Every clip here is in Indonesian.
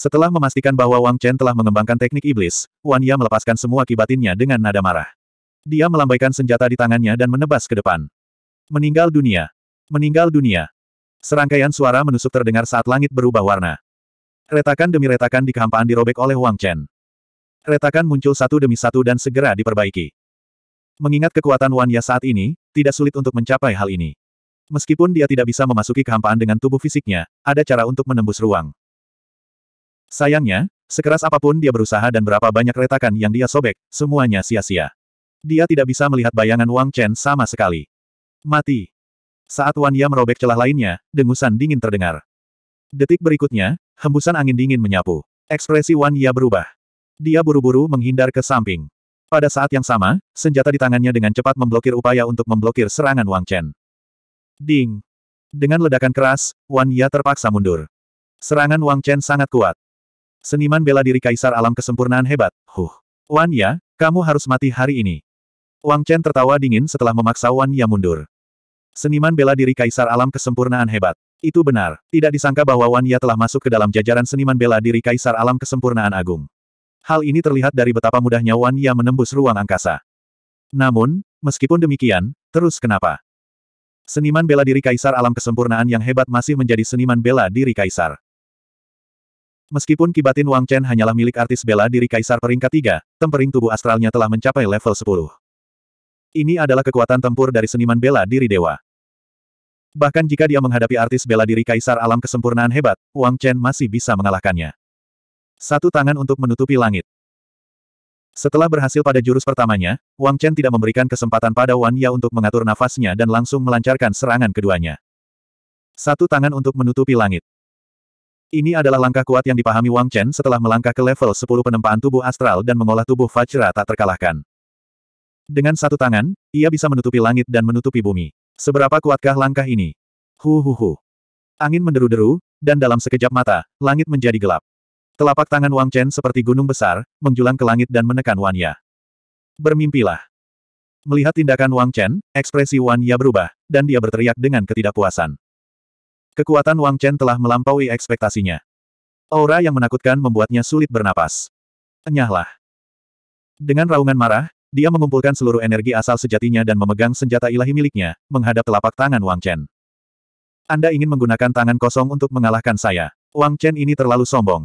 Setelah memastikan bahwa Wang Chen telah mengembangkan teknik iblis, Wan Ya melepaskan semua kibatinnya dengan nada marah. Dia melambaikan senjata di tangannya dan menebas ke depan. Meninggal dunia. Meninggal dunia. Serangkaian suara menusuk terdengar saat langit berubah warna. Retakan demi retakan di kehampaan dirobek oleh Wang Chen. Retakan muncul satu demi satu dan segera diperbaiki. Mengingat kekuatan Wan Ya saat ini, tidak sulit untuk mencapai hal ini. Meskipun dia tidak bisa memasuki kehampaan dengan tubuh fisiknya, ada cara untuk menembus ruang. Sayangnya, sekeras apapun dia berusaha dan berapa banyak retakan yang dia sobek, semuanya sia-sia. Dia tidak bisa melihat bayangan Wang Chen sama sekali. Mati. Saat Wan Ya merobek celah lainnya, dengusan dingin terdengar. Detik berikutnya, hembusan angin dingin menyapu. Ekspresi Wan Ya berubah. Dia buru-buru menghindar ke samping. Pada saat yang sama, senjata di tangannya dengan cepat memblokir upaya untuk memblokir serangan Wang Chen. Ding! Dengan ledakan keras, Wan Ya terpaksa mundur. Serangan Wang Chen sangat kuat. Seniman bela diri Kaisar Alam Kesempurnaan hebat, huh. Wan Ya, kamu harus mati hari ini. Wang Chen tertawa dingin setelah memaksa Wan Ya mundur. Seniman bela diri Kaisar Alam Kesempurnaan hebat. Itu benar, tidak disangka bahwa Wan Ya telah masuk ke dalam jajaran seniman bela diri Kaisar Alam Kesempurnaan Agung. Hal ini terlihat dari betapa mudahnya Wan Ya menembus ruang angkasa. Namun, meskipun demikian, terus kenapa? Seniman bela diri kaisar alam kesempurnaan yang hebat masih menjadi seniman bela diri kaisar. Meskipun kibatin Wang Chen hanyalah milik artis bela diri kaisar peringkat 3, tempering tubuh astralnya telah mencapai level 10. Ini adalah kekuatan tempur dari seniman bela diri dewa. Bahkan jika dia menghadapi artis bela diri kaisar alam kesempurnaan hebat, Wang Chen masih bisa mengalahkannya. Satu tangan untuk menutupi langit. Setelah berhasil pada jurus pertamanya, Wang Chen tidak memberikan kesempatan pada Wan Ya untuk mengatur nafasnya dan langsung melancarkan serangan keduanya. Satu tangan untuk menutupi langit. Ini adalah langkah kuat yang dipahami Wang Chen setelah melangkah ke level 10 penempaan tubuh astral dan mengolah tubuh Vajra tak terkalahkan. Dengan satu tangan, ia bisa menutupi langit dan menutupi bumi. Seberapa kuatkah langkah ini? Hu hu hu. Angin menderu-deru, dan dalam sekejap mata, langit menjadi gelap. Telapak tangan Wang Chen seperti gunung besar, menjulang ke langit dan menekan Wan Ya. Bermimpilah. Melihat tindakan Wang Chen, ekspresi Wan Ya berubah, dan dia berteriak dengan ketidakpuasan. Kekuatan Wang Chen telah melampaui ekspektasinya. Aura yang menakutkan membuatnya sulit bernapas. Enyahlah. Dengan raungan marah, dia mengumpulkan seluruh energi asal sejatinya dan memegang senjata ilahi miliknya, menghadap telapak tangan Wang Chen. Anda ingin menggunakan tangan kosong untuk mengalahkan saya. Wang Chen ini terlalu sombong.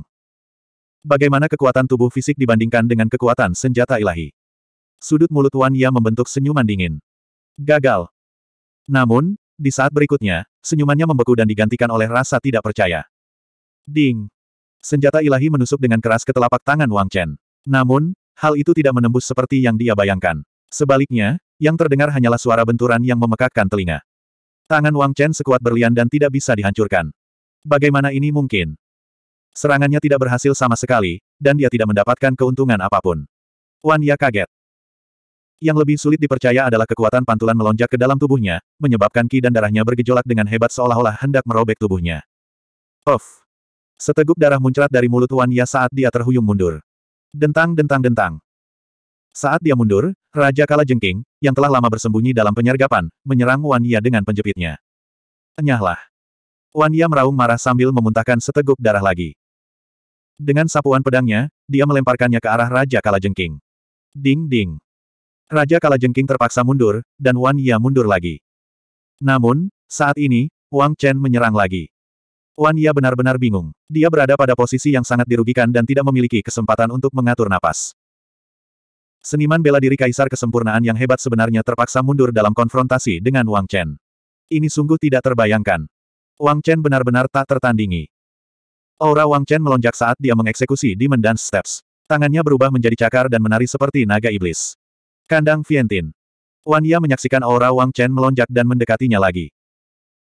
Bagaimana kekuatan tubuh fisik dibandingkan dengan kekuatan senjata ilahi? Sudut mulut Wan Ya membentuk senyuman dingin. Gagal. Namun, di saat berikutnya, senyumannya membeku dan digantikan oleh rasa tidak percaya. Ding. Senjata ilahi menusuk dengan keras ke telapak tangan Wang Chen. Namun, hal itu tidak menembus seperti yang dia bayangkan. Sebaliknya, yang terdengar hanyalah suara benturan yang memekakkan telinga. Tangan Wang Chen sekuat berlian dan tidak bisa dihancurkan. Bagaimana ini mungkin? Serangannya tidak berhasil sama sekali, dan dia tidak mendapatkan keuntungan apapun. Wan Ya kaget. Yang lebih sulit dipercaya adalah kekuatan pantulan melonjak ke dalam tubuhnya, menyebabkan ki dan darahnya bergejolak dengan hebat seolah-olah hendak merobek tubuhnya. Of! Seteguk darah muncrat dari mulut Wan Ya saat dia terhuyung mundur. Dentang dentang dentang. Saat dia mundur, Raja Kala Jengking, yang telah lama bersembunyi dalam penyergapan, menyerang Wan Ya dengan penjepitnya. Enyahlah. Wan Ya meraung marah sambil memuntahkan seteguk darah lagi. Dengan sapuan pedangnya, dia melemparkannya ke arah Raja Kalajengking. Ding-ding. Raja Kalajengking terpaksa mundur, dan Wan Ya mundur lagi. Namun, saat ini, Wang Chen menyerang lagi. Wan Ya benar-benar bingung. Dia berada pada posisi yang sangat dirugikan dan tidak memiliki kesempatan untuk mengatur napas. Seniman bela diri kaisar kesempurnaan yang hebat sebenarnya terpaksa mundur dalam konfrontasi dengan Wang Chen. Ini sungguh tidak terbayangkan. Wang Chen benar-benar tak tertandingi. Aura Wang Chen melonjak saat dia mengeksekusi Demon Dance Steps. Tangannya berubah menjadi cakar dan menari seperti naga iblis. Kandang Vientin. Wan Ya menyaksikan aura Wang Chen melonjak dan mendekatinya lagi.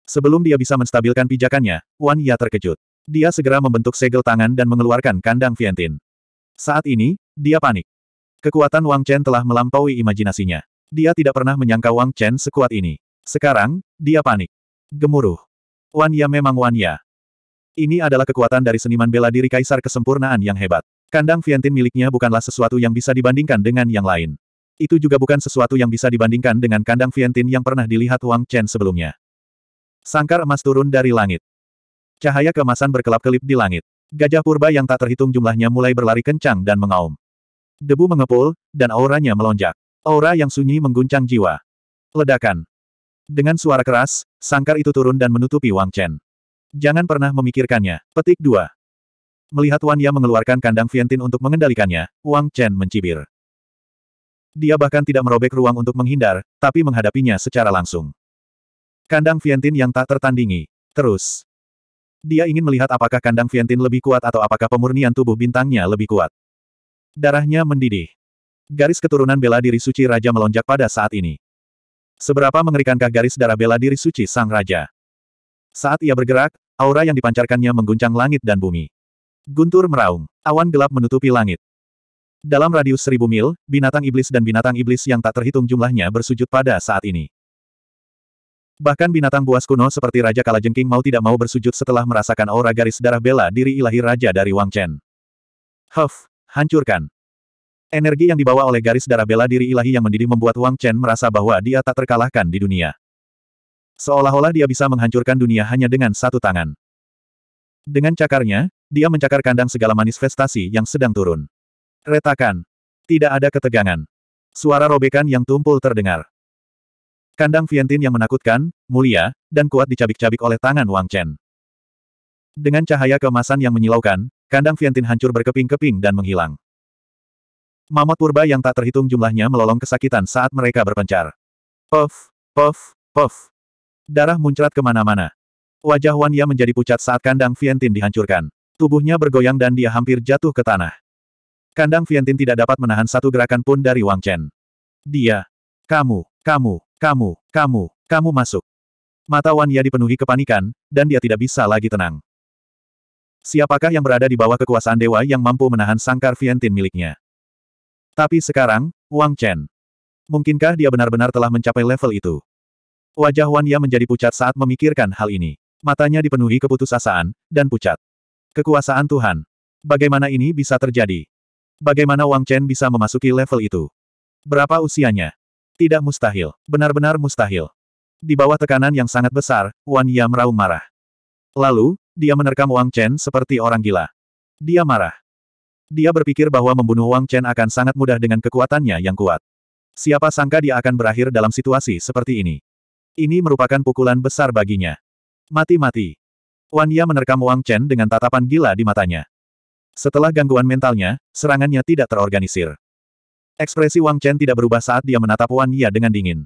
Sebelum dia bisa menstabilkan pijakannya, Wan Ya terkejut. Dia segera membentuk segel tangan dan mengeluarkan kandang Vientin. Saat ini, dia panik. Kekuatan Wang Chen telah melampaui imajinasinya. Dia tidak pernah menyangka Wang Chen sekuat ini. Sekarang, dia panik. Gemuruh. Wan Ya memang Wan Ya. Ini adalah kekuatan dari seniman bela diri kaisar kesempurnaan yang hebat. Kandang Vientin miliknya bukanlah sesuatu yang bisa dibandingkan dengan yang lain. Itu juga bukan sesuatu yang bisa dibandingkan dengan kandang Vientin yang pernah dilihat Wang Chen sebelumnya. Sangkar emas turun dari langit. Cahaya kemasan berkelap-kelip di langit. Gajah purba yang tak terhitung jumlahnya mulai berlari kencang dan mengaum. Debu mengepul, dan auranya melonjak. Aura yang sunyi mengguncang jiwa. Ledakan. Dengan suara keras, sangkar itu turun dan menutupi Wang Chen. Jangan pernah memikirkannya. Petik 2. Melihat Wan Ya mengeluarkan kandang Vientin untuk mengendalikannya, Wang Chen mencibir. Dia bahkan tidak merobek ruang untuk menghindar, tapi menghadapinya secara langsung. Kandang Vientin yang tak tertandingi. Terus. Dia ingin melihat apakah kandang Vientin lebih kuat atau apakah pemurnian tubuh bintangnya lebih kuat. Darahnya mendidih. Garis keturunan bela diri suci raja melonjak pada saat ini. Seberapa mengerikankah garis darah bela diri suci sang raja? Saat ia bergerak, Aura yang dipancarkannya mengguncang langit dan bumi. Guntur meraung. Awan gelap menutupi langit. Dalam radius seribu mil, binatang iblis dan binatang iblis yang tak terhitung jumlahnya bersujud pada saat ini. Bahkan binatang buas kuno seperti Raja Kalajengking mau tidak mau bersujud setelah merasakan aura garis darah bela diri ilahi Raja dari Wang Chen. Huff, hancurkan. Energi yang dibawa oleh garis darah bela diri ilahi yang mendidih membuat Wang Chen merasa bahwa dia tak terkalahkan di dunia. Seolah-olah dia bisa menghancurkan dunia hanya dengan satu tangan. Dengan cakarnya, dia mencakar kandang segala manifestasi yang sedang turun. Retakan. Tidak ada ketegangan. Suara robekan yang tumpul terdengar. Kandang Vientin yang menakutkan, mulia, dan kuat dicabik-cabik oleh tangan Wang Chen. Dengan cahaya keemasan yang menyilaukan, kandang Vientin hancur berkeping-keping dan menghilang. Mamot purba yang tak terhitung jumlahnya melolong kesakitan saat mereka berpencar. Puff, puff, puff. Darah muncrat kemana-mana. Wajah Wan Ya menjadi pucat saat kandang Vientin dihancurkan. Tubuhnya bergoyang dan dia hampir jatuh ke tanah. Kandang Vientin tidak dapat menahan satu gerakan pun dari Wang Chen. Dia. Kamu, kamu, kamu, kamu, kamu masuk. Mata Wan Ya dipenuhi kepanikan, dan dia tidak bisa lagi tenang. Siapakah yang berada di bawah kekuasaan dewa yang mampu menahan sangkar Vientin miliknya? Tapi sekarang, Wang Chen. Mungkinkah dia benar-benar telah mencapai level itu? Wajah Wan Ya menjadi pucat saat memikirkan hal ini. Matanya dipenuhi keputusasaan, dan pucat. Kekuasaan Tuhan. Bagaimana ini bisa terjadi? Bagaimana Wang Chen bisa memasuki level itu? Berapa usianya? Tidak mustahil. Benar-benar mustahil. Di bawah tekanan yang sangat besar, Wan Ya meraung marah. Lalu, dia menerkam Wang Chen seperti orang gila. Dia marah. Dia berpikir bahwa membunuh Wang Chen akan sangat mudah dengan kekuatannya yang kuat. Siapa sangka dia akan berakhir dalam situasi seperti ini. Ini merupakan pukulan besar baginya. Mati-mati. Wan Ya menerkam Wang Chen dengan tatapan gila di matanya. Setelah gangguan mentalnya, serangannya tidak terorganisir. Ekspresi Wang Chen tidak berubah saat dia menatap Wan Ya dengan dingin.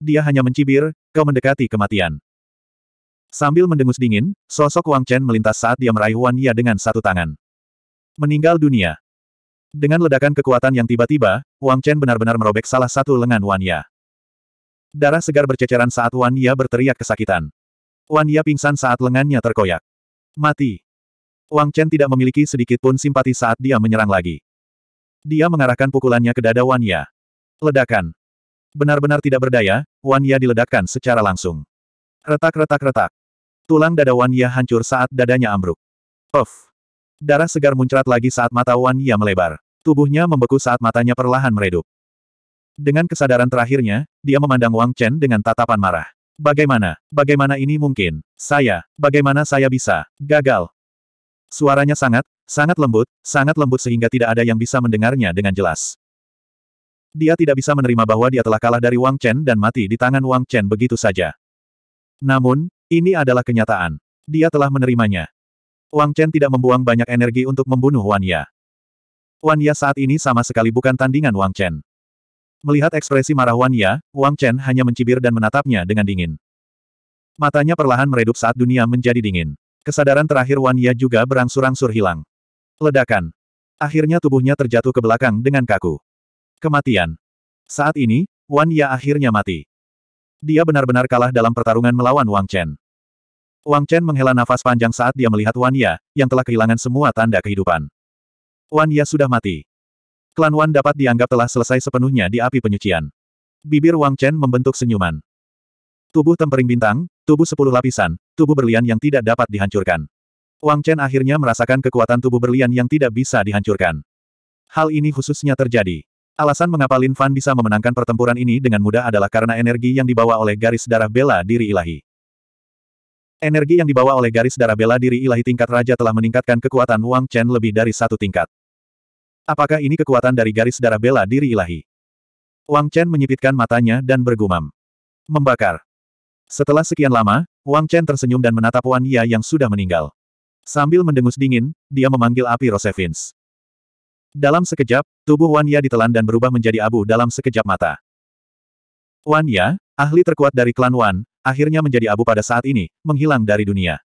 Dia hanya mencibir, kau mendekati kematian. Sambil mendengus dingin, sosok Wang Chen melintas saat dia meraih Wan Ya dengan satu tangan. Meninggal dunia. Dengan ledakan kekuatan yang tiba-tiba, Wang Chen benar-benar merobek salah satu lengan Wan Ya. Darah segar berceceran saat Wan Ya berteriak kesakitan. Wan Ya pingsan saat lengannya terkoyak. Mati. Wang Chen tidak memiliki sedikit pun simpati saat dia menyerang lagi. Dia mengarahkan pukulannya ke dada Wan Ya. Ledakan. Benar-benar tidak berdaya, Wan Ya diledakkan secara langsung. Retak-retak-retak. Tulang dada Wan Ya hancur saat dadanya ambruk. Puff. Darah segar muncrat lagi saat mata Wan Ya melebar. Tubuhnya membeku saat matanya perlahan meredup. Dengan kesadaran terakhirnya, dia memandang Wang Chen dengan tatapan marah. Bagaimana? Bagaimana ini mungkin? Saya, bagaimana saya bisa? Gagal. Suaranya sangat, sangat lembut, sangat lembut sehingga tidak ada yang bisa mendengarnya dengan jelas. Dia tidak bisa menerima bahwa dia telah kalah dari Wang Chen dan mati di tangan Wang Chen begitu saja. Namun, ini adalah kenyataan. Dia telah menerimanya. Wang Chen tidak membuang banyak energi untuk membunuh Wan Ya. Wan Ya saat ini sama sekali bukan tandingan Wang Chen. Melihat ekspresi marah Wan Ya, Wang Chen hanya mencibir dan menatapnya dengan dingin. Matanya perlahan meredup saat dunia menjadi dingin. Kesadaran terakhir Wan Ya juga berangsur-angsur hilang. Ledakan. Akhirnya tubuhnya terjatuh ke belakang dengan kaku. Kematian. Saat ini, Wan Ya akhirnya mati. Dia benar-benar kalah dalam pertarungan melawan Wang Chen. Wang Chen menghela nafas panjang saat dia melihat Wan Ya, yang telah kehilangan semua tanda kehidupan. Wan Ya sudah mati. Klan Wan dapat dianggap telah selesai sepenuhnya di api penyucian. Bibir Wang Chen membentuk senyuman. Tubuh tempering bintang, tubuh sepuluh lapisan, tubuh berlian yang tidak dapat dihancurkan. Wang Chen akhirnya merasakan kekuatan tubuh berlian yang tidak bisa dihancurkan. Hal ini khususnya terjadi. Alasan mengapa Lin Fan bisa memenangkan pertempuran ini dengan mudah adalah karena energi yang dibawa oleh garis darah bela diri ilahi. Energi yang dibawa oleh garis darah bela diri ilahi tingkat raja telah meningkatkan kekuatan Wang Chen lebih dari satu tingkat. Apakah ini kekuatan dari garis darah bela diri ilahi? Wang Chen menyipitkan matanya dan bergumam. Membakar. Setelah sekian lama, Wang Chen tersenyum dan menatap Wan Ya yang sudah meninggal. Sambil mendengus dingin, dia memanggil api Rosevins. Dalam sekejap, tubuh Wan Ya ditelan dan berubah menjadi abu dalam sekejap mata. Wan Ya, ahli terkuat dari klan Wan, akhirnya menjadi abu pada saat ini, menghilang dari dunia.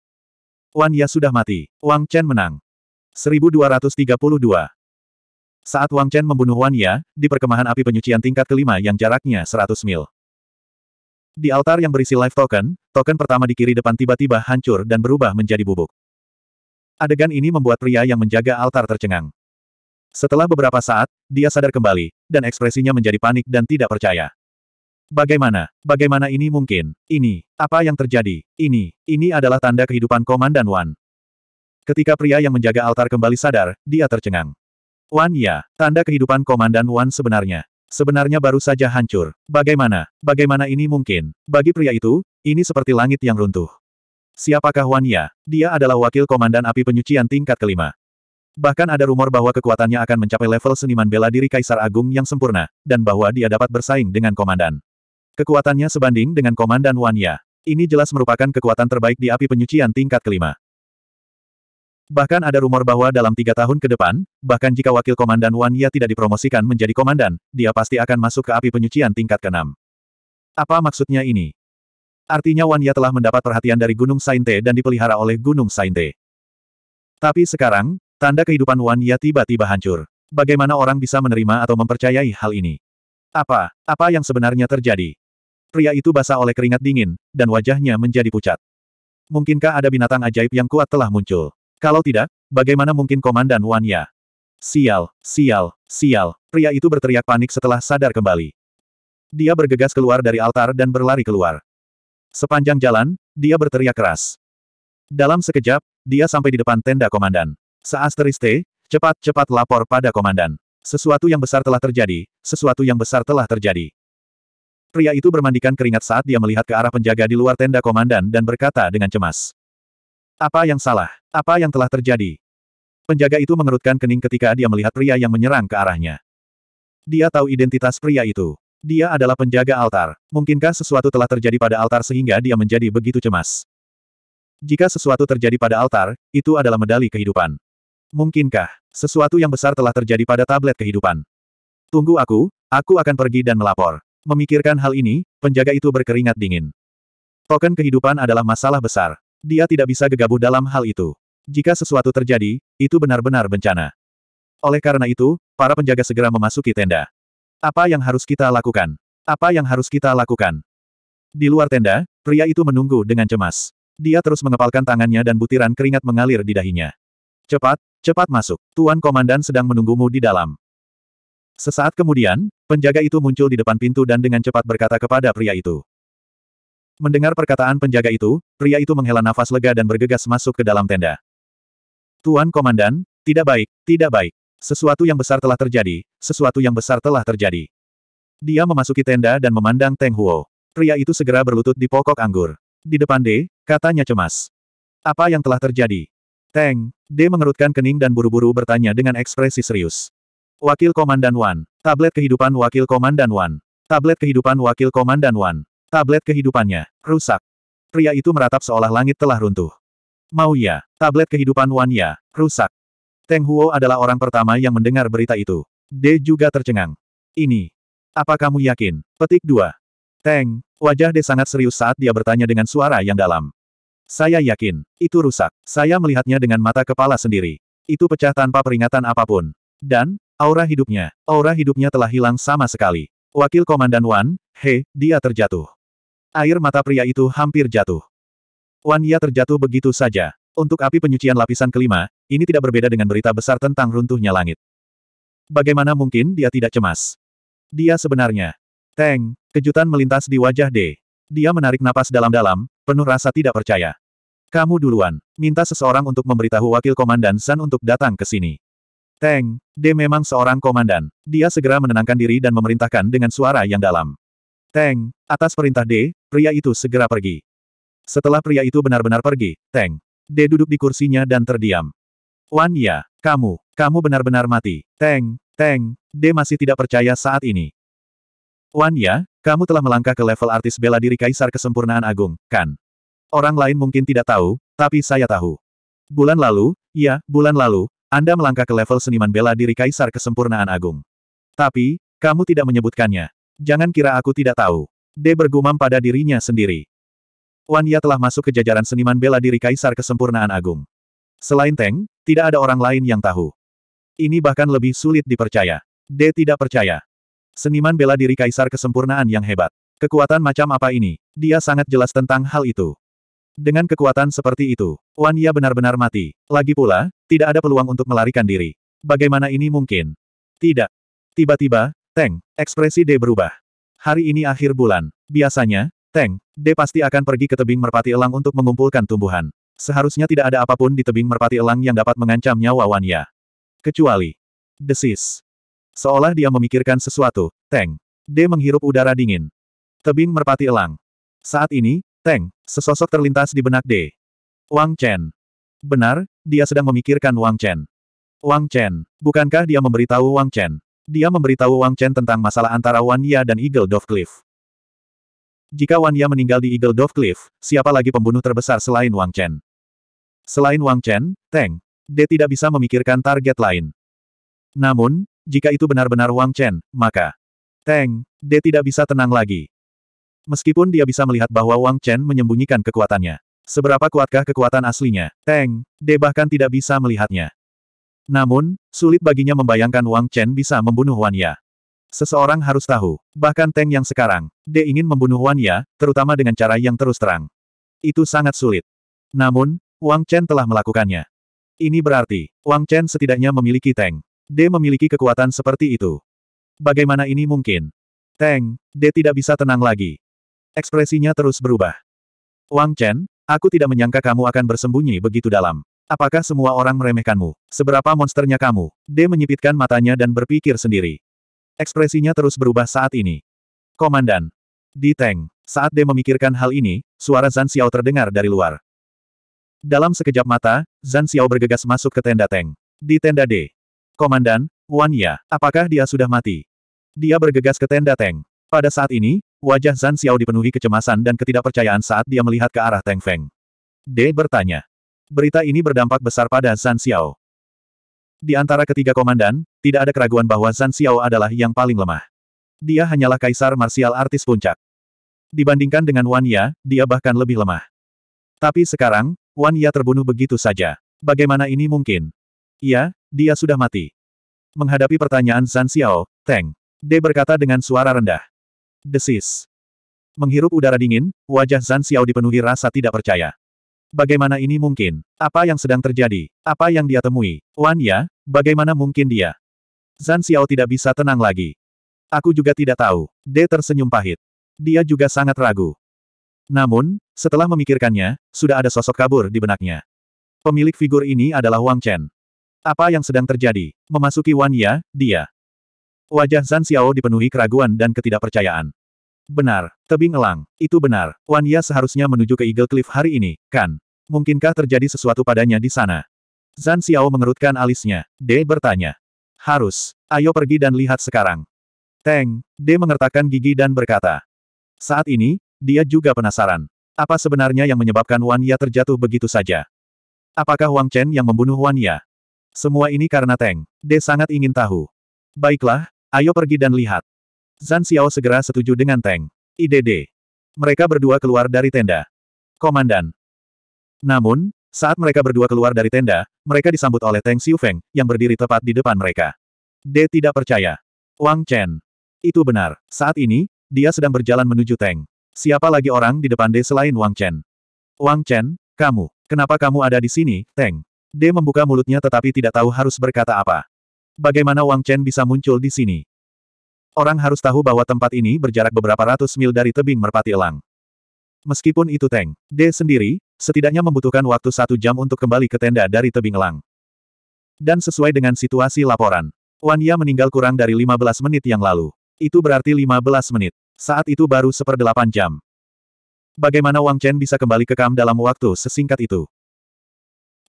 Wan Ya sudah mati. Wang Chen menang. 1232 saat Wang Chen membunuh Wan Ya, di perkemahan api penyucian tingkat kelima yang jaraknya 100 mil. Di altar yang berisi live token, token pertama di kiri depan tiba-tiba hancur dan berubah menjadi bubuk. Adegan ini membuat pria yang menjaga altar tercengang. Setelah beberapa saat, dia sadar kembali, dan ekspresinya menjadi panik dan tidak percaya. Bagaimana? Bagaimana ini mungkin? Ini, apa yang terjadi? Ini, ini adalah tanda kehidupan Komandan Wan. Ketika pria yang menjaga altar kembali sadar, dia tercengang. Wan Ya, tanda kehidupan Komandan Wan sebenarnya. Sebenarnya baru saja hancur. Bagaimana? Bagaimana ini mungkin? Bagi pria itu, ini seperti langit yang runtuh. Siapakah Wan Ya? Dia adalah wakil Komandan Api Penyucian tingkat kelima. Bahkan ada rumor bahwa kekuatannya akan mencapai level seniman bela diri Kaisar Agung yang sempurna, dan bahwa dia dapat bersaing dengan Komandan. Kekuatannya sebanding dengan Komandan Wan Ya. Ini jelas merupakan kekuatan terbaik di api penyucian tingkat kelima. Bahkan ada rumor bahwa dalam tiga tahun ke depan, bahkan jika wakil komandan Wan Ya tidak dipromosikan menjadi komandan, dia pasti akan masuk ke api penyucian tingkat keenam. Apa maksudnya ini? Artinya Wan Ya telah mendapat perhatian dari Gunung Sainte dan dipelihara oleh Gunung Sainte. Tapi sekarang, tanda kehidupan Wan Ya tiba-tiba hancur. Bagaimana orang bisa menerima atau mempercayai hal ini? Apa, apa yang sebenarnya terjadi? Pria itu basah oleh keringat dingin, dan wajahnya menjadi pucat. Mungkinkah ada binatang ajaib yang kuat telah muncul? Kalau tidak, bagaimana mungkin Komandan Ya? Sial, sial, sial, pria itu berteriak panik setelah sadar kembali. Dia bergegas keluar dari altar dan berlari keluar. Sepanjang jalan, dia berteriak keras. Dalam sekejap, dia sampai di depan tenda komandan. Saasteriste, cepat-cepat lapor pada komandan. Sesuatu yang besar telah terjadi, sesuatu yang besar telah terjadi. Pria itu bermandikan keringat saat dia melihat ke arah penjaga di luar tenda komandan dan berkata dengan cemas. Apa yang salah? Apa yang telah terjadi? Penjaga itu mengerutkan kening ketika dia melihat pria yang menyerang ke arahnya. Dia tahu identitas pria itu. Dia adalah penjaga altar. Mungkinkah sesuatu telah terjadi pada altar sehingga dia menjadi begitu cemas? Jika sesuatu terjadi pada altar, itu adalah medali kehidupan. Mungkinkah sesuatu yang besar telah terjadi pada tablet kehidupan? Tunggu aku, aku akan pergi dan melapor. Memikirkan hal ini, penjaga itu berkeringat dingin. Token kehidupan adalah masalah besar. Dia tidak bisa gegabah dalam hal itu. Jika sesuatu terjadi, itu benar-benar bencana. Oleh karena itu, para penjaga segera memasuki tenda. Apa yang harus kita lakukan? Apa yang harus kita lakukan? Di luar tenda, pria itu menunggu dengan cemas. Dia terus mengepalkan tangannya dan butiran keringat mengalir di dahinya. Cepat, cepat masuk. Tuan Komandan sedang menunggumu di dalam. Sesaat kemudian, penjaga itu muncul di depan pintu dan dengan cepat berkata kepada pria itu. Mendengar perkataan penjaga itu, pria itu menghela nafas lega dan bergegas masuk ke dalam tenda. Tuan Komandan, tidak baik, tidak baik. Sesuatu yang besar telah terjadi, sesuatu yang besar telah terjadi. Dia memasuki tenda dan memandang Teng Huo. Pria itu segera berlutut di pokok anggur. Di depan D, katanya cemas. Apa yang telah terjadi? Teng, D mengerutkan kening dan buru-buru bertanya dengan ekspresi serius. Wakil Komandan Wan. Tablet kehidupan Wakil Komandan Wan. Tablet kehidupan Wakil Komandan Wan. Tablet kehidupannya, rusak. Pria itu meratap seolah langit telah runtuh. Mau ya, tablet kehidupan Wan Ya, rusak. Teng Huo adalah orang pertama yang mendengar berita itu. D juga tercengang. Ini. Apa kamu yakin? Petik 2. Teng, wajah D sangat serius saat dia bertanya dengan suara yang dalam. Saya yakin, itu rusak. Saya melihatnya dengan mata kepala sendiri. Itu pecah tanpa peringatan apapun. Dan, aura hidupnya, aura hidupnya telah hilang sama sekali. Wakil Komandan Wan, he, dia terjatuh. Air mata pria itu hampir jatuh. Wan Ya terjatuh begitu saja. Untuk api penyucian lapisan kelima, ini tidak berbeda dengan berita besar tentang runtuhnya langit. Bagaimana mungkin dia tidak cemas? Dia sebenarnya. Teng, kejutan melintas di wajah D. Dia menarik napas dalam-dalam, penuh rasa tidak percaya. Kamu duluan, minta seseorang untuk memberitahu wakil komandan San untuk datang ke sini. Teng, D memang seorang komandan. Dia segera menenangkan diri dan memerintahkan dengan suara yang dalam. Teng, atas perintah D, Pria itu segera pergi. Setelah pria itu benar-benar pergi, Teng. D duduk di kursinya dan terdiam. Wan Ya, kamu, kamu benar-benar mati. Teng, Teng, D masih tidak percaya saat ini. Wan Ya, kamu telah melangkah ke level artis bela diri Kaisar Kesempurnaan Agung, kan? Orang lain mungkin tidak tahu, tapi saya tahu. Bulan lalu, ya, bulan lalu, Anda melangkah ke level seniman bela diri Kaisar Kesempurnaan Agung. Tapi, kamu tidak menyebutkannya. Jangan kira aku tidak tahu. D bergumam pada dirinya sendiri. Wan Ya telah masuk ke jajaran seniman bela diri Kaisar Kesempurnaan Agung. Selain Teng, tidak ada orang lain yang tahu. Ini bahkan lebih sulit dipercaya. D tidak percaya. Seniman bela diri Kaisar Kesempurnaan yang hebat. Kekuatan macam apa ini? Dia sangat jelas tentang hal itu. Dengan kekuatan seperti itu, Wan Ya benar-benar mati. Lagi pula, tidak ada peluang untuk melarikan diri. Bagaimana ini mungkin? Tidak. Tiba-tiba, Teng, ekspresi D berubah. Hari ini akhir bulan. Biasanya, Teng, D pasti akan pergi ke tebing merpati elang untuk mengumpulkan tumbuhan. Seharusnya tidak ada apapun di tebing merpati elang yang dapat mengancam nyawa Wanya. Kecuali. Desis. Seolah dia memikirkan sesuatu, Teng. D menghirup udara dingin. Tebing merpati elang. Saat ini, Teng, sesosok terlintas di benak D. Wang Chen. Benar, dia sedang memikirkan Wang Chen. Wang Chen, bukankah dia memberitahu Wang Chen? Dia memberitahu Wang Chen tentang masalah antara Wan Ya dan Eagle Dove Cliff. Jika Wan Ya meninggal di Eagle Dove Cliff, siapa lagi pembunuh terbesar selain Wang Chen? Selain Wang Chen, Tang D tidak bisa memikirkan target lain. Namun, jika itu benar-benar Wang Chen, maka Tang D tidak bisa tenang lagi. Meskipun dia bisa melihat bahwa Wang Chen menyembunyikan kekuatannya. Seberapa kuatkah kekuatan aslinya? Tang D bahkan tidak bisa melihatnya. Namun, sulit baginya membayangkan Wang Chen bisa membunuh Wan Ya. Seseorang harus tahu, bahkan Teng yang sekarang, dia ingin membunuh Wan Ya, terutama dengan cara yang terus terang. Itu sangat sulit. Namun, Wang Chen telah melakukannya. Ini berarti, Wang Chen setidaknya memiliki Teng. D memiliki kekuatan seperti itu. Bagaimana ini mungkin? Teng, D tidak bisa tenang lagi. Ekspresinya terus berubah. Wang Chen, aku tidak menyangka kamu akan bersembunyi begitu dalam. Apakah semua orang meremehkanmu? Seberapa monsternya kamu? D menyipitkan matanya dan berpikir sendiri. Ekspresinya terus berubah saat ini. Komandan. Di tank. Saat D memikirkan hal ini, suara Zan Xiao terdengar dari luar. Dalam sekejap mata, Zan Xiao bergegas masuk ke tenda tank. Di tenda D. Komandan, Wan Ya, apakah dia sudah mati? Dia bergegas ke tenda tank. Pada saat ini, wajah Zan Xiao dipenuhi kecemasan dan ketidakpercayaan saat dia melihat ke arah Teng Feng. D bertanya. Berita ini berdampak besar pada Zan Xiao. Di antara ketiga komandan, tidak ada keraguan bahwa Zan Xiao adalah yang paling lemah. Dia hanyalah kaisar Martial artis puncak. Dibandingkan dengan Wan Ya, dia bahkan lebih lemah. Tapi sekarang, Wan Ya terbunuh begitu saja. Bagaimana ini mungkin? Ya, dia sudah mati. Menghadapi pertanyaan Zan Xiao, Teng. De berkata dengan suara rendah. Desis. Menghirup udara dingin, wajah Zan Xiao dipenuhi rasa tidak percaya. Bagaimana ini mungkin? Apa yang sedang terjadi? Apa yang dia temui? Wan Ya, bagaimana mungkin dia? Zan Xiao tidak bisa tenang lagi. Aku juga tidak tahu. D tersenyum pahit. Dia juga sangat ragu. Namun, setelah memikirkannya, sudah ada sosok kabur di benaknya. Pemilik figur ini adalah Wang Chen. Apa yang sedang terjadi? Memasuki Wan Ya, dia. Wajah Zan Xiao dipenuhi keraguan dan ketidakpercayaan. Benar, tebing elang, itu benar. Wan Ya seharusnya menuju ke Eagle Cliff hari ini, kan? Mungkinkah terjadi sesuatu padanya di sana? Zan Xiao mengerutkan alisnya. De bertanya. Harus. Ayo pergi dan lihat sekarang. Teng, De mengertakkan gigi dan berkata. Saat ini, dia juga penasaran. Apa sebenarnya yang menyebabkan Wan Ya terjatuh begitu saja? Apakah Wang Chen yang membunuh Wan Ya? Semua ini karena Teng. De sangat ingin tahu. Baiklah, ayo pergi dan lihat. Zan Xiao segera setuju dengan Tang. IDD. Mereka berdua keluar dari tenda. Komandan. Namun, saat mereka berdua keluar dari tenda, mereka disambut oleh Teng Feng yang berdiri tepat di depan mereka. D tidak percaya. Wang Chen. Itu benar. Saat ini, dia sedang berjalan menuju Tang. Siapa lagi orang di depan D selain Wang Chen? Wang Chen, kamu. Kenapa kamu ada di sini, Tang? D membuka mulutnya tetapi tidak tahu harus berkata apa. Bagaimana Wang Chen bisa muncul di sini? Orang harus tahu bahwa tempat ini berjarak beberapa ratus mil dari tebing merpati elang. Meskipun itu Teng D sendiri, setidaknya membutuhkan waktu satu jam untuk kembali ke tenda dari tebing elang. Dan sesuai dengan situasi laporan, Wan Ya meninggal kurang dari 15 menit yang lalu. Itu berarti 15 menit. Saat itu baru seperdelapan jam. Bagaimana Wang Chen bisa kembali ke Kam dalam waktu sesingkat itu?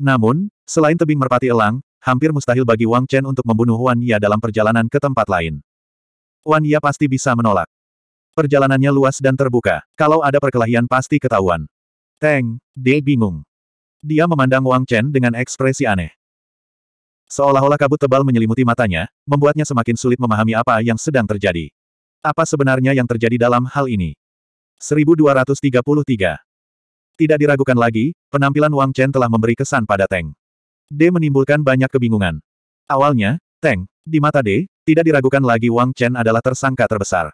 Namun, selain tebing merpati elang, hampir mustahil bagi Wang Chen untuk membunuh Wan Ya dalam perjalanan ke tempat lain. Wan Ya pasti bisa menolak. Perjalanannya luas dan terbuka. Kalau ada perkelahian pasti ketahuan. Teng, Dei bingung. Dia memandang Wang Chen dengan ekspresi aneh. Seolah-olah kabut tebal menyelimuti matanya, membuatnya semakin sulit memahami apa yang sedang terjadi. Apa sebenarnya yang terjadi dalam hal ini? 1233 Tidak diragukan lagi, penampilan Wang Chen telah memberi kesan pada Teng. D menimbulkan banyak kebingungan. Awalnya, Teng, di mata D, tidak diragukan lagi Wang Chen adalah tersangka terbesar.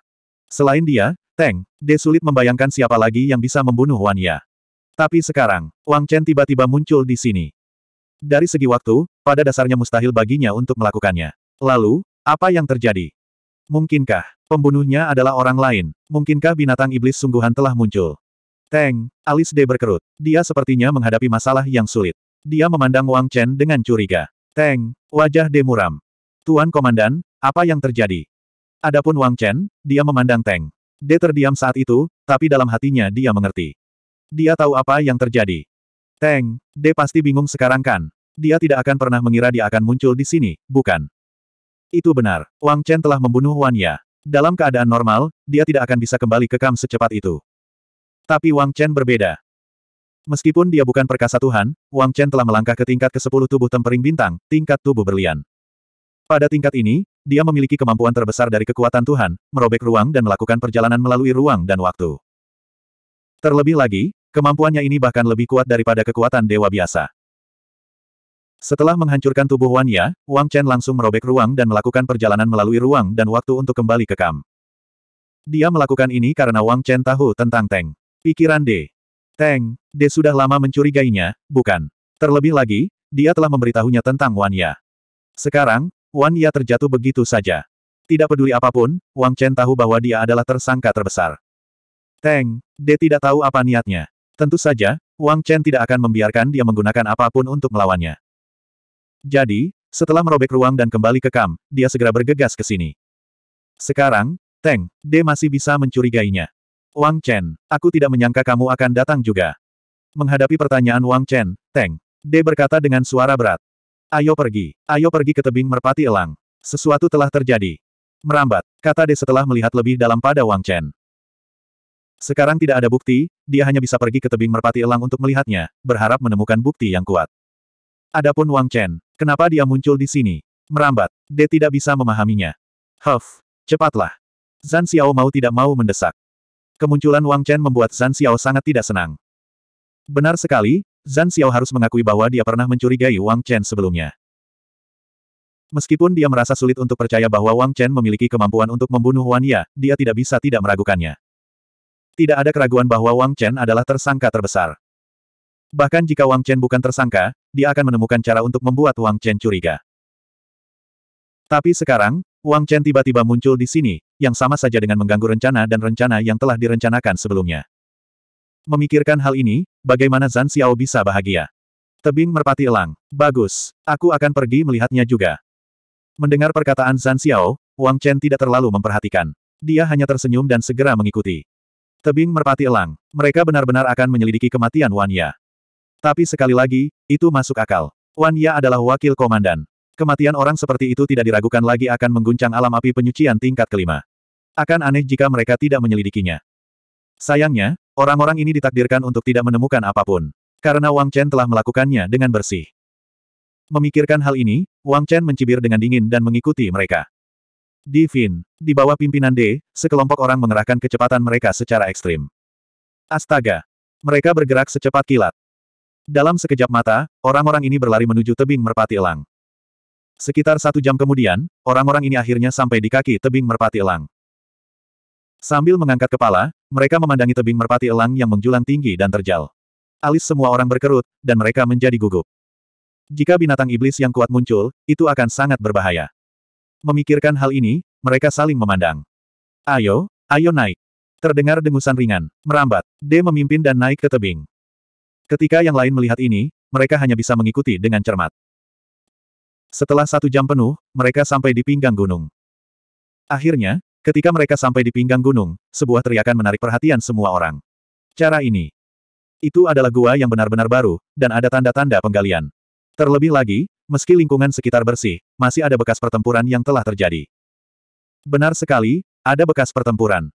Selain dia, Teng, De sulit membayangkan siapa lagi yang bisa membunuh Wan Ya. Tapi sekarang, Wang Chen tiba-tiba muncul di sini. Dari segi waktu, pada dasarnya mustahil baginya untuk melakukannya. Lalu, apa yang terjadi? Mungkinkah pembunuhnya adalah orang lain? Mungkinkah binatang iblis sungguhan telah muncul? Teng, alis de berkerut. Dia sepertinya menghadapi masalah yang sulit. Dia memandang Wang Chen dengan curiga. Teng, wajah de muram. Tuan Komandan, apa yang terjadi? Adapun Wang Chen, dia memandang Teng. Dia terdiam saat itu, tapi dalam hatinya dia mengerti. Dia tahu apa yang terjadi. Teng, dia pasti bingung sekarang kan? Dia tidak akan pernah mengira dia akan muncul di sini, bukan? Itu benar, Wang Chen telah membunuh Wan Ya. Dalam keadaan normal, dia tidak akan bisa kembali ke kam secepat itu. Tapi Wang Chen berbeda. Meskipun dia bukan perkasa Tuhan, Wang Chen telah melangkah ke tingkat ke-10 tubuh tempering bintang, tingkat tubuh berlian. Pada tingkat ini, dia memiliki kemampuan terbesar dari kekuatan Tuhan, merobek ruang dan melakukan perjalanan melalui ruang dan waktu. Terlebih lagi, kemampuannya ini bahkan lebih kuat daripada kekuatan dewa biasa. Setelah menghancurkan tubuh Wan Ya, Wang Chen langsung merobek ruang dan melakukan perjalanan melalui ruang dan waktu untuk kembali ke Kam. Dia melakukan ini karena Wang Chen tahu tentang Teng. Pikiran D. Teng, D sudah lama mencurigainya, bukan? Terlebih lagi, dia telah memberitahunya tentang Wan Ya. Sekarang, Wan Ya terjatuh begitu saja. Tidak peduli apapun, Wang Chen tahu bahwa dia adalah tersangka terbesar. Teng, dia tidak tahu apa niatnya. Tentu saja, Wang Chen tidak akan membiarkan dia menggunakan apapun untuk melawannya. Jadi, setelah merobek ruang dan kembali ke kam, dia segera bergegas ke sini. Sekarang, Teng, D masih bisa mencurigainya. Wang Chen, aku tidak menyangka kamu akan datang juga. Menghadapi pertanyaan Wang Chen, Teng, D berkata dengan suara berat. Ayo pergi. Ayo pergi ke tebing merpati elang. Sesuatu telah terjadi. Merambat, kata De setelah melihat lebih dalam pada Wang Chen. Sekarang tidak ada bukti, dia hanya bisa pergi ke tebing merpati elang untuk melihatnya, berharap menemukan bukti yang kuat. Adapun Wang Chen, kenapa dia muncul di sini? Merambat, De tidak bisa memahaminya. Huff, cepatlah. Zan Xiao mau tidak mau mendesak. Kemunculan Wang Chen membuat Zan Xiao sangat tidak senang. Benar sekali, Zan Xiao harus mengakui bahwa dia pernah mencurigai Wang Chen sebelumnya. Meskipun dia merasa sulit untuk percaya bahwa Wang Chen memiliki kemampuan untuk membunuh Wan Ya, dia tidak bisa tidak meragukannya. Tidak ada keraguan bahwa Wang Chen adalah tersangka terbesar. Bahkan jika Wang Chen bukan tersangka, dia akan menemukan cara untuk membuat Wang Chen curiga. Tapi sekarang, Wang Chen tiba-tiba muncul di sini, yang sama saja dengan mengganggu rencana dan rencana yang telah direncanakan sebelumnya. Memikirkan hal ini, bagaimana Zan Xiao bisa bahagia. Tebing merpati elang. Bagus. Aku akan pergi melihatnya juga. Mendengar perkataan Zan Xiao, Wang Chen tidak terlalu memperhatikan. Dia hanya tersenyum dan segera mengikuti. Tebing merpati elang. Mereka benar-benar akan menyelidiki kematian Wan Ya. Tapi sekali lagi, itu masuk akal. Wan Ya adalah wakil komandan. Kematian orang seperti itu tidak diragukan lagi akan mengguncang alam api penyucian tingkat kelima. Akan aneh jika mereka tidak menyelidikinya. Sayangnya, Orang-orang ini ditakdirkan untuk tidak menemukan apapun. Karena Wang Chen telah melakukannya dengan bersih. Memikirkan hal ini, Wang Chen mencibir dengan dingin dan mengikuti mereka. Di Fin, di bawah pimpinan D, sekelompok orang mengerahkan kecepatan mereka secara ekstrim. Astaga! Mereka bergerak secepat kilat. Dalam sekejap mata, orang-orang ini berlari menuju tebing merpati elang. Sekitar satu jam kemudian, orang-orang ini akhirnya sampai di kaki tebing merpati elang. Sambil mengangkat kepala, mereka memandangi tebing merpati elang yang menjulang tinggi dan terjal. Alis semua orang berkerut, dan mereka menjadi gugup. Jika binatang iblis yang kuat muncul, itu akan sangat berbahaya. Memikirkan hal ini, mereka saling memandang. Ayo, ayo naik. Terdengar dengusan ringan, merambat. D memimpin dan naik ke tebing. Ketika yang lain melihat ini, mereka hanya bisa mengikuti dengan cermat. Setelah satu jam penuh, mereka sampai di pinggang gunung. Akhirnya, Ketika mereka sampai di pinggang gunung, sebuah teriakan menarik perhatian semua orang. Cara ini. Itu adalah gua yang benar-benar baru, dan ada tanda-tanda penggalian. Terlebih lagi, meski lingkungan sekitar bersih, masih ada bekas pertempuran yang telah terjadi. Benar sekali, ada bekas pertempuran.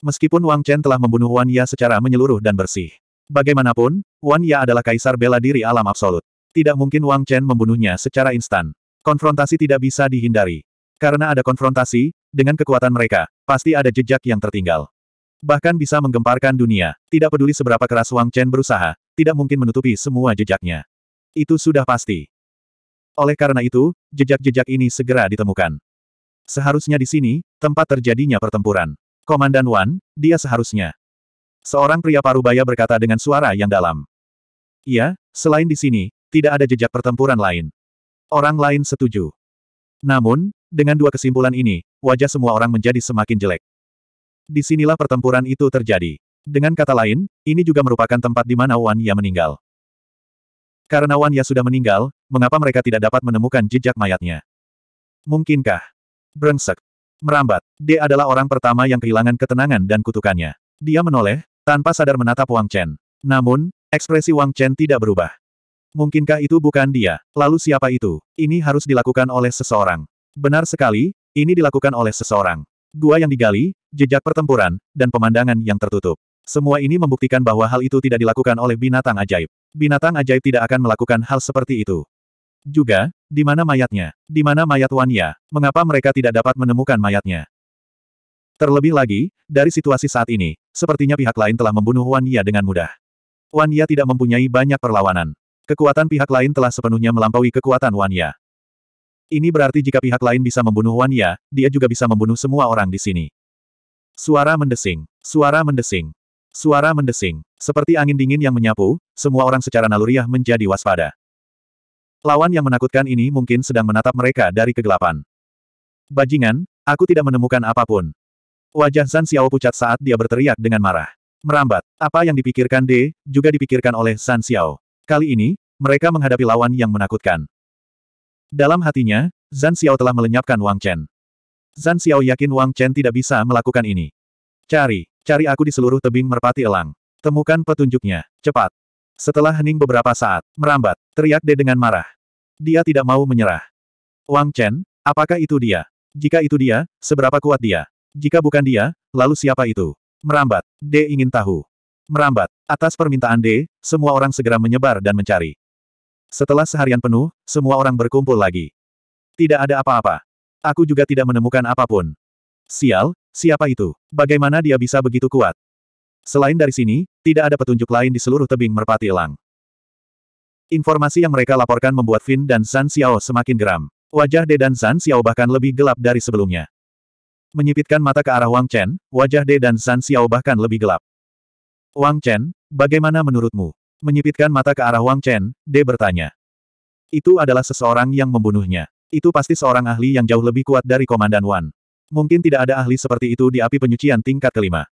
Meskipun Wang Chen telah membunuh Wan Ya secara menyeluruh dan bersih. Bagaimanapun, Wan Ya adalah kaisar bela diri alam absolut. Tidak mungkin Wang Chen membunuhnya secara instan. Konfrontasi tidak bisa dihindari. Karena ada konfrontasi, dengan kekuatan mereka, pasti ada jejak yang tertinggal. Bahkan bisa menggemparkan dunia. Tidak peduli seberapa keras Wang Chen berusaha, tidak mungkin menutupi semua jejaknya. Itu sudah pasti. Oleh karena itu, jejak-jejak ini segera ditemukan. Seharusnya di sini, tempat terjadinya pertempuran. Komandan Wan, dia seharusnya. Seorang pria parubaya berkata dengan suara yang dalam. Iya, selain di sini, tidak ada jejak pertempuran lain. Orang lain setuju. Namun, dengan dua kesimpulan ini, wajah semua orang menjadi semakin jelek. Disinilah pertempuran itu terjadi. Dengan kata lain, ini juga merupakan tempat di mana Wan Ya meninggal. Karena Wan Ya sudah meninggal, mengapa mereka tidak dapat menemukan jejak mayatnya? Mungkinkah? Brengsek. Merambat. D adalah orang pertama yang kehilangan ketenangan dan kutukannya. Dia menoleh, tanpa sadar menatap Wang Chen. Namun, ekspresi Wang Chen tidak berubah. Mungkinkah itu bukan dia? Lalu siapa itu? Ini harus dilakukan oleh seseorang. Benar sekali, ini dilakukan oleh seseorang. Gua yang digali, jejak pertempuran, dan pemandangan yang tertutup. Semua ini membuktikan bahwa hal itu tidak dilakukan oleh binatang ajaib. Binatang ajaib tidak akan melakukan hal seperti itu. Juga, di mana mayatnya? Di mana mayat Wania? Ya? Mengapa mereka tidak dapat menemukan mayatnya? Terlebih lagi, dari situasi saat ini, sepertinya pihak lain telah membunuh Wania ya dengan mudah. Wania ya tidak mempunyai banyak perlawanan. Kekuatan pihak lain telah sepenuhnya melampaui kekuatan Wania. Ini berarti jika pihak lain bisa membunuh Wan Ya, dia juga bisa membunuh semua orang di sini. Suara mendesing. Suara mendesing. Suara mendesing. Seperti angin dingin yang menyapu, semua orang secara naluriah menjadi waspada. Lawan yang menakutkan ini mungkin sedang menatap mereka dari kegelapan. Bajingan, aku tidak menemukan apapun. Wajah San Xiao pucat saat dia berteriak dengan marah. Merambat, apa yang dipikirkan D, juga dipikirkan oleh San Xiao. Kali ini, mereka menghadapi lawan yang menakutkan. Dalam hatinya, Zan Xiao telah melenyapkan Wang Chen. Zan Xiao yakin Wang Chen tidak bisa melakukan ini. Cari, cari aku di seluruh tebing merpati elang. Temukan petunjuknya, cepat. Setelah hening beberapa saat, merambat, teriak De dengan marah. Dia tidak mau menyerah. Wang Chen, apakah itu dia? Jika itu dia, seberapa kuat dia? Jika bukan dia, lalu siapa itu? Merambat, De ingin tahu. Merambat, atas permintaan De, semua orang segera menyebar dan mencari. Setelah seharian penuh, semua orang berkumpul lagi. Tidak ada apa-apa. Aku juga tidak menemukan apapun. Sial, siapa itu? Bagaimana dia bisa begitu kuat? Selain dari sini, tidak ada petunjuk lain di seluruh tebing merpati elang. Informasi yang mereka laporkan membuat Finn dan San Xiao semakin geram. Wajah De dan San Xiao bahkan lebih gelap dari sebelumnya. Menyipitkan mata ke arah Wang Chen, wajah De dan San Xiao bahkan lebih gelap. Wang Chen, bagaimana menurutmu? Menyipitkan mata ke arah Wang Chen, D bertanya. Itu adalah seseorang yang membunuhnya. Itu pasti seorang ahli yang jauh lebih kuat dari Komandan Wan. Mungkin tidak ada ahli seperti itu di api penyucian tingkat kelima.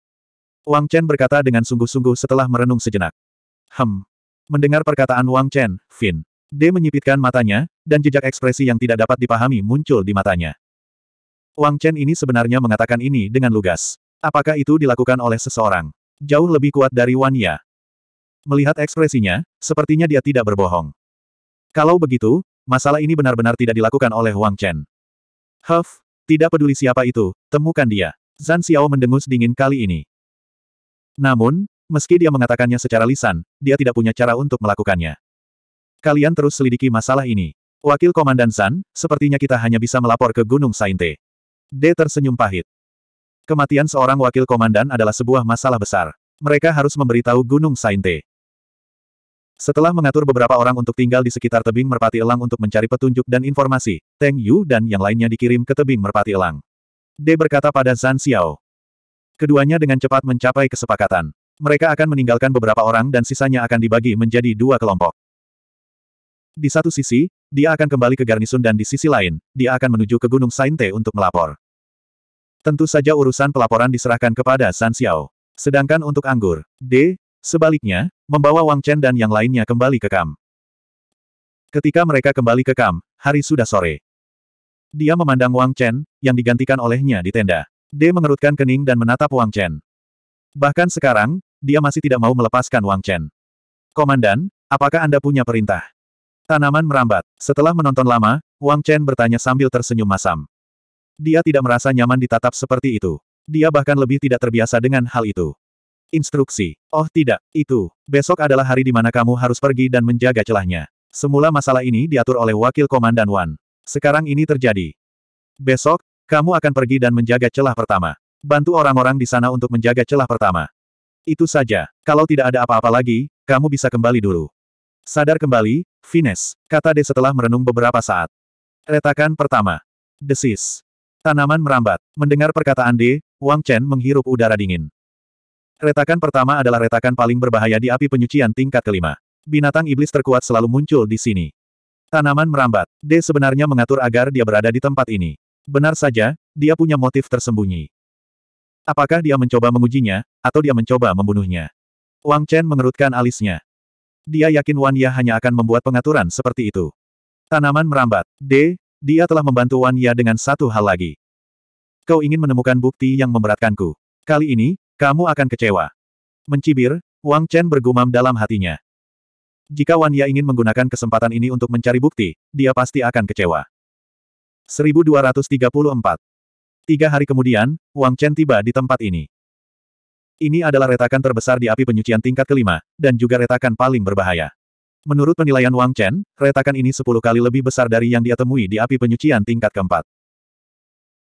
Wang Chen berkata dengan sungguh-sungguh setelah merenung sejenak. Hem. Mendengar perkataan Wang Chen, Fin. D menyipitkan matanya, dan jejak ekspresi yang tidak dapat dipahami muncul di matanya. Wang Chen ini sebenarnya mengatakan ini dengan lugas. Apakah itu dilakukan oleh seseorang? Jauh lebih kuat dari Wan Ya. Melihat ekspresinya, sepertinya dia tidak berbohong. Kalau begitu, masalah ini benar-benar tidak dilakukan oleh Wang Chen. Huff, tidak peduli siapa itu, temukan dia. Zan Xiao mendengus dingin kali ini. Namun, meski dia mengatakannya secara lisan, dia tidak punya cara untuk melakukannya. Kalian terus selidiki masalah ini. Wakil Komandan Zan, sepertinya kita hanya bisa melapor ke Gunung Sainte. D tersenyum pahit. Kematian seorang wakil komandan adalah sebuah masalah besar. Mereka harus memberitahu Gunung Sainte. Setelah mengatur beberapa orang untuk tinggal di sekitar tebing merpati elang untuk mencari petunjuk dan informasi, Teng Yu dan yang lainnya dikirim ke tebing merpati elang. D berkata pada Zan Xiao. Keduanya dengan cepat mencapai kesepakatan. Mereka akan meninggalkan beberapa orang dan sisanya akan dibagi menjadi dua kelompok. Di satu sisi, dia akan kembali ke garnisun dan di sisi lain, dia akan menuju ke Gunung Sainte untuk melapor. Tentu saja urusan pelaporan diserahkan kepada San Xiao. Sedangkan untuk Anggur, D, sebaliknya, membawa Wang Chen dan yang lainnya kembali ke Kam. Ketika mereka kembali ke Kam, hari sudah sore. Dia memandang Wang Chen, yang digantikan olehnya di tenda. D mengerutkan kening dan menatap Wang Chen. Bahkan sekarang, dia masih tidak mau melepaskan Wang Chen. Komandan, apakah Anda punya perintah? Tanaman merambat. Setelah menonton lama, Wang Chen bertanya sambil tersenyum masam. Dia tidak merasa nyaman ditatap seperti itu. Dia bahkan lebih tidak terbiasa dengan hal itu. Instruksi. Oh tidak, itu. Besok adalah hari di mana kamu harus pergi dan menjaga celahnya. Semula masalah ini diatur oleh Wakil Komandan Wan. Sekarang ini terjadi. Besok, kamu akan pergi dan menjaga celah pertama. Bantu orang-orang di sana untuk menjaga celah pertama. Itu saja. Kalau tidak ada apa-apa lagi, kamu bisa kembali dulu. Sadar kembali, Vines, kata D setelah merenung beberapa saat. Retakan pertama. Desis. Tanaman merambat. Mendengar perkataan D, Wang Chen menghirup udara dingin. Retakan pertama adalah retakan paling berbahaya di api penyucian tingkat kelima. Binatang iblis terkuat selalu muncul di sini. Tanaman merambat. D sebenarnya mengatur agar dia berada di tempat ini. Benar saja, dia punya motif tersembunyi. Apakah dia mencoba mengujinya, atau dia mencoba membunuhnya? Wang Chen mengerutkan alisnya. Dia yakin Wan Ya hanya akan membuat pengaturan seperti itu. Tanaman merambat. D. Dia telah membantu Wan Ya dengan satu hal lagi. Kau ingin menemukan bukti yang memberatkanku. Kali ini, kamu akan kecewa. Mencibir, Wang Chen bergumam dalam hatinya. Jika Wan Ya ingin menggunakan kesempatan ini untuk mencari bukti, dia pasti akan kecewa. 1234 Tiga hari kemudian, Wang Chen tiba di tempat ini. Ini adalah retakan terbesar di api penyucian tingkat kelima, dan juga retakan paling berbahaya. Menurut penilaian Wang Chen, retakan ini sepuluh kali lebih besar dari yang dia temui di api penyucian tingkat keempat.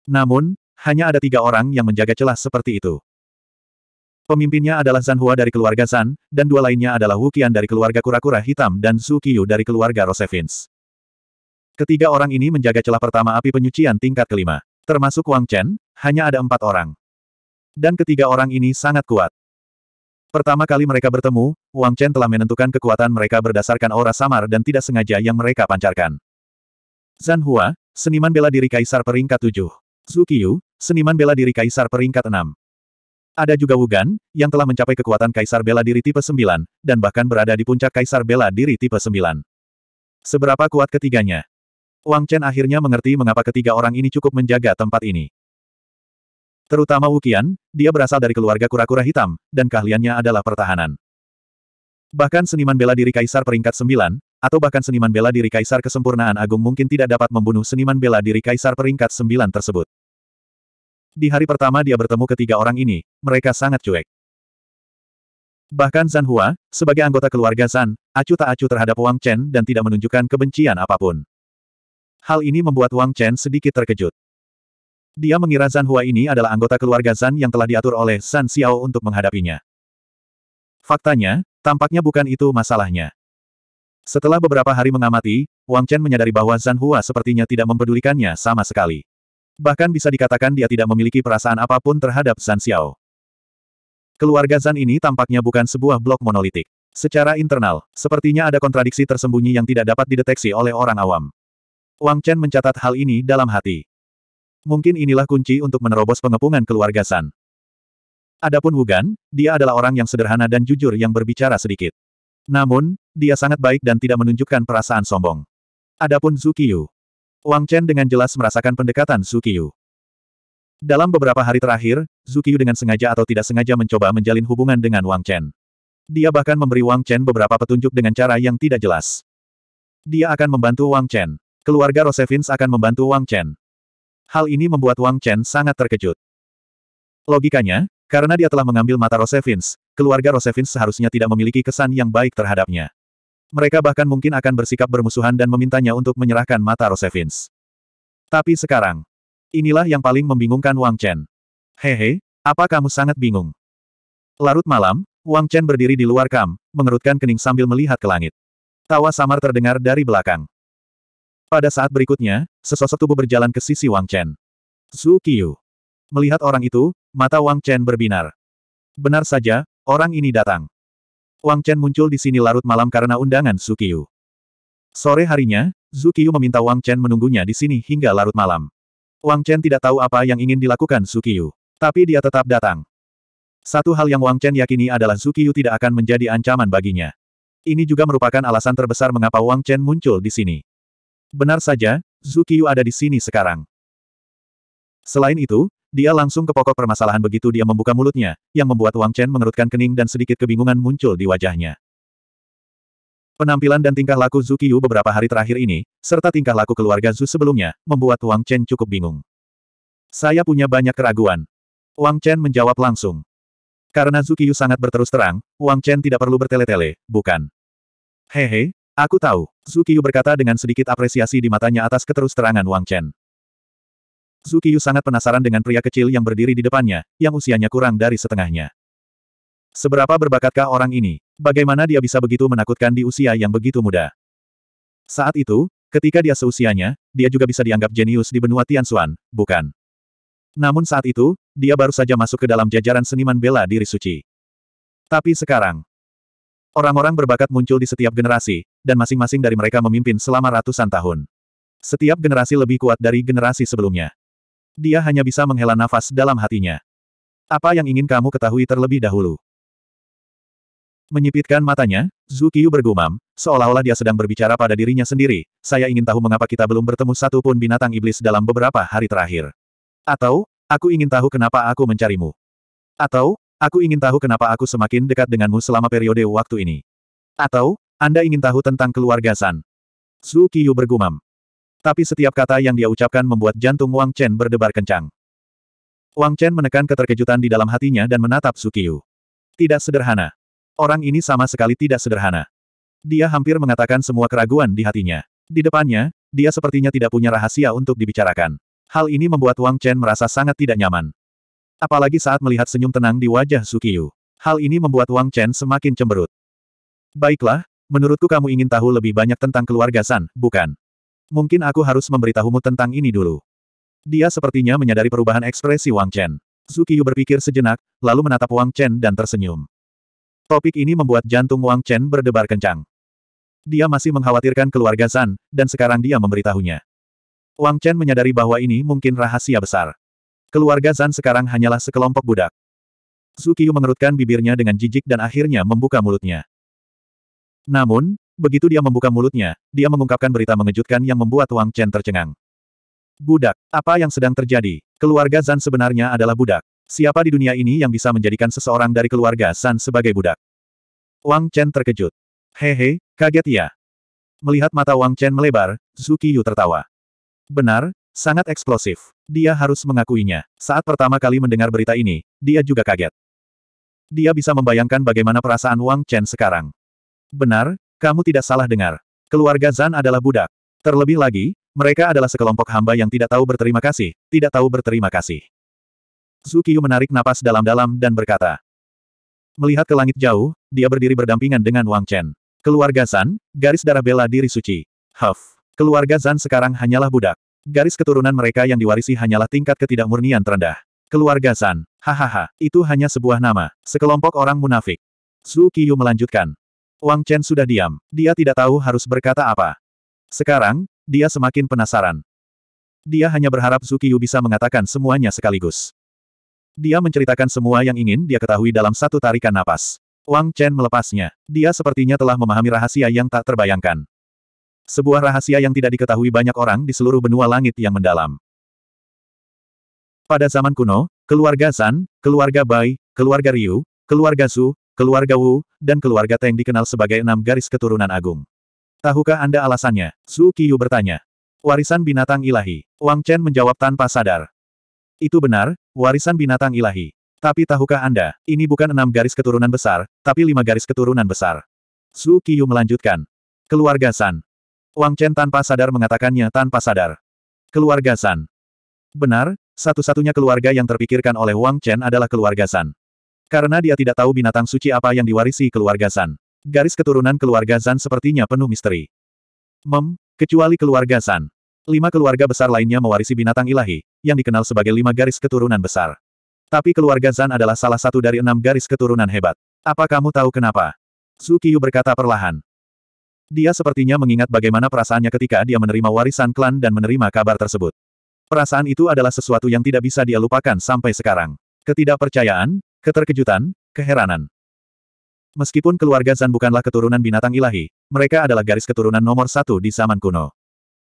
Namun, hanya ada tiga orang yang menjaga celah seperti itu. Pemimpinnya adalah Zan Hua dari keluarga Zan, dan dua lainnya adalah Wu Qian dari keluarga kura-kura hitam dan Su Yu dari keluarga Rosevins. Ketiga orang ini menjaga celah pertama api penyucian tingkat kelima. Termasuk Wang Chen, hanya ada empat orang. Dan ketiga orang ini sangat kuat. Pertama kali mereka bertemu, Wang Chen telah menentukan kekuatan mereka berdasarkan aura samar dan tidak sengaja yang mereka pancarkan. Zan Hua, seniman bela diri kaisar peringkat 7. Zhu Yu, seniman bela diri kaisar peringkat enam. Ada juga Wugan, yang telah mencapai kekuatan Kaisar Bela Diri tipe 9, dan bahkan berada di puncak Kaisar Bela Diri tipe 9. Seberapa kuat ketiganya? Wang Chen akhirnya mengerti mengapa ketiga orang ini cukup menjaga tempat ini. Terutama Wukian, dia berasal dari keluarga kura-kura hitam, dan keahliannya adalah pertahanan. Bahkan seniman bela diri Kaisar peringkat 9, atau bahkan seniman bela diri Kaisar kesempurnaan agung mungkin tidak dapat membunuh seniman bela diri Kaisar peringkat 9 tersebut. Di hari pertama dia bertemu ketiga orang ini, mereka sangat cuek. Bahkan Zan Hua, sebagai anggota keluarga Zan, acuh tak acuh terhadap Wang Chen dan tidak menunjukkan kebencian apapun. Hal ini membuat Wang Chen sedikit terkejut. Dia mengira Zan Hua ini adalah anggota keluarga Zan yang telah diatur oleh Zan Xiao untuk menghadapinya. Faktanya, tampaknya bukan itu masalahnya. Setelah beberapa hari mengamati, Wang Chen menyadari bahwa Zan Hua sepertinya tidak mempedulikannya sama sekali. Bahkan bisa dikatakan dia tidak memiliki perasaan apapun terhadap San Xiao. Keluarga Zan ini tampaknya bukan sebuah blok monolitik. Secara internal, sepertinya ada kontradiksi tersembunyi yang tidak dapat dideteksi oleh orang awam. Wang Chen mencatat hal ini dalam hati. Mungkin inilah kunci untuk menerobos pengepungan keluarga San. Adapun Wu Gan dia adalah orang yang sederhana dan jujur yang berbicara sedikit. Namun, dia sangat baik dan tidak menunjukkan perasaan sombong. Adapun Zukiyu, Wang Chen dengan jelas merasakan pendekatan Zukiyu. Dalam beberapa hari terakhir, Zukiyu dengan sengaja atau tidak sengaja mencoba menjalin hubungan dengan Wang Chen. Dia bahkan memberi Wang Chen beberapa petunjuk dengan cara yang tidak jelas. Dia akan membantu Wang Chen. Keluarga Rosevins akan membantu Wang Chen. Hal ini membuat Wang Chen sangat terkejut. Logikanya, karena dia telah mengambil mata Rosevins, keluarga Rosevins seharusnya tidak memiliki kesan yang baik terhadapnya. Mereka bahkan mungkin akan bersikap bermusuhan dan memintanya untuk menyerahkan mata Rosevins. Tapi sekarang, inilah yang paling membingungkan Wang Chen. Hehe, apa kamu sangat bingung? Larut malam, Wang Chen berdiri di luar kam, mengerutkan kening sambil melihat ke langit. Tawa samar terdengar dari belakang. Pada saat berikutnya, sesosok tubuh berjalan ke sisi Wang Chen. Su Qiu. Melihat orang itu, mata Wang Chen berbinar. Benar saja, orang ini datang. Wang Chen muncul di sini larut malam karena undangan Sukiyu. Sore harinya, Sukiyu meminta Wang Chen menunggunya di sini hingga larut malam. Wang Chen tidak tahu apa yang ingin dilakukan Sukiyu. Tapi dia tetap datang. Satu hal yang Wang Chen yakini adalah Sukiyu tidak akan menjadi ancaman baginya. Ini juga merupakan alasan terbesar mengapa Wang Chen muncul di sini. Benar saja, Zukiyu ada di sini sekarang. Selain itu, dia langsung ke pokok permasalahan begitu dia membuka mulutnya, yang membuat Wang Chen mengerutkan kening dan sedikit kebingungan muncul di wajahnya. Penampilan dan tingkah laku Zhu Qiyu beberapa hari terakhir ini, serta tingkah laku keluarga Zhu sebelumnya, membuat Wang Chen cukup bingung. Saya punya banyak keraguan. Wang Chen menjawab langsung. Karena Zhu Qiyu sangat berterus terang, Wang Chen tidak perlu bertele-tele, bukan? Hehe, aku tahu. Zhu Qiyu berkata dengan sedikit apresiasi di matanya atas keterus terangan Wang Chen. Zukiyu sangat penasaran dengan pria kecil yang berdiri di depannya, yang usianya kurang dari setengahnya. Seberapa berbakatkah orang ini? Bagaimana dia bisa begitu menakutkan di usia yang begitu muda? Saat itu, ketika dia seusianya, dia juga bisa dianggap jenius di benua Tianxuan, bukan? Namun saat itu, dia baru saja masuk ke dalam jajaran seniman bela diri suci. Tapi sekarang, orang-orang berbakat muncul di setiap generasi, dan masing-masing dari mereka memimpin selama ratusan tahun. Setiap generasi lebih kuat dari generasi sebelumnya dia hanya bisa menghela nafas dalam hatinya. Apa yang ingin kamu ketahui terlebih dahulu? Menyipitkan matanya, Zukiyu bergumam, seolah-olah dia sedang berbicara pada dirinya sendiri, saya ingin tahu mengapa kita belum bertemu satu pun binatang iblis dalam beberapa hari terakhir. Atau, aku ingin tahu kenapa aku mencarimu. Atau, aku ingin tahu kenapa aku semakin dekat denganmu selama periode waktu ini. Atau, Anda ingin tahu tentang keluarga San. Zukiyu bergumam. Tapi setiap kata yang dia ucapkan membuat jantung Wang Chen berdebar kencang. Wang Chen menekan keterkejutan di dalam hatinya dan menatap Qiu. Tidak sederhana. Orang ini sama sekali tidak sederhana. Dia hampir mengatakan semua keraguan di hatinya. Di depannya, dia sepertinya tidak punya rahasia untuk dibicarakan. Hal ini membuat Wang Chen merasa sangat tidak nyaman. Apalagi saat melihat senyum tenang di wajah Qiu. Hal ini membuat Wang Chen semakin cemberut. Baiklah, menurutku kamu ingin tahu lebih banyak tentang keluarga San, bukan? Mungkin aku harus memberitahumu tentang ini dulu. Dia sepertinya menyadari perubahan ekspresi Wang Chen. Zukiyu berpikir sejenak, lalu menatap Wang Chen dan tersenyum. Topik ini membuat jantung Wang Chen berdebar kencang. Dia masih mengkhawatirkan keluarga Zan, dan sekarang dia memberitahunya. Wang Chen menyadari bahwa ini mungkin rahasia besar. Keluarga Zan sekarang hanyalah sekelompok budak. Zukiyu mengerutkan bibirnya dengan jijik dan akhirnya membuka mulutnya. Namun, Begitu dia membuka mulutnya, dia mengungkapkan berita mengejutkan yang membuat Wang Chen tercengang. Budak, apa yang sedang terjadi? Keluarga Zan sebenarnya adalah budak. Siapa di dunia ini yang bisa menjadikan seseorang dari keluarga Zan sebagai budak? Wang Chen terkejut. Hehe, kaget ya. Melihat mata Wang Chen melebar, Zuki Yu tertawa. Benar, sangat eksplosif. Dia harus mengakuinya. Saat pertama kali mendengar berita ini, dia juga kaget. Dia bisa membayangkan bagaimana perasaan Wang Chen sekarang. Benar, kamu tidak salah dengar. Keluarga Zan adalah budak. Terlebih lagi, mereka adalah sekelompok hamba yang tidak tahu berterima kasih, tidak tahu berterima kasih. Zukiyu menarik napas dalam-dalam dan berkata. Melihat ke langit jauh, dia berdiri berdampingan dengan Wang Chen. Keluarga Zan, garis darah bela diri suci. Huff. Keluarga Zan sekarang hanyalah budak. Garis keturunan mereka yang diwarisi hanyalah tingkat ketidakmurnian terendah. Keluarga Zan, hahaha, itu hanya sebuah nama, sekelompok orang munafik. Zhu Qiyu melanjutkan, Wang Chen sudah diam. Dia tidak tahu harus berkata apa. Sekarang, dia semakin penasaran. Dia hanya berharap Zukiyu bisa mengatakan semuanya sekaligus. Dia menceritakan semua yang ingin dia ketahui dalam satu tarikan napas. Wang Chen melepasnya. Dia sepertinya telah memahami rahasia yang tak terbayangkan. Sebuah rahasia yang tidak diketahui banyak orang di seluruh benua langit yang mendalam. Pada zaman kuno, keluarga Zan, keluarga Bai, keluarga Ryu, keluarga Su, Keluarga Wu, dan keluarga Teng dikenal sebagai enam garis keturunan agung. Tahukah Anda alasannya? Su Qiyu bertanya. Warisan binatang ilahi. Wang Chen menjawab tanpa sadar. Itu benar, warisan binatang ilahi. Tapi tahukah Anda, ini bukan enam garis keturunan besar, tapi lima garis keturunan besar. Su Qiyu melanjutkan. Keluarga San. Wang Chen tanpa sadar mengatakannya tanpa sadar. Keluarga San. Benar, satu-satunya keluarga yang terpikirkan oleh Wang Chen adalah keluarga San. Karena dia tidak tahu binatang suci apa yang diwarisi keluarga Zan. Garis keturunan keluarga Zan sepertinya penuh misteri. Mem, kecuali keluarga Zan. Lima keluarga besar lainnya mewarisi binatang ilahi, yang dikenal sebagai lima garis keturunan besar. Tapi keluarga Zan adalah salah satu dari enam garis keturunan hebat. Apa kamu tahu kenapa? Su Qiyu berkata perlahan. Dia sepertinya mengingat bagaimana perasaannya ketika dia menerima warisan klan dan menerima kabar tersebut. Perasaan itu adalah sesuatu yang tidak bisa dia lupakan sampai sekarang. Ketidakpercayaan, Keterkejutan, keheranan. Meskipun keluarga Zan bukanlah keturunan binatang ilahi, mereka adalah garis keturunan nomor satu di zaman kuno.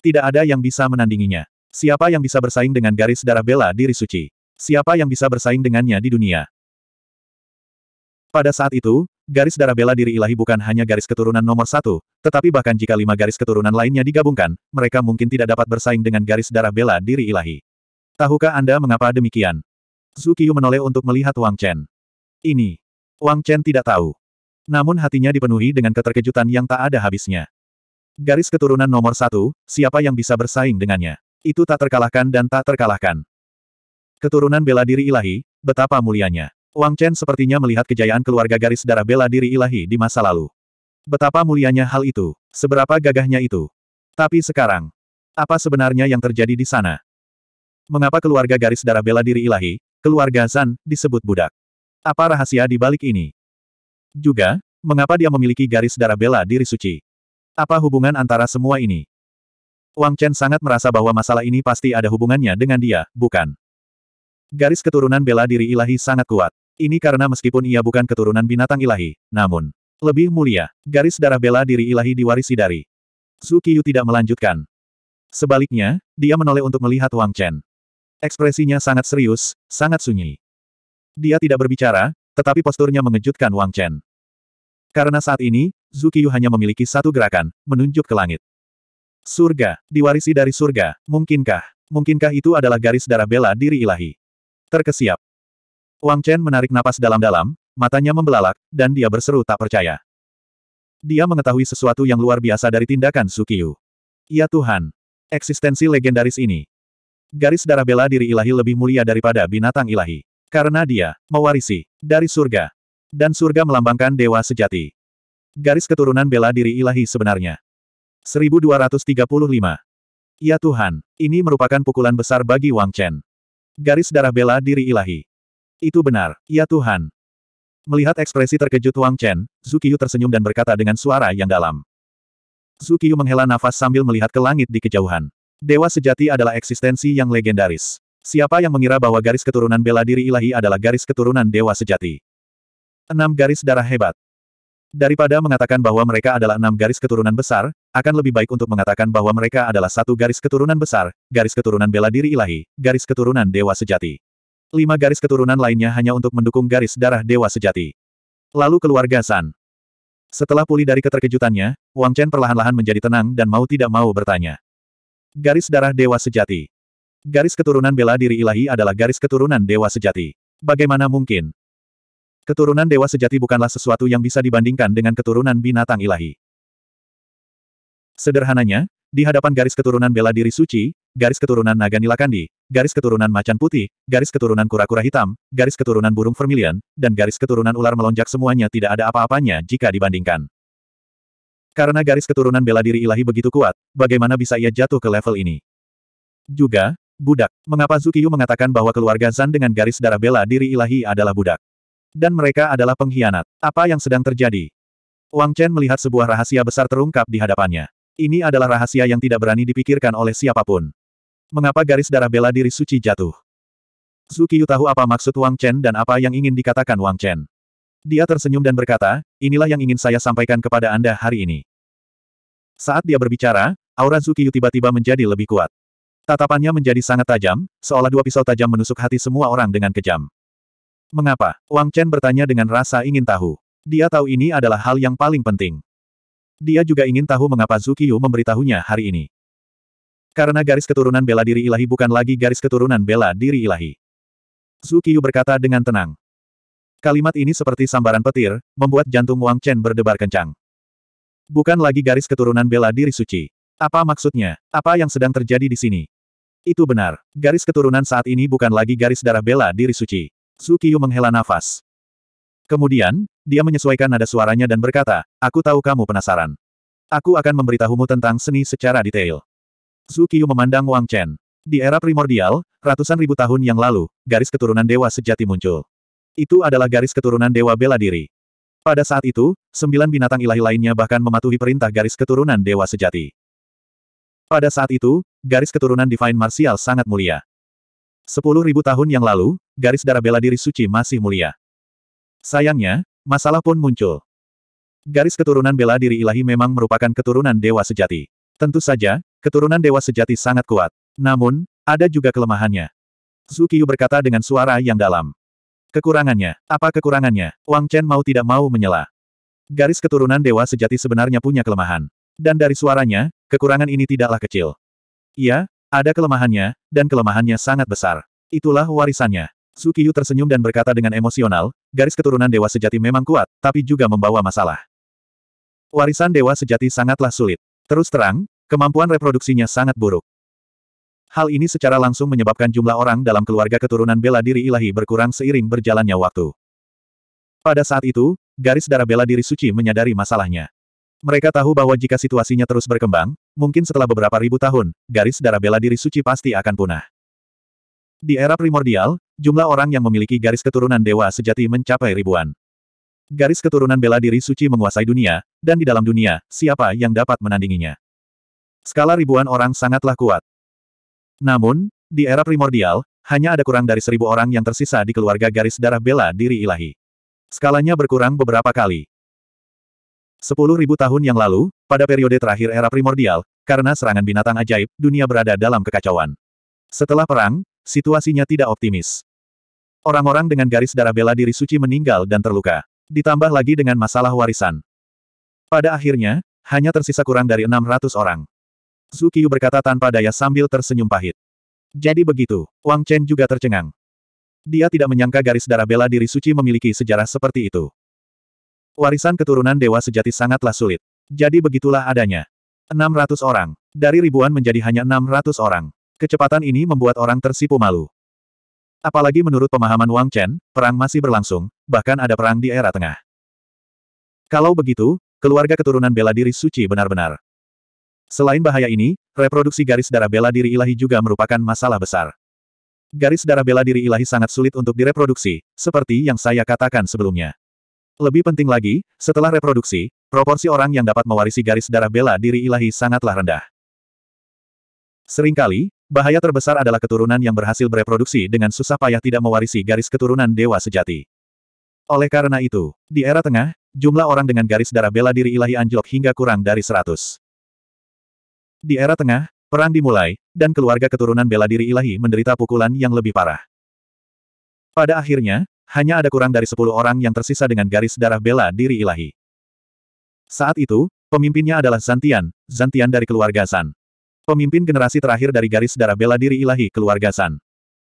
Tidak ada yang bisa menandinginya. Siapa yang bisa bersaing dengan garis darah bela diri suci? Siapa yang bisa bersaing dengannya di dunia? Pada saat itu, garis darah bela diri ilahi bukan hanya garis keturunan nomor satu, tetapi bahkan jika lima garis keturunan lainnya digabungkan, mereka mungkin tidak dapat bersaing dengan garis darah bela diri ilahi. Tahukah Anda mengapa demikian? Zukiyu menoleh untuk melihat Wang Chen. Ini. Wang Chen tidak tahu. Namun hatinya dipenuhi dengan keterkejutan yang tak ada habisnya. Garis keturunan nomor satu, siapa yang bisa bersaing dengannya? Itu tak terkalahkan dan tak terkalahkan. Keturunan bela diri ilahi, betapa mulianya. Wang Chen sepertinya melihat kejayaan keluarga garis darah bela diri ilahi di masa lalu. Betapa mulianya hal itu, seberapa gagahnya itu. Tapi sekarang, apa sebenarnya yang terjadi di sana? Mengapa keluarga garis darah bela diri ilahi, keluarga Zan, disebut budak. Apa rahasia di balik ini? Juga, mengapa dia memiliki garis darah bela diri suci? Apa hubungan antara semua ini? Wang Chen sangat merasa bahwa masalah ini pasti ada hubungannya dengan dia, bukan? Garis keturunan bela diri ilahi sangat kuat. Ini karena meskipun ia bukan keturunan binatang ilahi, namun lebih mulia, garis darah bela diri ilahi diwarisi dari Zhu Qiyu tidak melanjutkan. Sebaliknya, dia menoleh untuk melihat Wang Chen. Ekspresinya sangat serius, sangat sunyi. Dia tidak berbicara, tetapi posturnya mengejutkan Wang Chen. Karena saat ini, Zukiyu hanya memiliki satu gerakan, menunjuk ke langit. Surga, diwarisi dari surga, mungkinkah? Mungkinkah itu adalah garis darah bela diri ilahi? Terkesiap. Wang Chen menarik napas dalam-dalam, matanya membelalak, dan dia berseru tak percaya. Dia mengetahui sesuatu yang luar biasa dari tindakan Zukiyu. Ya Tuhan, eksistensi legendaris ini, Garis darah bela diri ilahi lebih mulia daripada binatang ilahi. Karena dia mewarisi dari surga. Dan surga melambangkan dewa sejati. Garis keturunan bela diri ilahi sebenarnya. 1235. Ya Tuhan, ini merupakan pukulan besar bagi Wang Chen. Garis darah bela diri ilahi. Itu benar, ya Tuhan. Melihat ekspresi terkejut Wang Chen, Zukiyu tersenyum dan berkata dengan suara yang dalam. Zukiyu menghela nafas sambil melihat ke langit di kejauhan. Dewa sejati adalah eksistensi yang legendaris. Siapa yang mengira bahwa garis keturunan bela diri ilahi adalah garis keturunan dewa sejati? Enam garis darah hebat. Daripada mengatakan bahwa mereka adalah enam garis keturunan besar, akan lebih baik untuk mengatakan bahwa mereka adalah satu garis keturunan besar, garis keturunan bela diri ilahi, garis keturunan dewa sejati. Lima garis keturunan lainnya hanya untuk mendukung garis darah dewa sejati. Lalu keluarga San. Setelah pulih dari keterkejutannya, Wang Chen perlahan-lahan menjadi tenang dan mau tidak mau bertanya. Garis darah dewa sejati. Garis keturunan bela diri ilahi adalah garis keturunan dewa sejati. Bagaimana mungkin? Keturunan dewa sejati bukanlah sesuatu yang bisa dibandingkan dengan keturunan binatang ilahi. Sederhananya, di hadapan garis keturunan bela diri suci, garis keturunan naga nilakandi, garis keturunan macan putih, garis keturunan kura-kura hitam, garis keturunan burung vermilion, dan garis keturunan ular melonjak semuanya tidak ada apa-apanya jika dibandingkan. Karena garis keturunan bela diri ilahi begitu kuat, bagaimana bisa ia jatuh ke level ini? Juga, budak. Mengapa Zukiyu mengatakan bahwa keluarga Zan dengan garis darah bela diri ilahi adalah budak? Dan mereka adalah pengkhianat. Apa yang sedang terjadi? Wang Chen melihat sebuah rahasia besar terungkap di hadapannya. Ini adalah rahasia yang tidak berani dipikirkan oleh siapapun. Mengapa garis darah bela diri suci jatuh? Zukiyu tahu apa maksud Wang Chen dan apa yang ingin dikatakan Wang Chen. Dia tersenyum dan berkata, inilah yang ingin saya sampaikan kepada Anda hari ini. Saat dia berbicara, aura Zukiyu tiba-tiba menjadi lebih kuat. Tatapannya menjadi sangat tajam, seolah dua pisau tajam menusuk hati semua orang dengan kejam. Mengapa? Wang Chen bertanya dengan rasa ingin tahu. Dia tahu ini adalah hal yang paling penting. Dia juga ingin tahu mengapa Zukiyu memberitahunya hari ini. Karena garis keturunan bela diri ilahi bukan lagi garis keturunan bela diri ilahi. Zukiyu berkata dengan tenang. Kalimat ini seperti sambaran petir, membuat jantung Wang Chen berdebar kencang. Bukan lagi garis keturunan bela diri suci. Apa maksudnya? Apa yang sedang terjadi di sini? Itu benar. Garis keturunan saat ini bukan lagi garis darah bela diri suci. Su Qiyu menghela nafas. Kemudian, dia menyesuaikan nada suaranya dan berkata, Aku tahu kamu penasaran. Aku akan memberitahumu tentang seni secara detail. Su Qiyu memandang Wang Chen. Di era primordial, ratusan ribu tahun yang lalu, garis keturunan dewa sejati muncul. Itu adalah garis keturunan Dewa Bela Diri. Pada saat itu, sembilan binatang ilahi lainnya bahkan mematuhi perintah garis keturunan Dewa Sejati. Pada saat itu, garis keturunan Divine Martial sangat mulia. Sepuluh ribu tahun yang lalu, garis darah bela diri suci masih mulia. Sayangnya, masalah pun muncul. Garis keturunan bela diri ilahi memang merupakan keturunan Dewa Sejati. Tentu saja, keturunan Dewa Sejati sangat kuat. Namun, ada juga kelemahannya. Zukiyu berkata dengan suara yang dalam. Kekurangannya. Apa kekurangannya? Wang Chen mau tidak mau menyela. Garis keturunan dewa sejati sebenarnya punya kelemahan. Dan dari suaranya, kekurangan ini tidaklah kecil. Iya, ada kelemahannya, dan kelemahannya sangat besar. Itulah warisannya. Su Qiyu tersenyum dan berkata dengan emosional, garis keturunan dewa sejati memang kuat, tapi juga membawa masalah. Warisan dewa sejati sangatlah sulit. Terus terang, kemampuan reproduksinya sangat buruk. Hal ini secara langsung menyebabkan jumlah orang dalam keluarga keturunan bela diri ilahi berkurang seiring berjalannya waktu. Pada saat itu, garis darah bela diri suci menyadari masalahnya. Mereka tahu bahwa jika situasinya terus berkembang, mungkin setelah beberapa ribu tahun, garis darah bela diri suci pasti akan punah. Di era primordial, jumlah orang yang memiliki garis keturunan dewa sejati mencapai ribuan. Garis keturunan bela diri suci menguasai dunia, dan di dalam dunia, siapa yang dapat menandinginya? Skala ribuan orang sangatlah kuat. Namun, di era primordial, hanya ada kurang dari seribu orang yang tersisa di keluarga garis darah bela diri ilahi. Skalanya berkurang beberapa kali. Sepuluh ribu tahun yang lalu, pada periode terakhir era primordial, karena serangan binatang ajaib, dunia berada dalam kekacauan. Setelah perang, situasinya tidak optimis. Orang-orang dengan garis darah bela diri suci meninggal dan terluka. Ditambah lagi dengan masalah warisan. Pada akhirnya, hanya tersisa kurang dari 600 orang. Zukiyu berkata tanpa daya sambil tersenyum pahit. Jadi begitu, Wang Chen juga tercengang. Dia tidak menyangka garis darah bela diri suci memiliki sejarah seperti itu. Warisan keturunan dewa sejati sangatlah sulit. Jadi begitulah adanya. 600 orang. Dari ribuan menjadi hanya 600 orang. Kecepatan ini membuat orang tersipu malu. Apalagi menurut pemahaman Wang Chen, perang masih berlangsung, bahkan ada perang di era tengah. Kalau begitu, keluarga keturunan bela diri suci benar-benar Selain bahaya ini, reproduksi garis darah bela diri ilahi juga merupakan masalah besar. Garis darah bela diri ilahi sangat sulit untuk direproduksi, seperti yang saya katakan sebelumnya. Lebih penting lagi, setelah reproduksi, proporsi orang yang dapat mewarisi garis darah bela diri ilahi sangatlah rendah. Seringkali, bahaya terbesar adalah keturunan yang berhasil bereproduksi dengan susah payah tidak mewarisi garis keturunan dewa sejati. Oleh karena itu, di era tengah, jumlah orang dengan garis darah bela diri ilahi anjlok hingga kurang dari 100. Di era tengah, perang dimulai, dan keluarga keturunan bela diri ilahi menderita pukulan yang lebih parah. Pada akhirnya, hanya ada kurang dari sepuluh orang yang tersisa dengan garis darah bela diri ilahi. Saat itu, pemimpinnya adalah Zantian, Zantian dari keluarga San. Pemimpin generasi terakhir dari garis darah bela diri ilahi keluarga San.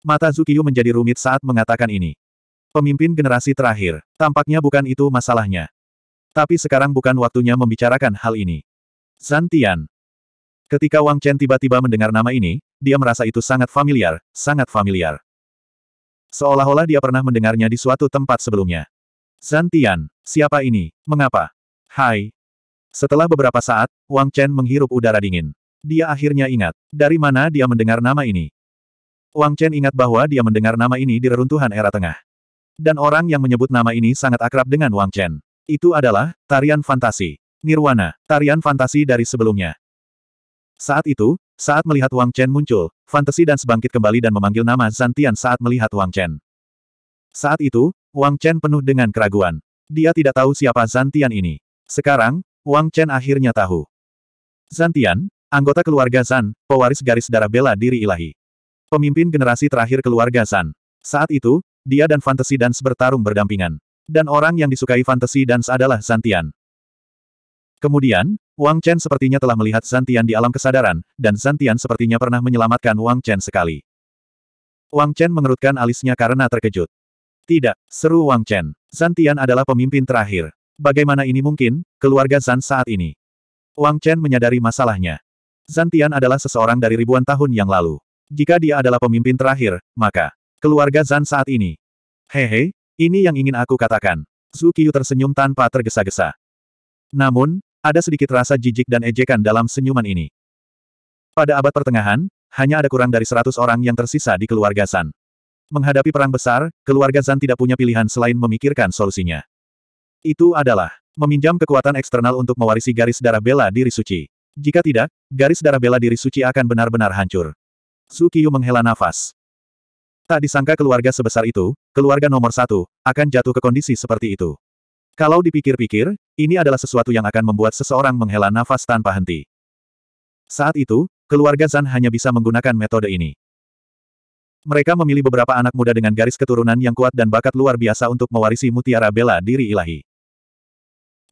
Mata Zukiyu menjadi rumit saat mengatakan ini. Pemimpin generasi terakhir, tampaknya bukan itu masalahnya. Tapi sekarang bukan waktunya membicarakan hal ini. Zantian, Ketika Wang Chen tiba-tiba mendengar nama ini, dia merasa itu sangat familiar, sangat familiar. Seolah-olah dia pernah mendengarnya di suatu tempat sebelumnya. Zantian, siapa ini? Mengapa? Hai. Setelah beberapa saat, Wang Chen menghirup udara dingin. Dia akhirnya ingat, dari mana dia mendengar nama ini. Wang Chen ingat bahwa dia mendengar nama ini di reruntuhan era tengah. Dan orang yang menyebut nama ini sangat akrab dengan Wang Chen. Itu adalah, tarian fantasi. Nirwana, tarian fantasi dari sebelumnya. Saat itu, saat melihat Wang Chen muncul, fantasi dan sebangkit kembali dan memanggil nama Zantian saat melihat Wang Chen. Saat itu, Wang Chen penuh dengan keraguan. Dia tidak tahu siapa Zantian ini. Sekarang, Wang Chen akhirnya tahu. Zantian, anggota keluarga Zan, pewaris garis darah bela diri ilahi. Pemimpin generasi terakhir keluarga Zan. Saat itu, dia dan fantasi dance bertarung berdampingan. Dan orang yang disukai fantasi dance adalah Zantian. Kemudian, Wang Chen sepertinya telah melihat Zantian di alam kesadaran, dan Zantian sepertinya pernah menyelamatkan Wang Chen sekali. Wang Chen mengerutkan alisnya karena terkejut. Tidak, seru Wang Chen. Zantian adalah pemimpin terakhir. Bagaimana ini mungkin, keluarga Zan saat ini? Wang Chen menyadari masalahnya. Zantian adalah seseorang dari ribuan tahun yang lalu. Jika dia adalah pemimpin terakhir, maka keluarga Zan saat ini. Hehe, ini yang ingin aku katakan. Zhu Qiu tersenyum tanpa tergesa-gesa. Namun, ada sedikit rasa jijik dan ejekan dalam senyuman ini. Pada abad pertengahan, hanya ada kurang dari seratus orang yang tersisa di keluarga Zan. Menghadapi perang besar, keluarga Zan tidak punya pilihan selain memikirkan solusinya. Itu adalah meminjam kekuatan eksternal untuk mewarisi garis darah bela diri suci. Jika tidak, garis darah bela diri suci akan benar-benar hancur. Su Qiyu menghela nafas. Tak disangka keluarga sebesar itu, keluarga nomor satu, akan jatuh ke kondisi seperti itu. Kalau dipikir-pikir, ini adalah sesuatu yang akan membuat seseorang menghela nafas tanpa henti. Saat itu, keluarga Zan hanya bisa menggunakan metode ini. Mereka memilih beberapa anak muda dengan garis keturunan yang kuat dan bakat luar biasa untuk mewarisi mutiara bela diri ilahi.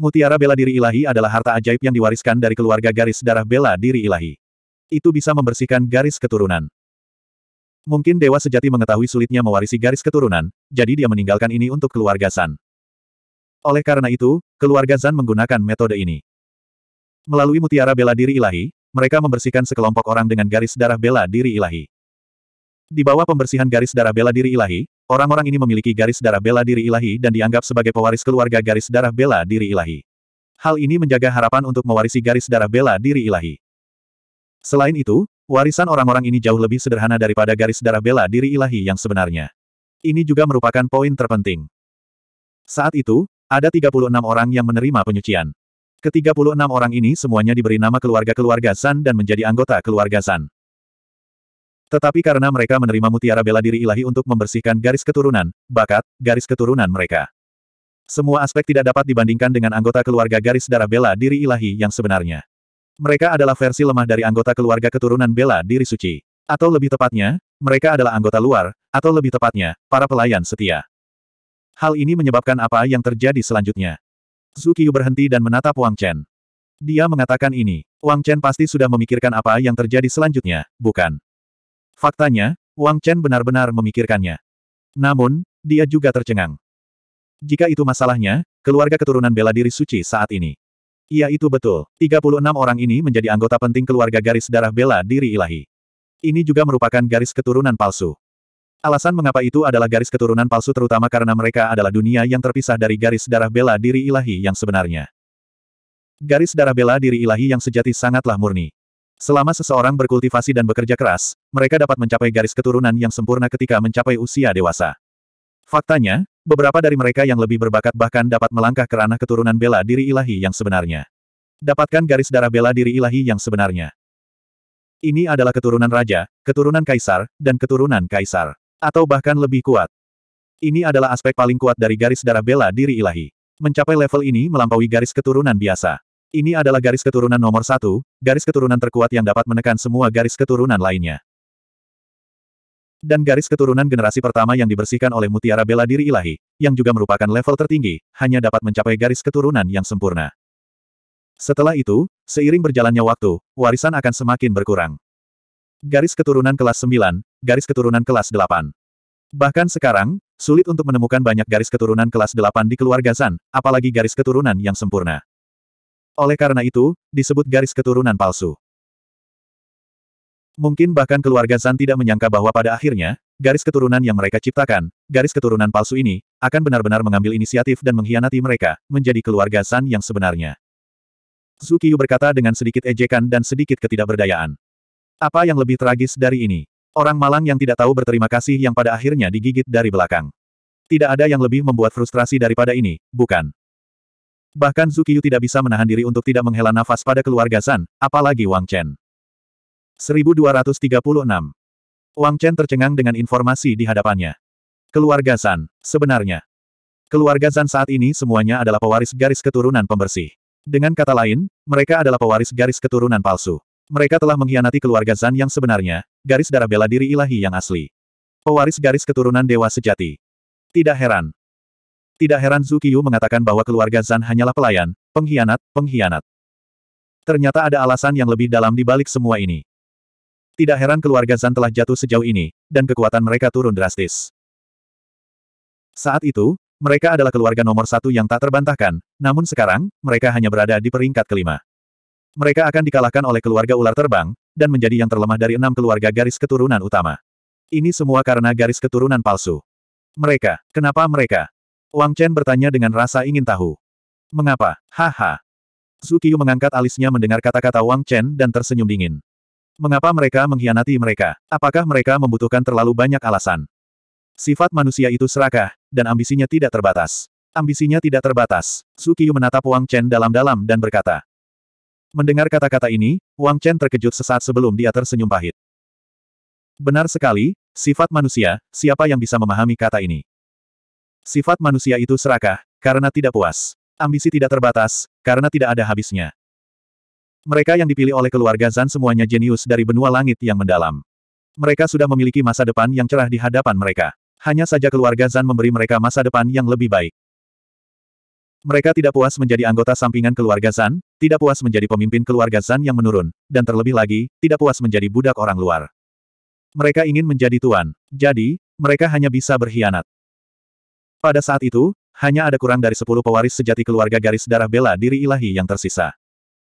Mutiara bela diri ilahi adalah harta ajaib yang diwariskan dari keluarga garis darah bela diri ilahi. Itu bisa membersihkan garis keturunan. Mungkin Dewa Sejati mengetahui sulitnya mewarisi garis keturunan, jadi dia meninggalkan ini untuk keluarga San. Oleh karena itu, keluarga Zan menggunakan metode ini. Melalui mutiara bela diri ilahi, mereka membersihkan sekelompok orang dengan garis darah bela diri ilahi. Di bawah pembersihan garis darah bela diri ilahi, orang-orang ini memiliki garis darah bela diri ilahi dan dianggap sebagai pewaris keluarga garis darah bela diri ilahi. Hal ini menjaga harapan untuk mewarisi garis darah bela diri ilahi. Selain itu, warisan orang-orang ini jauh lebih sederhana daripada garis darah bela diri ilahi yang sebenarnya. Ini juga merupakan poin terpenting. Saat itu, ada 36 orang yang menerima penyucian. Ketiga puluh enam orang ini semuanya diberi nama keluarga-keluarga San dan menjadi anggota keluarga San. Tetapi karena mereka menerima mutiara bela diri ilahi untuk membersihkan garis keturunan, bakat, garis keturunan mereka. Semua aspek tidak dapat dibandingkan dengan anggota keluarga garis darah bela diri ilahi yang sebenarnya. Mereka adalah versi lemah dari anggota keluarga keturunan bela diri suci. Atau lebih tepatnya, mereka adalah anggota luar, atau lebih tepatnya, para pelayan setia. Hal ini menyebabkan apa yang terjadi selanjutnya. Zukiyu berhenti dan menatap Wang Chen. Dia mengatakan ini, Wang Chen pasti sudah memikirkan apa yang terjadi selanjutnya, bukan? Faktanya, Wang Chen benar-benar memikirkannya. Namun, dia juga tercengang. Jika itu masalahnya, keluarga keturunan bela diri suci saat ini. Iya itu betul, 36 orang ini menjadi anggota penting keluarga garis darah bela diri ilahi. Ini juga merupakan garis keturunan palsu. Alasan mengapa itu adalah garis keturunan palsu terutama karena mereka adalah dunia yang terpisah dari garis darah bela diri ilahi yang sebenarnya. Garis darah bela diri ilahi yang sejati sangatlah murni. Selama seseorang berkultivasi dan bekerja keras, mereka dapat mencapai garis keturunan yang sempurna ketika mencapai usia dewasa. Faktanya, beberapa dari mereka yang lebih berbakat bahkan dapat melangkah ke ranah keturunan bela diri ilahi yang sebenarnya. Dapatkan garis darah bela diri ilahi yang sebenarnya. Ini adalah keturunan raja, keturunan kaisar, dan keturunan kaisar. Atau bahkan lebih kuat. Ini adalah aspek paling kuat dari garis darah bela diri ilahi. Mencapai level ini melampaui garis keturunan biasa. Ini adalah garis keturunan nomor satu, garis keturunan terkuat yang dapat menekan semua garis keturunan lainnya. Dan garis keturunan generasi pertama yang dibersihkan oleh mutiara bela diri ilahi, yang juga merupakan level tertinggi, hanya dapat mencapai garis keturunan yang sempurna. Setelah itu, seiring berjalannya waktu, warisan akan semakin berkurang. Garis keturunan kelas 9, garis keturunan kelas 8. Bahkan sekarang, sulit untuk menemukan banyak garis keturunan kelas 8 di keluarga Zan, apalagi garis keturunan yang sempurna. Oleh karena itu, disebut garis keturunan palsu. Mungkin bahkan keluarga Zan tidak menyangka bahwa pada akhirnya, garis keturunan yang mereka ciptakan, garis keturunan palsu ini, akan benar-benar mengambil inisiatif dan mengkhianati mereka, menjadi keluarga San yang sebenarnya. Zukiyu berkata dengan sedikit ejekan dan sedikit ketidakberdayaan. Apa yang lebih tragis dari ini? Orang malang yang tidak tahu berterima kasih yang pada akhirnya digigit dari belakang. Tidak ada yang lebih membuat frustrasi daripada ini, bukan? Bahkan Zukiyu tidak bisa menahan diri untuk tidak menghela nafas pada keluarga San, apalagi Wang Chen. 1236. Wang Chen tercengang dengan informasi di hadapannya. Keluarga San, sebenarnya. Keluarga Zan saat ini semuanya adalah pewaris garis keturunan pembersih. Dengan kata lain, mereka adalah pewaris garis keturunan palsu. Mereka telah mengkhianati keluarga Zan yang sebenarnya, garis darah bela diri ilahi yang asli. Pewaris garis keturunan dewa sejati. Tidak heran. Tidak heran Zukiyu mengatakan bahwa keluarga Zan hanyalah pelayan, pengkhianat, pengkhianat. Ternyata ada alasan yang lebih dalam di balik semua ini. Tidak heran keluarga Zan telah jatuh sejauh ini, dan kekuatan mereka turun drastis. Saat itu, mereka adalah keluarga nomor satu yang tak terbantahkan, namun sekarang, mereka hanya berada di peringkat kelima mereka akan dikalahkan oleh keluarga ular terbang, dan menjadi yang terlemah dari enam keluarga garis keturunan utama. Ini semua karena garis keturunan palsu. Mereka, kenapa mereka? Wang Chen bertanya dengan rasa ingin tahu. Mengapa? Haha. Zukiyu mengangkat alisnya mendengar kata-kata Wang Chen dan tersenyum dingin. Mengapa mereka mengkhianati mereka? Apakah mereka membutuhkan terlalu banyak alasan? Sifat manusia itu serakah, dan ambisinya tidak terbatas. Ambisinya tidak terbatas. Zukiyu menatap Wang Chen dalam-dalam dan berkata, Mendengar kata-kata ini, Wang Chen terkejut sesaat sebelum dia tersenyum pahit. Benar sekali, sifat manusia, siapa yang bisa memahami kata ini? Sifat manusia itu serakah, karena tidak puas. Ambisi tidak terbatas, karena tidak ada habisnya. Mereka yang dipilih oleh keluarga Zan semuanya jenius dari benua langit yang mendalam. Mereka sudah memiliki masa depan yang cerah di hadapan mereka. Hanya saja keluarga Zan memberi mereka masa depan yang lebih baik. Mereka tidak puas menjadi anggota sampingan keluarga Zan, tidak puas menjadi pemimpin keluarga Zan yang menurun, dan terlebih lagi, tidak puas menjadi budak orang luar. Mereka ingin menjadi tuan. Jadi, mereka hanya bisa berkhianat. Pada saat itu, hanya ada kurang dari sepuluh pewaris sejati keluarga garis darah bela diri ilahi yang tersisa.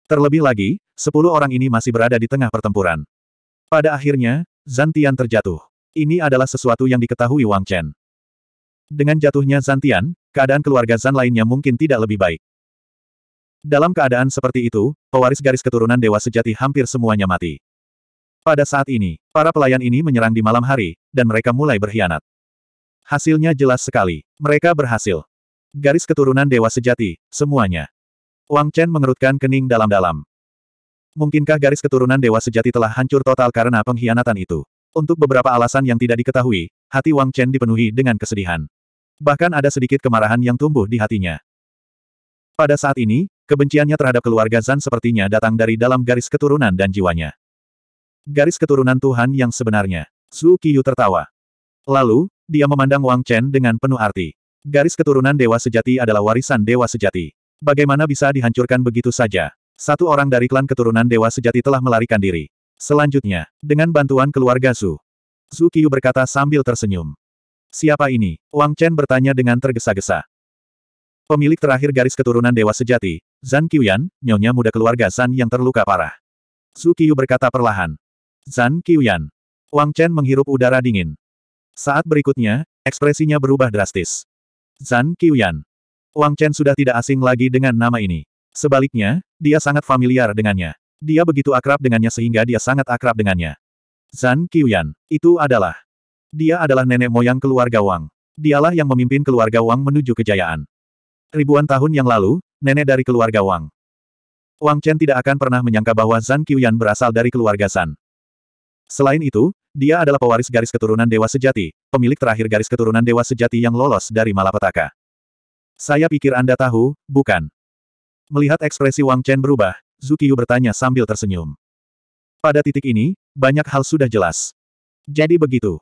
Terlebih lagi, sepuluh orang ini masih berada di tengah pertempuran. Pada akhirnya, Zantian terjatuh. Ini adalah sesuatu yang diketahui Wang Chen. Dengan jatuhnya Zantian, keadaan keluarga Zan lainnya mungkin tidak lebih baik. Dalam keadaan seperti itu, pewaris garis keturunan dewa sejati hampir semuanya mati. Pada saat ini, para pelayan ini menyerang di malam hari, dan mereka mulai berkhianat. Hasilnya jelas sekali. Mereka berhasil. Garis keturunan dewa sejati, semuanya. Wang Chen mengerutkan kening dalam-dalam. Mungkinkah garis keturunan dewa sejati telah hancur total karena pengkhianatan itu? Untuk beberapa alasan yang tidak diketahui, hati Wang Chen dipenuhi dengan kesedihan. Bahkan ada sedikit kemarahan yang tumbuh di hatinya. Pada saat ini, kebenciannya terhadap keluarga Zan sepertinya datang dari dalam garis keturunan dan jiwanya. Garis keturunan Tuhan yang sebenarnya. Su Qiyu tertawa. Lalu, dia memandang Wang Chen dengan penuh arti. Garis keturunan dewa sejati adalah warisan dewa sejati. Bagaimana bisa dihancurkan begitu saja? Satu orang dari klan keturunan dewa sejati telah melarikan diri. Selanjutnya, dengan bantuan keluarga Su, Su Qiyu berkata sambil tersenyum. Siapa ini? Wang Chen bertanya dengan tergesa-gesa. Pemilik terakhir garis keturunan dewa sejati, Zan Qiuyan, nyonya muda keluarga Zan yang terluka parah. Su Qiu berkata perlahan. Zan Qiuyan. Wang Chen menghirup udara dingin. Saat berikutnya, ekspresinya berubah drastis. Zan Qiuyan. Wang Chen sudah tidak asing lagi dengan nama ini. Sebaliknya, dia sangat familiar dengannya. Dia begitu akrab dengannya sehingga dia sangat akrab dengannya. Zan Qiuyan, itu adalah dia adalah nenek moyang keluarga Wang. Dialah yang memimpin keluarga Wang menuju kejayaan. Ribuan tahun yang lalu, nenek dari keluarga Wang. Wang Chen tidak akan pernah menyangka bahwa Zan Qiuyan berasal dari keluarga San. Selain itu, dia adalah pewaris garis keturunan Dewa Sejati, pemilik terakhir garis keturunan Dewa Sejati yang lolos dari malapetaka. Saya pikir Anda tahu, bukan? Melihat ekspresi Wang Chen berubah, Zhu Qiyu bertanya sambil tersenyum. Pada titik ini, banyak hal sudah jelas. Jadi begitu.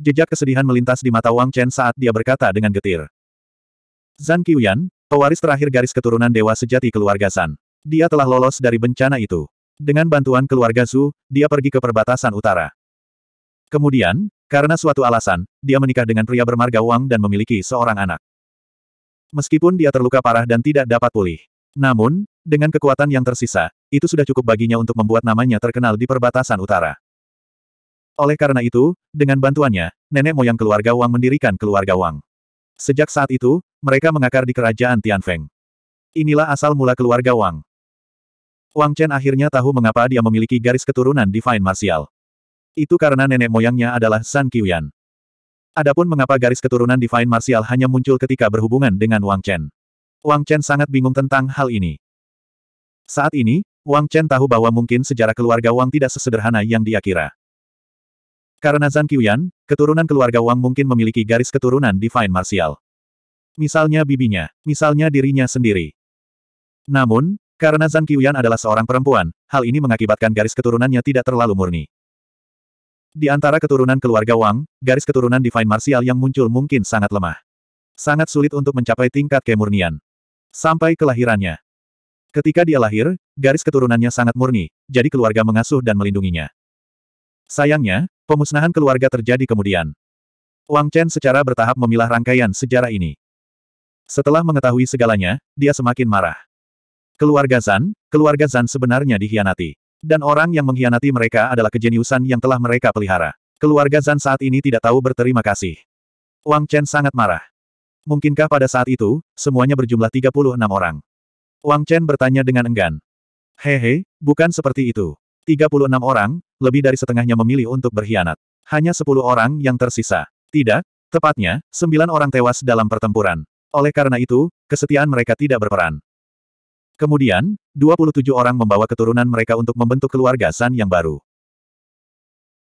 Jejak kesedihan melintas di mata Wang Chen saat dia berkata dengan getir. Zan Qiuyan, pewaris terakhir garis keturunan dewa sejati keluarga San. Dia telah lolos dari bencana itu. Dengan bantuan keluarga Zhu, dia pergi ke perbatasan utara. Kemudian, karena suatu alasan, dia menikah dengan pria bermarga Wang dan memiliki seorang anak. Meskipun dia terluka parah dan tidak dapat pulih. Namun, dengan kekuatan yang tersisa, itu sudah cukup baginya untuk membuat namanya terkenal di perbatasan utara. Oleh karena itu, dengan bantuannya, nenek moyang keluarga Wang mendirikan keluarga Wang. Sejak saat itu, mereka mengakar di kerajaan Tianfeng. Inilah asal mula keluarga Wang. Wang Chen akhirnya tahu mengapa dia memiliki garis keturunan Divine Martial. Itu karena nenek moyangnya adalah San Qiuyan. Adapun mengapa garis keturunan Divine Martial hanya muncul ketika berhubungan dengan Wang Chen. Wang Chen sangat bingung tentang hal ini. Saat ini, Wang Chen tahu bahwa mungkin sejarah keluarga Wang tidak sesederhana yang dia kira. Karena Zhang Qiuyan, keturunan keluarga Wang mungkin memiliki garis keturunan Divine Martial. Misalnya bibinya, misalnya dirinya sendiri. Namun, karena Zhang Qiuyan adalah seorang perempuan, hal ini mengakibatkan garis keturunannya tidak terlalu murni. Di antara keturunan keluarga Wang, garis keturunan Divine Martial yang muncul mungkin sangat lemah. Sangat sulit untuk mencapai tingkat kemurnian. Sampai kelahirannya. Ketika dia lahir, garis keturunannya sangat murni, jadi keluarga mengasuh dan melindunginya. Sayangnya, pemusnahan keluarga terjadi kemudian. Wang Chen secara bertahap memilah rangkaian sejarah ini. Setelah mengetahui segalanya, dia semakin marah. Keluarga Zan, keluarga Zan sebenarnya dihianati. Dan orang yang mengkhianati mereka adalah kejeniusan yang telah mereka pelihara. Keluarga Zan saat ini tidak tahu berterima kasih. Wang Chen sangat marah. Mungkinkah pada saat itu, semuanya berjumlah 36 orang? Wang Chen bertanya dengan enggan. Hehe, bukan seperti itu. 36 orang, lebih dari setengahnya memilih untuk berkhianat. Hanya 10 orang yang tersisa. Tidak, tepatnya, 9 orang tewas dalam pertempuran. Oleh karena itu, kesetiaan mereka tidak berperan. Kemudian, 27 orang membawa keturunan mereka untuk membentuk keluarga San yang baru.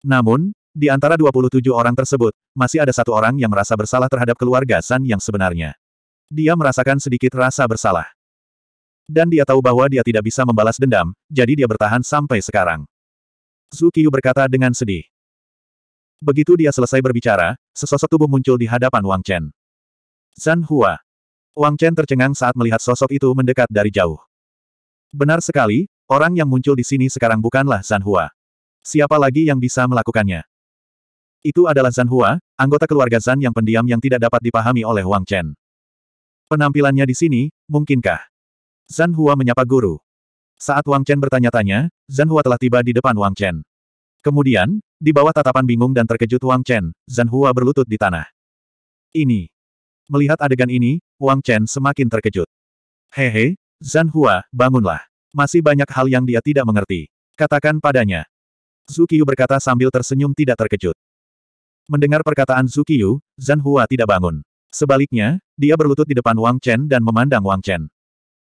Namun, di antara 27 orang tersebut, masih ada satu orang yang merasa bersalah terhadap keluarga San yang sebenarnya. Dia merasakan sedikit rasa bersalah. Dan dia tahu bahwa dia tidak bisa membalas dendam, jadi dia bertahan sampai sekarang. Zukiu berkata dengan sedih. Begitu dia selesai berbicara, sesosok tubuh muncul di hadapan Wang Chen. Zan Hua. Wang Chen tercengang saat melihat sosok itu mendekat dari jauh. Benar sekali, orang yang muncul di sini sekarang bukanlah Zan Hua. Siapa lagi yang bisa melakukannya? Itu adalah Zan Hua, anggota keluarga Zan yang pendiam yang tidak dapat dipahami oleh Wang Chen. Penampilannya di sini, mungkinkah? Zan Hua menyapa guru. Saat Wang Chen bertanya-tanya, Zan Hua telah tiba di depan Wang Chen. Kemudian, di bawah tatapan bingung dan terkejut Wang Chen, Zan Hua berlutut di tanah. Ini. Melihat adegan ini, Wang Chen semakin terkejut. Hehe, Zan Hua, bangunlah. Masih banyak hal yang dia tidak mengerti. Katakan padanya. Zukiyu berkata sambil tersenyum tidak terkejut. Mendengar perkataan Zukiyu, Zan Hua tidak bangun. Sebaliknya, dia berlutut di depan Wang Chen dan memandang Wang Chen.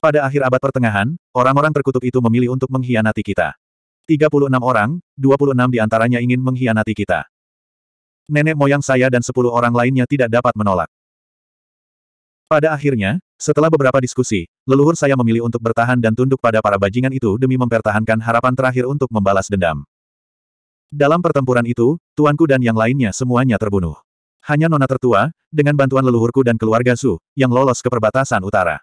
Pada akhir abad pertengahan, orang-orang terkutuk itu memilih untuk mengkhianati kita. 36 orang, 26 di antaranya ingin mengkhianati kita. Nenek moyang saya dan 10 orang lainnya tidak dapat menolak. Pada akhirnya, setelah beberapa diskusi, leluhur saya memilih untuk bertahan dan tunduk pada para bajingan itu demi mempertahankan harapan terakhir untuk membalas dendam. Dalam pertempuran itu, tuanku dan yang lainnya semuanya terbunuh. Hanya nona tertua, dengan bantuan leluhurku dan keluarga Su, yang lolos ke perbatasan utara.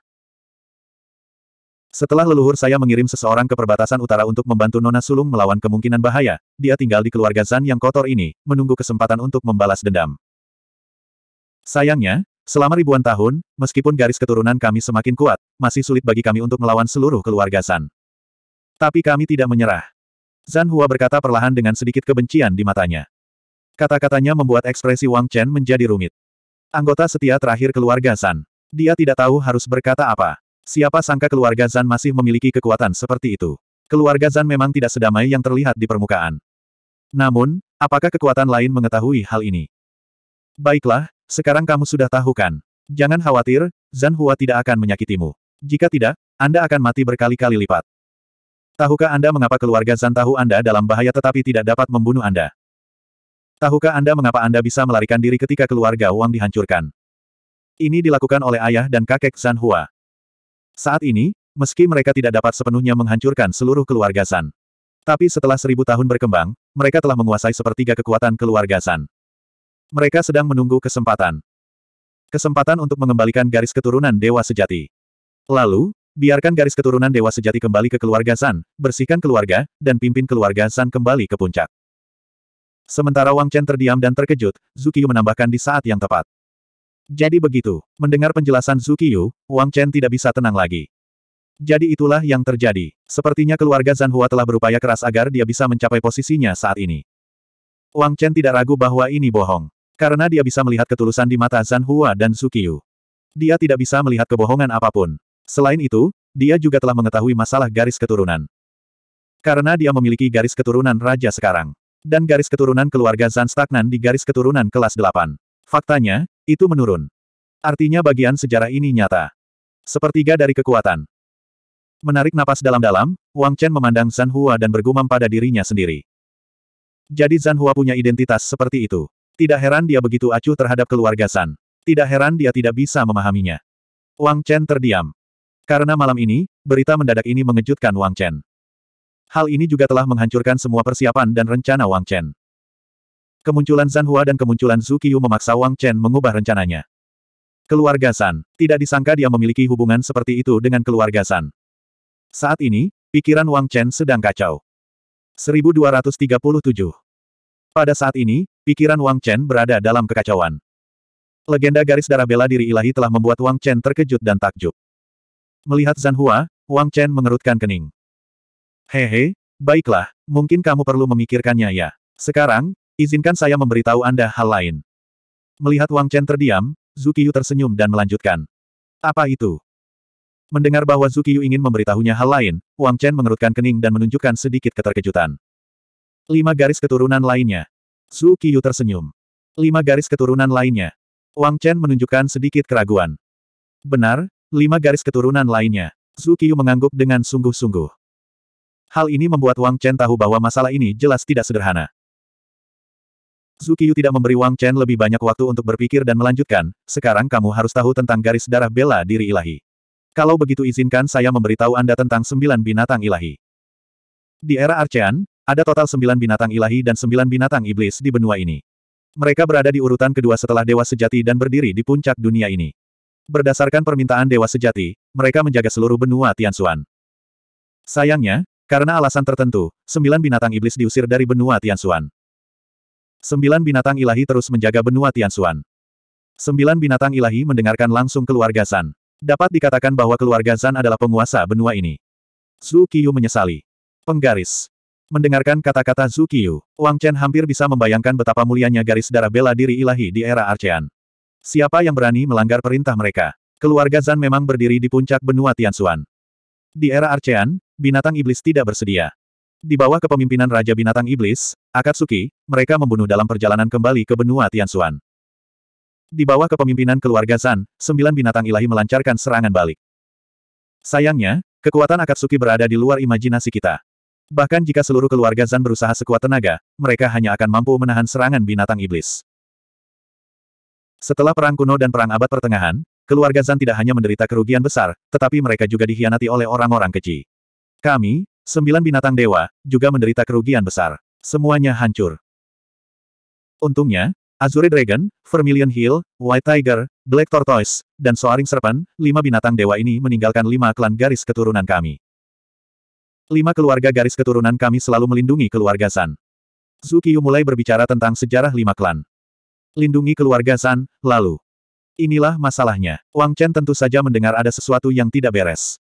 Setelah leluhur saya mengirim seseorang ke perbatasan utara untuk membantu Nona Sulung melawan kemungkinan bahaya, dia tinggal di keluarga Zan yang kotor ini, menunggu kesempatan untuk membalas dendam. Sayangnya, selama ribuan tahun, meskipun garis keturunan kami semakin kuat, masih sulit bagi kami untuk melawan seluruh keluarga Zan. Tapi kami tidak menyerah. Zan Hua berkata perlahan dengan sedikit kebencian di matanya. Kata-katanya membuat ekspresi Wang Chen menjadi rumit. Anggota setia terakhir keluarga Zan. Dia tidak tahu harus berkata apa. Siapa sangka keluarga Zan masih memiliki kekuatan seperti itu. Keluarga Zan memang tidak sedamai yang terlihat di permukaan. Namun, apakah kekuatan lain mengetahui hal ini? Baiklah, sekarang kamu sudah tahu kan? Jangan khawatir, Zan Hua tidak akan menyakitimu. Jika tidak, Anda akan mati berkali-kali lipat. Tahukah Anda mengapa keluarga Zan tahu Anda dalam bahaya tetapi tidak dapat membunuh Anda? Tahukah Anda mengapa Anda bisa melarikan diri ketika keluarga Wang dihancurkan? Ini dilakukan oleh ayah dan kakek Zan Hua. Saat ini, meski mereka tidak dapat sepenuhnya menghancurkan seluruh keluarga San. Tapi setelah seribu tahun berkembang, mereka telah menguasai sepertiga kekuatan keluarga San. Mereka sedang menunggu kesempatan. Kesempatan untuk mengembalikan garis keturunan Dewa Sejati. Lalu, biarkan garis keturunan Dewa Sejati kembali ke keluarga San, bersihkan keluarga, dan pimpin keluarga San kembali ke puncak. Sementara Wang Chen terdiam dan terkejut, Zukiyu menambahkan di saat yang tepat. Jadi begitu, mendengar penjelasan Zukiyu, Wang Chen tidak bisa tenang lagi. Jadi itulah yang terjadi. Sepertinya keluarga Zanhua telah berupaya keras agar dia bisa mencapai posisinya saat ini. Wang Chen tidak ragu bahwa ini bohong. Karena dia bisa melihat ketulusan di mata Zanhua Hua dan Zukiyu. Dia tidak bisa melihat kebohongan apapun. Selain itu, dia juga telah mengetahui masalah garis keturunan. Karena dia memiliki garis keturunan Raja sekarang. Dan garis keturunan keluarga Zan stagnan di garis keturunan kelas 8. Faktanya, itu menurun. Artinya bagian sejarah ini nyata. Sepertiga dari kekuatan. Menarik napas dalam-dalam, Wang Chen memandang Zan Hua dan bergumam pada dirinya sendiri. Jadi Zan Hua punya identitas seperti itu. Tidak heran dia begitu acuh terhadap keluarga Zan. Tidak heran dia tidak bisa memahaminya. Wang Chen terdiam. Karena malam ini, berita mendadak ini mengejutkan Wang Chen. Hal ini juga telah menghancurkan semua persiapan dan rencana Wang Chen. Kemunculan Zan Hua dan kemunculan Zhu Qiyu memaksa Wang Chen mengubah rencananya. Keluarga San. Tidak disangka dia memiliki hubungan seperti itu dengan keluarga San. Saat ini, pikiran Wang Chen sedang kacau. 1237. Pada saat ini, pikiran Wang Chen berada dalam kekacauan. Legenda garis darah bela diri ilahi telah membuat Wang Chen terkejut dan takjub. Melihat Zan Hua, Wang Chen mengerutkan kening. Hehe, baiklah, mungkin kamu perlu memikirkannya ya. Sekarang, Izinkan saya memberitahu Anda hal lain. Melihat Wang Chen terdiam, Zukiyu tersenyum dan melanjutkan. Apa itu? Mendengar bahwa Zukiyu ingin memberitahunya hal lain, Wang Chen mengerutkan kening dan menunjukkan sedikit keterkejutan. Lima garis keturunan lainnya. Zukiyu tersenyum. Lima garis keturunan lainnya. Wang Chen menunjukkan sedikit keraguan. Benar, lima garis keturunan lainnya. Zukiyu mengangguk dengan sungguh-sungguh. Hal ini membuat Wang Chen tahu bahwa masalah ini jelas tidak sederhana. Zukiyu tidak memberi Wang Chen lebih banyak waktu untuk berpikir dan melanjutkan, sekarang kamu harus tahu tentang garis darah bela diri ilahi. Kalau begitu izinkan saya memberitahu Anda tentang sembilan binatang ilahi. Di era Archean, ada total sembilan binatang ilahi dan sembilan binatang iblis di benua ini. Mereka berada di urutan kedua setelah Dewa Sejati dan berdiri di puncak dunia ini. Berdasarkan permintaan Dewa Sejati, mereka menjaga seluruh benua Tianxuan. Sayangnya, karena alasan tertentu, sembilan binatang iblis diusir dari benua Tianxuan. Sembilan binatang ilahi terus menjaga benua Tianxuan. Sembilan binatang ilahi mendengarkan langsung keluarga Zan. Dapat dikatakan bahwa keluarga Zan adalah penguasa benua ini. Zhu Qiyu menyesali. Penggaris. Mendengarkan kata-kata Zhu Qiyu, Wang Chen hampir bisa membayangkan betapa mulianya garis darah bela diri ilahi di era Archean. Siapa yang berani melanggar perintah mereka? Keluarga Zan memang berdiri di puncak benua Tianxuan. Di era Archean, binatang iblis tidak bersedia. Di bawah kepemimpinan Raja Binatang Iblis, Akatsuki, mereka membunuh dalam perjalanan kembali ke benua Tianxuan. Di bawah kepemimpinan keluarga Zan, sembilan binatang ilahi melancarkan serangan balik. Sayangnya, kekuatan Akatsuki berada di luar imajinasi kita. Bahkan jika seluruh keluarga Zan berusaha sekuat tenaga, mereka hanya akan mampu menahan serangan binatang iblis. Setelah Perang Kuno dan Perang Abad Pertengahan, keluarga Zan tidak hanya menderita kerugian besar, tetapi mereka juga dihianati oleh orang-orang kecil. Kami, Sembilan binatang dewa, juga menderita kerugian besar. Semuanya hancur. Untungnya, Azure Dragon, Vermilion Hill, White Tiger, Black Tortoise, dan Soaring Serpent, lima binatang dewa ini meninggalkan lima klan garis keturunan kami. Lima keluarga garis keturunan kami selalu melindungi keluarga San. Zukiyu mulai berbicara tentang sejarah lima klan. Lindungi keluarga San, lalu. Inilah masalahnya. Wang Chen tentu saja mendengar ada sesuatu yang tidak beres.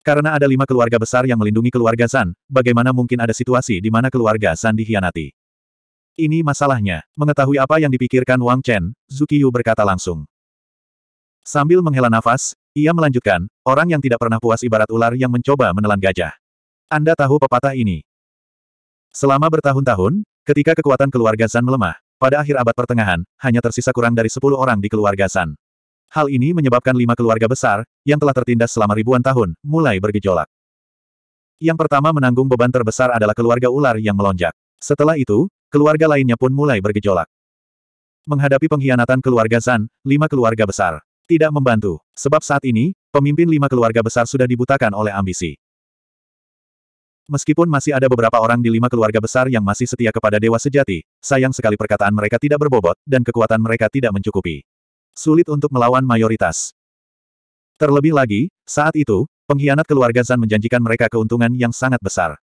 Karena ada lima keluarga besar yang melindungi keluarga San, bagaimana mungkin ada situasi di mana keluarga San dihianati? Ini masalahnya. Mengetahui apa yang dipikirkan Wang Chen, Zukiyu berkata langsung. Sambil menghela nafas, ia melanjutkan, orang yang tidak pernah puas ibarat ular yang mencoba menelan gajah. Anda tahu pepatah ini. Selama bertahun-tahun, ketika kekuatan keluarga San melemah, pada akhir abad pertengahan, hanya tersisa kurang dari sepuluh orang di keluarga San. Hal ini menyebabkan lima keluarga besar, yang telah tertindas selama ribuan tahun, mulai bergejolak. Yang pertama menanggung beban terbesar adalah keluarga ular yang melonjak. Setelah itu, keluarga lainnya pun mulai bergejolak. Menghadapi pengkhianatan keluarga Zan, lima keluarga besar tidak membantu, sebab saat ini, pemimpin lima keluarga besar sudah dibutakan oleh ambisi. Meskipun masih ada beberapa orang di lima keluarga besar yang masih setia kepada Dewa Sejati, sayang sekali perkataan mereka tidak berbobot, dan kekuatan mereka tidak mencukupi. Sulit untuk melawan mayoritas. Terlebih lagi, saat itu, pengkhianat keluarga Zan menjanjikan mereka keuntungan yang sangat besar.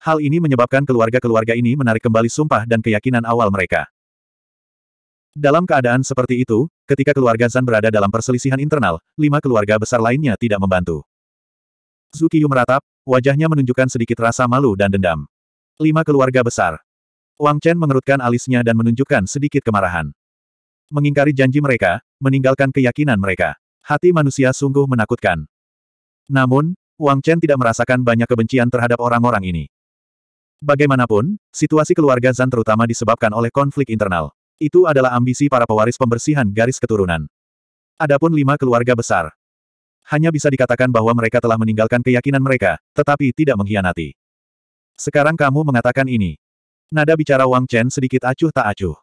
Hal ini menyebabkan keluarga-keluarga ini menarik kembali sumpah dan keyakinan awal mereka. Dalam keadaan seperti itu, ketika keluarga Zan berada dalam perselisihan internal, lima keluarga besar lainnya tidak membantu. Zukiyu meratap, wajahnya menunjukkan sedikit rasa malu dan dendam. Lima keluarga besar. Wang Chen mengerutkan alisnya dan menunjukkan sedikit kemarahan. Mengingkari janji mereka, meninggalkan keyakinan mereka. Hati manusia sungguh menakutkan. Namun, Wang Chen tidak merasakan banyak kebencian terhadap orang-orang ini. Bagaimanapun, situasi keluarga Zan terutama disebabkan oleh konflik internal. Itu adalah ambisi para pewaris pembersihan garis keturunan. Adapun lima keluarga besar. Hanya bisa dikatakan bahwa mereka telah meninggalkan keyakinan mereka, tetapi tidak mengkhianati. Sekarang kamu mengatakan ini. Nada bicara Wang Chen sedikit acuh tak acuh.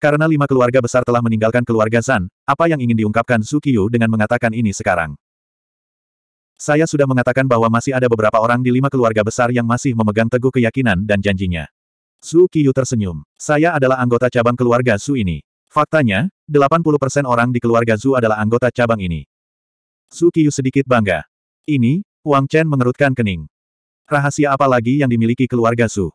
Karena lima keluarga besar telah meninggalkan keluarga Zan, apa yang ingin diungkapkan Su Sukiyu dengan mengatakan ini sekarang? Saya sudah mengatakan bahwa masih ada beberapa orang di lima keluarga besar yang masih memegang teguh keyakinan dan janjinya. Su Qiyu tersenyum. Saya adalah anggota cabang keluarga Su ini. Faktanya, 80% orang di keluarga Zu adalah anggota cabang ini. Su Qiyu sedikit bangga. Ini, Wang Chen mengerutkan kening. Rahasia apa lagi yang dimiliki keluarga Su?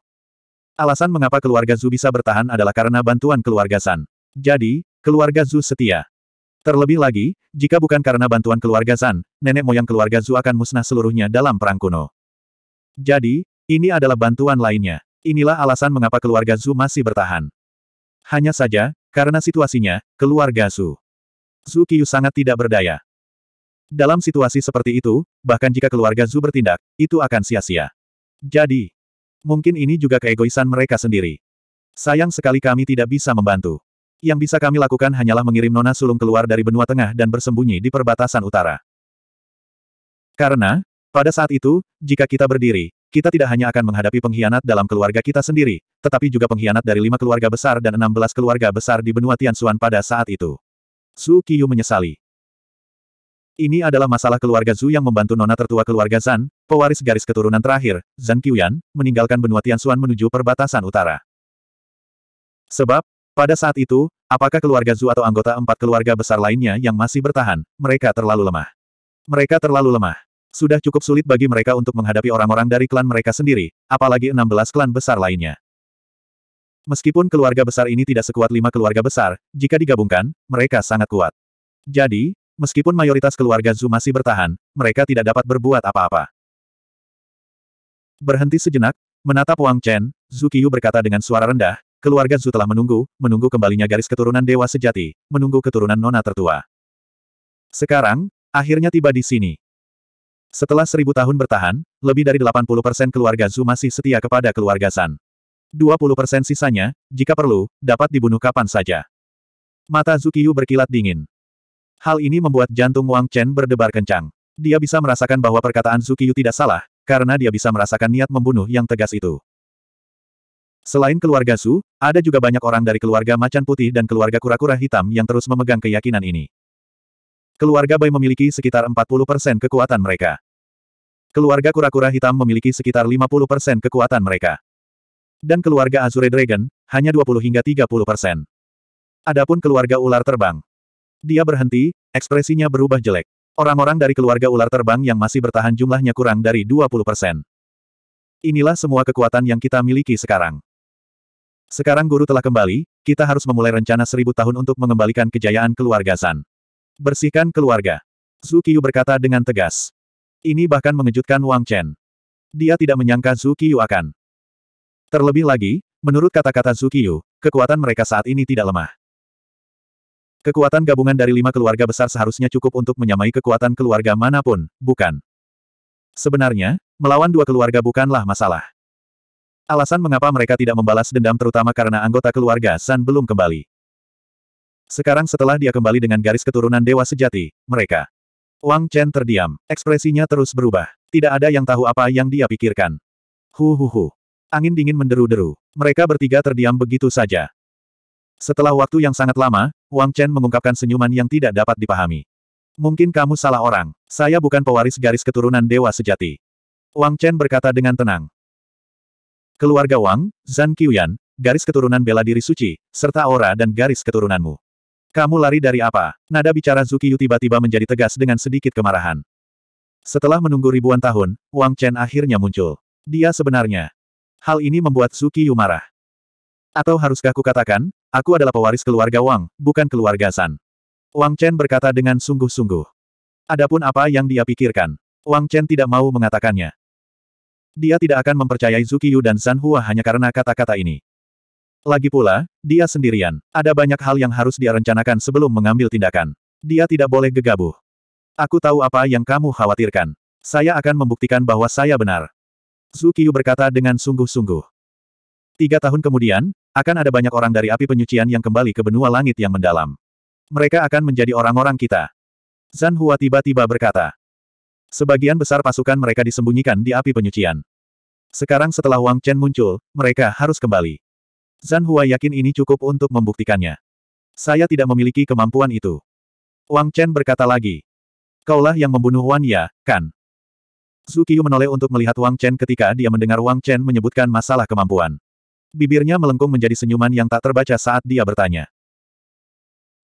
Alasan mengapa keluarga Zhu bisa bertahan adalah karena bantuan keluarga San. Jadi, keluarga Zhu setia. Terlebih lagi, jika bukan karena bantuan keluarga San, nenek moyang keluarga Zhu akan musnah seluruhnya dalam perang kuno. Jadi, ini adalah bantuan lainnya. Inilah alasan mengapa keluarga Zhu masih bertahan. Hanya saja, karena situasinya, keluarga Zhu. Zhu Qiyu sangat tidak berdaya. Dalam situasi seperti itu, bahkan jika keluarga Zhu bertindak, itu akan sia-sia. Jadi, Mungkin ini juga keegoisan mereka sendiri. Sayang sekali kami tidak bisa membantu. Yang bisa kami lakukan hanyalah mengirim Nona Sulung keluar dari benua tengah dan bersembunyi di perbatasan utara. Karena, pada saat itu, jika kita berdiri, kita tidak hanya akan menghadapi pengkhianat dalam keluarga kita sendiri, tetapi juga pengkhianat dari lima keluarga besar dan enam belas keluarga besar di benua Tian Tianxuan pada saat itu. Su Qiyu menyesali. Ini adalah masalah keluarga Zhu yang membantu nona tertua keluarga Zan, pewaris garis keturunan terakhir, Zan Qiuyan, meninggalkan benua Tianxuan menuju perbatasan utara. Sebab, pada saat itu, apakah keluarga Zhu atau anggota empat keluarga besar lainnya yang masih bertahan, mereka terlalu lemah. Mereka terlalu lemah. Sudah cukup sulit bagi mereka untuk menghadapi orang-orang dari klan mereka sendiri, apalagi 16 klan besar lainnya. Meskipun keluarga besar ini tidak sekuat lima keluarga besar, jika digabungkan, mereka sangat kuat. Jadi, Meskipun mayoritas keluarga Zhu masih bertahan, mereka tidak dapat berbuat apa-apa. Berhenti sejenak, menatap Wang Chen, Zhu Qiyu berkata dengan suara rendah, keluarga Zhu telah menunggu, menunggu kembalinya garis keturunan dewa sejati, menunggu keturunan nona tertua. Sekarang, akhirnya tiba di sini. Setelah seribu tahun bertahan, lebih dari 80% keluarga Zhu masih setia kepada keluarga San. 20% sisanya, jika perlu, dapat dibunuh kapan saja. Mata Qiyu berkilat dingin. Hal ini membuat jantung Wang Chen berdebar kencang. Dia bisa merasakan bahwa perkataan Zukiyu tidak salah, karena dia bisa merasakan niat membunuh yang tegas itu. Selain keluarga Su, ada juga banyak orang dari keluarga Macan Putih dan keluarga Kura-Kura Hitam yang terus memegang keyakinan ini. Keluarga Bai memiliki sekitar 40% kekuatan mereka. Keluarga Kura-Kura Hitam memiliki sekitar 50% kekuatan mereka. Dan keluarga Azure Dragon, hanya 20 hingga 30%. Adapun keluarga ular terbang, dia berhenti, ekspresinya berubah jelek. Orang-orang dari keluarga ular terbang yang masih bertahan jumlahnya kurang dari 20 persen. Inilah semua kekuatan yang kita miliki sekarang. Sekarang guru telah kembali, kita harus memulai rencana seribu tahun untuk mengembalikan kejayaan keluarga San. Bersihkan keluarga. Zhu berkata dengan tegas. Ini bahkan mengejutkan Wang Chen. Dia tidak menyangka Zhu akan. Terlebih lagi, menurut kata-kata Zhu kekuatan mereka saat ini tidak lemah. Kekuatan gabungan dari lima keluarga besar seharusnya cukup untuk menyamai kekuatan keluarga manapun, bukan? Sebenarnya, melawan dua keluarga bukanlah masalah. Alasan mengapa mereka tidak membalas dendam terutama karena anggota keluarga San belum kembali. Sekarang setelah dia kembali dengan garis keturunan dewa sejati, mereka. Wang Chen terdiam, ekspresinya terus berubah. Tidak ada yang tahu apa yang dia pikirkan. Hu hu hu. Angin dingin menderu-deru. Mereka bertiga terdiam begitu saja. Setelah waktu yang sangat lama, Wang Chen mengungkapkan senyuman yang tidak dapat dipahami. Mungkin kamu salah orang. Saya bukan pewaris garis keturunan dewa sejati. Wang Chen berkata dengan tenang. Keluarga Wang, Zan Qiuyan, garis keturunan bela diri suci, serta aura dan garis keturunanmu. Kamu lari dari apa? Nada bicara Zukiyu tiba-tiba menjadi tegas dengan sedikit kemarahan. Setelah menunggu ribuan tahun, Wang Chen akhirnya muncul. Dia sebenarnya. Hal ini membuat Zukiyu marah. Atau haruskah kukatakan, Aku adalah pewaris keluarga Wang, bukan keluarga San. Wang Chen berkata dengan sungguh-sungguh. Adapun apa yang dia pikirkan, Wang Chen tidak mau mengatakannya. Dia tidak akan mempercayai Zukiyu dan San Hua hanya karena kata-kata ini. Lagi pula, dia sendirian. Ada banyak hal yang harus dia rencanakan sebelum mengambil tindakan. Dia tidak boleh gegabah. Aku tahu apa yang kamu khawatirkan. Saya akan membuktikan bahwa saya benar. Zukiyu berkata dengan sungguh-sungguh. Tiga tahun kemudian, akan ada banyak orang dari api penyucian yang kembali ke benua langit yang mendalam. Mereka akan menjadi orang-orang kita. Zan Hua tiba-tiba berkata. Sebagian besar pasukan mereka disembunyikan di api penyucian. Sekarang setelah Wang Chen muncul, mereka harus kembali. Zan Hua yakin ini cukup untuk membuktikannya. Saya tidak memiliki kemampuan itu. Wang Chen berkata lagi. Kaulah yang membunuh Wan Ya, kan? Zhu Qiu menoleh untuk melihat Wang Chen ketika dia mendengar Wang Chen menyebutkan masalah kemampuan. Bibirnya melengkung menjadi senyuman yang tak terbaca saat dia bertanya.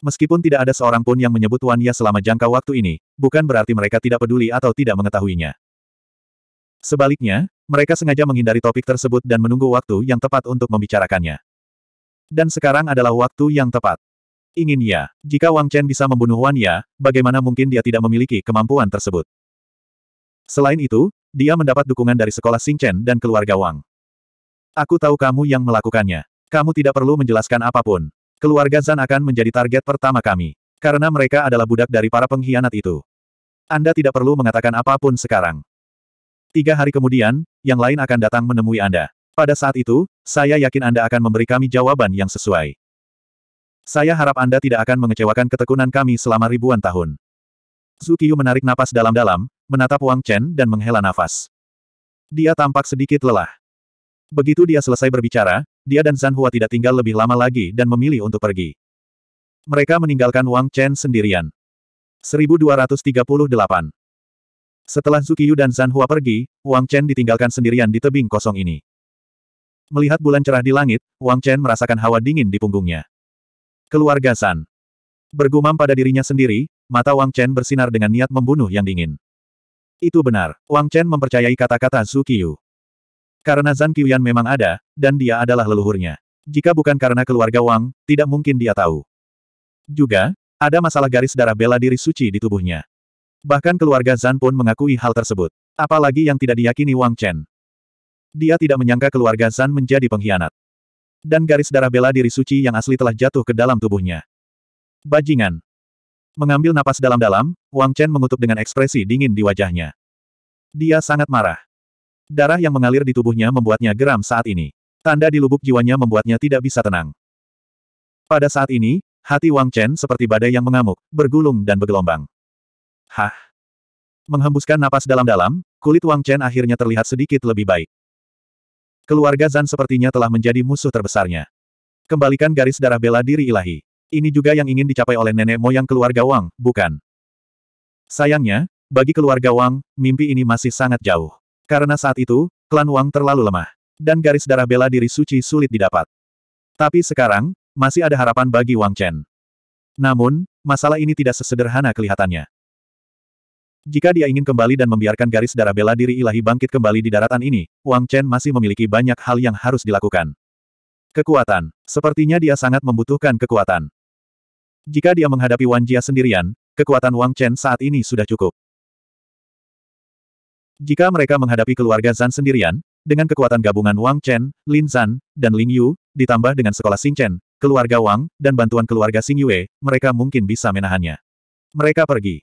Meskipun tidak ada seorang pun yang menyebut Wan Ya selama jangka waktu ini, bukan berarti mereka tidak peduli atau tidak mengetahuinya. Sebaliknya, mereka sengaja menghindari topik tersebut dan menunggu waktu yang tepat untuk membicarakannya. Dan sekarang adalah waktu yang tepat. Ingin Ya, jika Wang Chen bisa membunuh Wan Ya, bagaimana mungkin dia tidak memiliki kemampuan tersebut? Selain itu, dia mendapat dukungan dari sekolah Xing Chen dan keluarga Wang. Aku tahu kamu yang melakukannya. Kamu tidak perlu menjelaskan apapun. Keluarga Zan akan menjadi target pertama kami. Karena mereka adalah budak dari para pengkhianat itu. Anda tidak perlu mengatakan apapun sekarang. Tiga hari kemudian, yang lain akan datang menemui Anda. Pada saat itu, saya yakin Anda akan memberi kami jawaban yang sesuai. Saya harap Anda tidak akan mengecewakan ketekunan kami selama ribuan tahun. Zukiyu menarik napas dalam-dalam, menatap Wang Chen dan menghela nafas. Dia tampak sedikit lelah. Begitu dia selesai berbicara, dia dan Zan Hua tidak tinggal lebih lama lagi dan memilih untuk pergi. Mereka meninggalkan Wang Chen sendirian. 1238 Setelah Zukiyu dan Zan Hua pergi, Wang Chen ditinggalkan sendirian di tebing kosong ini. Melihat bulan cerah di langit, Wang Chen merasakan hawa dingin di punggungnya. Keluarga San. Bergumam pada dirinya sendiri, mata Wang Chen bersinar dengan niat membunuh yang dingin. Itu benar, Wang Chen mempercayai kata-kata Zukiyu. -kata karena Zan Qiyuan memang ada, dan dia adalah leluhurnya. Jika bukan karena keluarga Wang, tidak mungkin dia tahu. Juga, ada masalah garis darah bela diri suci di tubuhnya. Bahkan keluarga Zan pun mengakui hal tersebut. Apalagi yang tidak diyakini Wang Chen. Dia tidak menyangka keluarga Zan menjadi pengkhianat. Dan garis darah bela diri suci yang asli telah jatuh ke dalam tubuhnya. Bajingan. Mengambil napas dalam-dalam, Wang Chen mengutuk dengan ekspresi dingin di wajahnya. Dia sangat marah. Darah yang mengalir di tubuhnya membuatnya geram saat ini. Tanda di lubuk jiwanya membuatnya tidak bisa tenang. Pada saat ini, hati Wang Chen seperti badai yang mengamuk, bergulung dan bergelombang. Hah? Menghembuskan napas dalam-dalam, kulit Wang Chen akhirnya terlihat sedikit lebih baik. Keluarga Zan sepertinya telah menjadi musuh terbesarnya. Kembalikan garis darah bela diri ilahi. Ini juga yang ingin dicapai oleh nenek moyang keluarga Wang, bukan? Sayangnya, bagi keluarga Wang, mimpi ini masih sangat jauh. Karena saat itu, klan Wang terlalu lemah. Dan garis darah bela diri suci sulit didapat. Tapi sekarang, masih ada harapan bagi Wang Chen. Namun, masalah ini tidak sesederhana kelihatannya. Jika dia ingin kembali dan membiarkan garis darah bela diri ilahi bangkit kembali di daratan ini, Wang Chen masih memiliki banyak hal yang harus dilakukan. Kekuatan. Sepertinya dia sangat membutuhkan kekuatan. Jika dia menghadapi Wan Jia sendirian, kekuatan Wang Chen saat ini sudah cukup. Jika mereka menghadapi keluarga Zan sendirian, dengan kekuatan gabungan Wang Chen, Lin Zan, dan Ling Yu, ditambah dengan sekolah Xing Chen, keluarga Wang, dan bantuan keluarga Xing Yue, mereka mungkin bisa menahannya. Mereka pergi.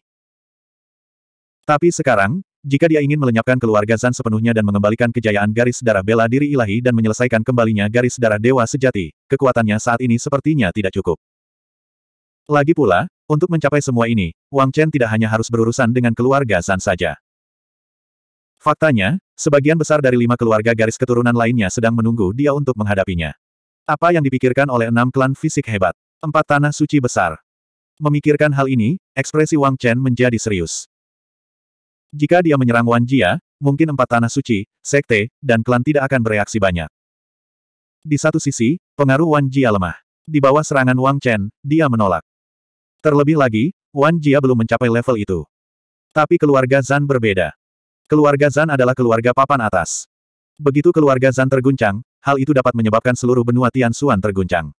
Tapi sekarang, jika dia ingin melenyapkan keluarga Zan sepenuhnya dan mengembalikan kejayaan garis darah bela diri ilahi dan menyelesaikan kembalinya garis darah dewa sejati, kekuatannya saat ini sepertinya tidak cukup. Lagi pula, untuk mencapai semua ini, Wang Chen tidak hanya harus berurusan dengan keluarga Zan saja. Faktanya, sebagian besar dari lima keluarga garis keturunan lainnya sedang menunggu dia untuk menghadapinya. Apa yang dipikirkan oleh enam klan fisik hebat? Empat tanah suci besar. Memikirkan hal ini, ekspresi Wang Chen menjadi serius. Jika dia menyerang Wan Jia, mungkin empat tanah suci, sekte, dan klan tidak akan bereaksi banyak. Di satu sisi, pengaruh Wan Jia lemah. Di bawah serangan Wang Chen, dia menolak. Terlebih lagi, Wan Jia belum mencapai level itu. Tapi keluarga Zan berbeda. Keluarga Zan adalah keluarga papan atas. Begitu keluarga Zan terguncang, hal itu dapat menyebabkan seluruh benua Tian Xuan terguncang.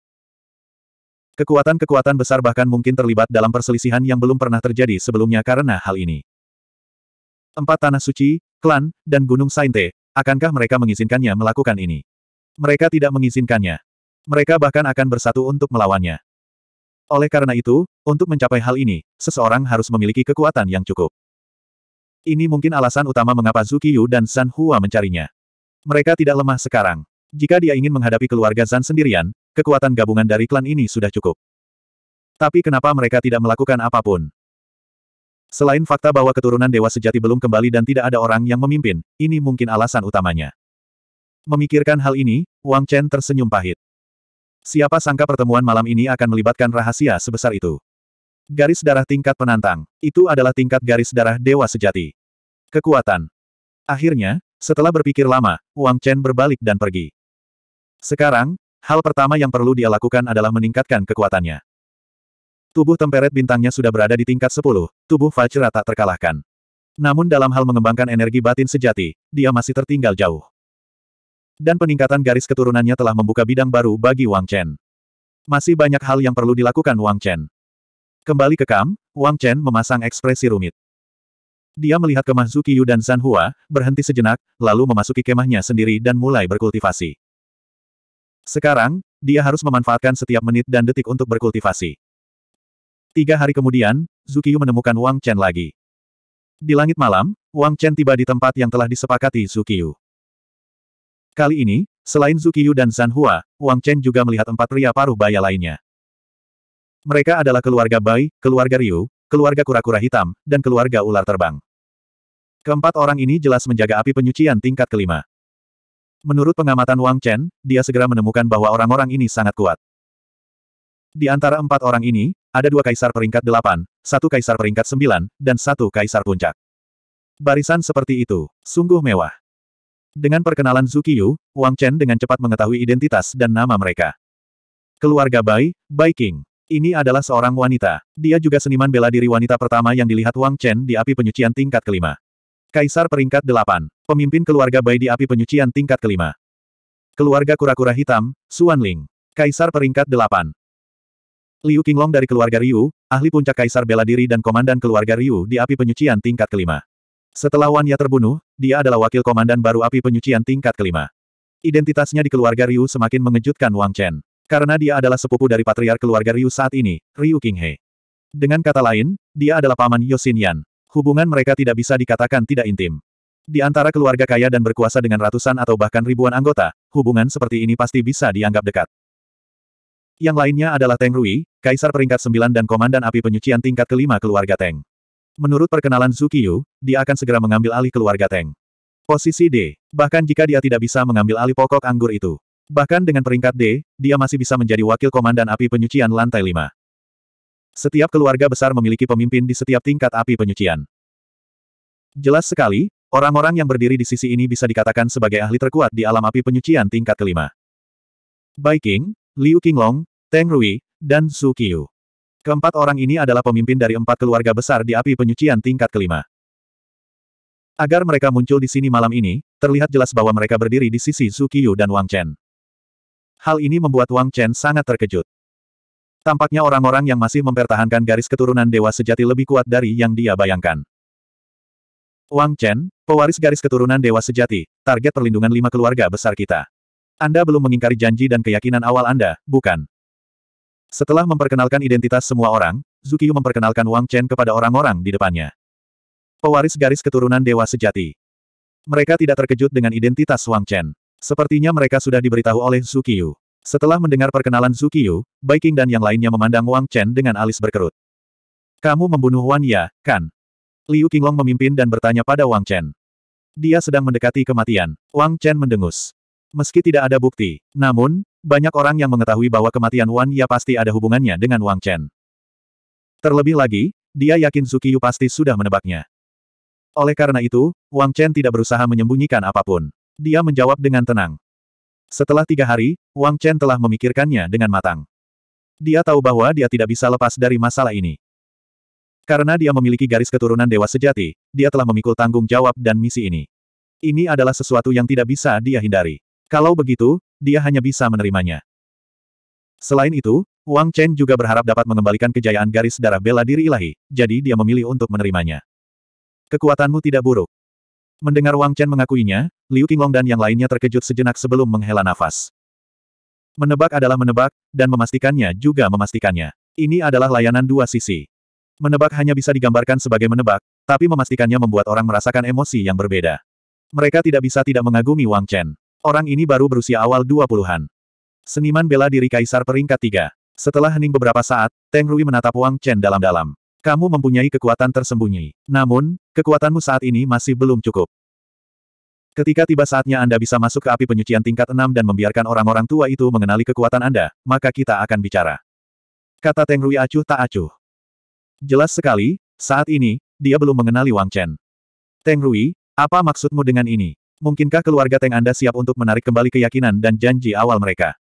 Kekuatan-kekuatan besar bahkan mungkin terlibat dalam perselisihan yang belum pernah terjadi sebelumnya karena hal ini. Empat tanah suci, klan, dan gunung Sainte, akankah mereka mengizinkannya melakukan ini? Mereka tidak mengizinkannya. Mereka bahkan akan bersatu untuk melawannya. Oleh karena itu, untuk mencapai hal ini, seseorang harus memiliki kekuatan yang cukup. Ini mungkin alasan utama mengapa Zukiyu dan San Hua mencarinya. Mereka tidak lemah sekarang. Jika dia ingin menghadapi keluarga Zan sendirian, kekuatan gabungan dari klan ini sudah cukup. Tapi kenapa mereka tidak melakukan apapun? Selain fakta bahwa keturunan dewa sejati belum kembali dan tidak ada orang yang memimpin, ini mungkin alasan utamanya. Memikirkan hal ini, Wang Chen tersenyum pahit. Siapa sangka pertemuan malam ini akan melibatkan rahasia sebesar itu? Garis darah tingkat penantang. Itu adalah tingkat garis darah dewa sejati. Kekuatan. Akhirnya, setelah berpikir lama, Wang Chen berbalik dan pergi. Sekarang, hal pertama yang perlu dia lakukan adalah meningkatkan kekuatannya. Tubuh temperet bintangnya sudah berada di tingkat 10, tubuh Vajra tak terkalahkan. Namun dalam hal mengembangkan energi batin sejati, dia masih tertinggal jauh. Dan peningkatan garis keturunannya telah membuka bidang baru bagi Wang Chen. Masih banyak hal yang perlu dilakukan Wang Chen. Kembali ke Kam, Wang Chen memasang ekspresi rumit. Dia melihat kemah Zukiyu dan San Hua, berhenti sejenak, lalu memasuki kemahnya sendiri dan mulai berkultivasi. Sekarang, dia harus memanfaatkan setiap menit dan detik untuk berkultivasi. Tiga hari kemudian, Zukiyu menemukan Wang Chen lagi. Di langit malam, Wang Chen tiba di tempat yang telah disepakati Zukiyu. Kali ini, selain Zukiyu dan San Hua, Wang Chen juga melihat empat pria paruh baya lainnya. Mereka adalah keluarga Bai, keluarga Ryu, keluarga kura-kura hitam, dan keluarga ular terbang. Keempat orang ini jelas menjaga api penyucian tingkat kelima. Menurut pengamatan Wang Chen, dia segera menemukan bahwa orang-orang ini sangat kuat. Di antara empat orang ini, ada dua kaisar peringkat delapan, satu kaisar peringkat sembilan, dan satu kaisar puncak. Barisan seperti itu, sungguh mewah. Dengan perkenalan Zukiyu, Wang Chen dengan cepat mengetahui identitas dan nama mereka. Keluarga Bai, Bai King. Ini adalah seorang wanita. Dia juga seniman bela diri wanita pertama yang dilihat Wang Chen di api penyucian tingkat kelima. Kaisar peringkat delapan. Pemimpin keluarga Bai di api penyucian tingkat kelima. Keluarga kura-kura hitam, Suan Ling. Kaisar peringkat delapan. Liu Qinglong dari keluarga Ryu, ahli puncak kaisar bela diri dan komandan keluarga Ryu di api penyucian tingkat kelima. Setelah Wan Ya terbunuh, dia adalah wakil komandan baru api penyucian tingkat kelima. Identitasnya di keluarga Ryu semakin mengejutkan Wang Chen. Karena dia adalah sepupu dari patriar keluarga Ryu saat ini, Ryu Qinghe. Dengan kata lain, dia adalah paman Yosin Yan. Hubungan mereka tidak bisa dikatakan tidak intim. Di antara keluarga kaya dan berkuasa dengan ratusan atau bahkan ribuan anggota, hubungan seperti ini pasti bisa dianggap dekat. Yang lainnya adalah Teng Rui, kaisar peringkat 9 dan komandan api penyucian tingkat kelima keluarga Teng. Menurut perkenalan Zukiyu, dia akan segera mengambil alih keluarga Teng. Posisi D, bahkan jika dia tidak bisa mengambil alih pokok anggur itu. Bahkan dengan peringkat D, dia masih bisa menjadi wakil komandan api penyucian lantai 5. Setiap keluarga besar memiliki pemimpin di setiap tingkat api penyucian. Jelas sekali, orang-orang yang berdiri di sisi ini bisa dikatakan sebagai ahli terkuat di alam api penyucian tingkat kelima. Bai King, Liu Qinglong, Teng Rui, dan Su Qiu. Keempat orang ini adalah pemimpin dari empat keluarga besar di api penyucian tingkat kelima. Agar mereka muncul di sini malam ini, terlihat jelas bahwa mereka berdiri di sisi Su Qiu dan Wang Chen. Hal ini membuat Wang Chen sangat terkejut. Tampaknya orang-orang yang masih mempertahankan garis keturunan dewa sejati lebih kuat dari yang dia bayangkan. Wang Chen, pewaris garis keturunan dewa sejati, target perlindungan lima keluarga besar kita. Anda belum mengingkari janji dan keyakinan awal Anda, bukan? Setelah memperkenalkan identitas semua orang, Zukiyu memperkenalkan Wang Chen kepada orang-orang di depannya. Pewaris garis keturunan dewa sejati. Mereka tidak terkejut dengan identitas Wang Chen. Sepertinya mereka sudah diberitahu oleh Zukiyu. Setelah mendengar perkenalan Zukiyu, Baiking dan yang lainnya memandang Wang Chen dengan alis berkerut. Kamu membunuh Wan Ya, kan? Liu Qinglong memimpin dan bertanya pada Wang Chen. Dia sedang mendekati kematian. Wang Chen mendengus. Meski tidak ada bukti, namun, banyak orang yang mengetahui bahwa kematian Wan Ya pasti ada hubungannya dengan Wang Chen. Terlebih lagi, dia yakin Zukiyu pasti sudah menebaknya. Oleh karena itu, Wang Chen tidak berusaha menyembunyikan apapun. Dia menjawab dengan tenang. Setelah tiga hari, Wang Chen telah memikirkannya dengan matang. Dia tahu bahwa dia tidak bisa lepas dari masalah ini. Karena dia memiliki garis keturunan dewa sejati, dia telah memikul tanggung jawab dan misi ini. Ini adalah sesuatu yang tidak bisa dia hindari. Kalau begitu, dia hanya bisa menerimanya. Selain itu, Wang Chen juga berharap dapat mengembalikan kejayaan garis darah bela diri ilahi, jadi dia memilih untuk menerimanya. Kekuatanmu tidak buruk. Mendengar Wang Chen mengakuinya, Liu Qinglong dan yang lainnya terkejut sejenak sebelum menghela nafas. Menebak adalah menebak, dan memastikannya juga memastikannya. Ini adalah layanan dua sisi. Menebak hanya bisa digambarkan sebagai menebak, tapi memastikannya membuat orang merasakan emosi yang berbeda. Mereka tidak bisa tidak mengagumi Wang Chen. Orang ini baru berusia awal 20-an. Seniman bela diri Kaisar peringkat tiga. Setelah hening beberapa saat, Teng Rui menatap Wang Chen dalam-dalam. Kamu mempunyai kekuatan tersembunyi. Namun, kekuatanmu saat ini masih belum cukup. Ketika tiba saatnya Anda bisa masuk ke api penyucian tingkat 6 dan membiarkan orang-orang tua itu mengenali kekuatan Anda, maka kita akan bicara. Kata Teng Rui acuh tak acuh. Jelas sekali, saat ini, dia belum mengenali Wang Chen. Teng Rui, apa maksudmu dengan ini? Mungkinkah keluarga Teng Anda siap untuk menarik kembali keyakinan dan janji awal mereka?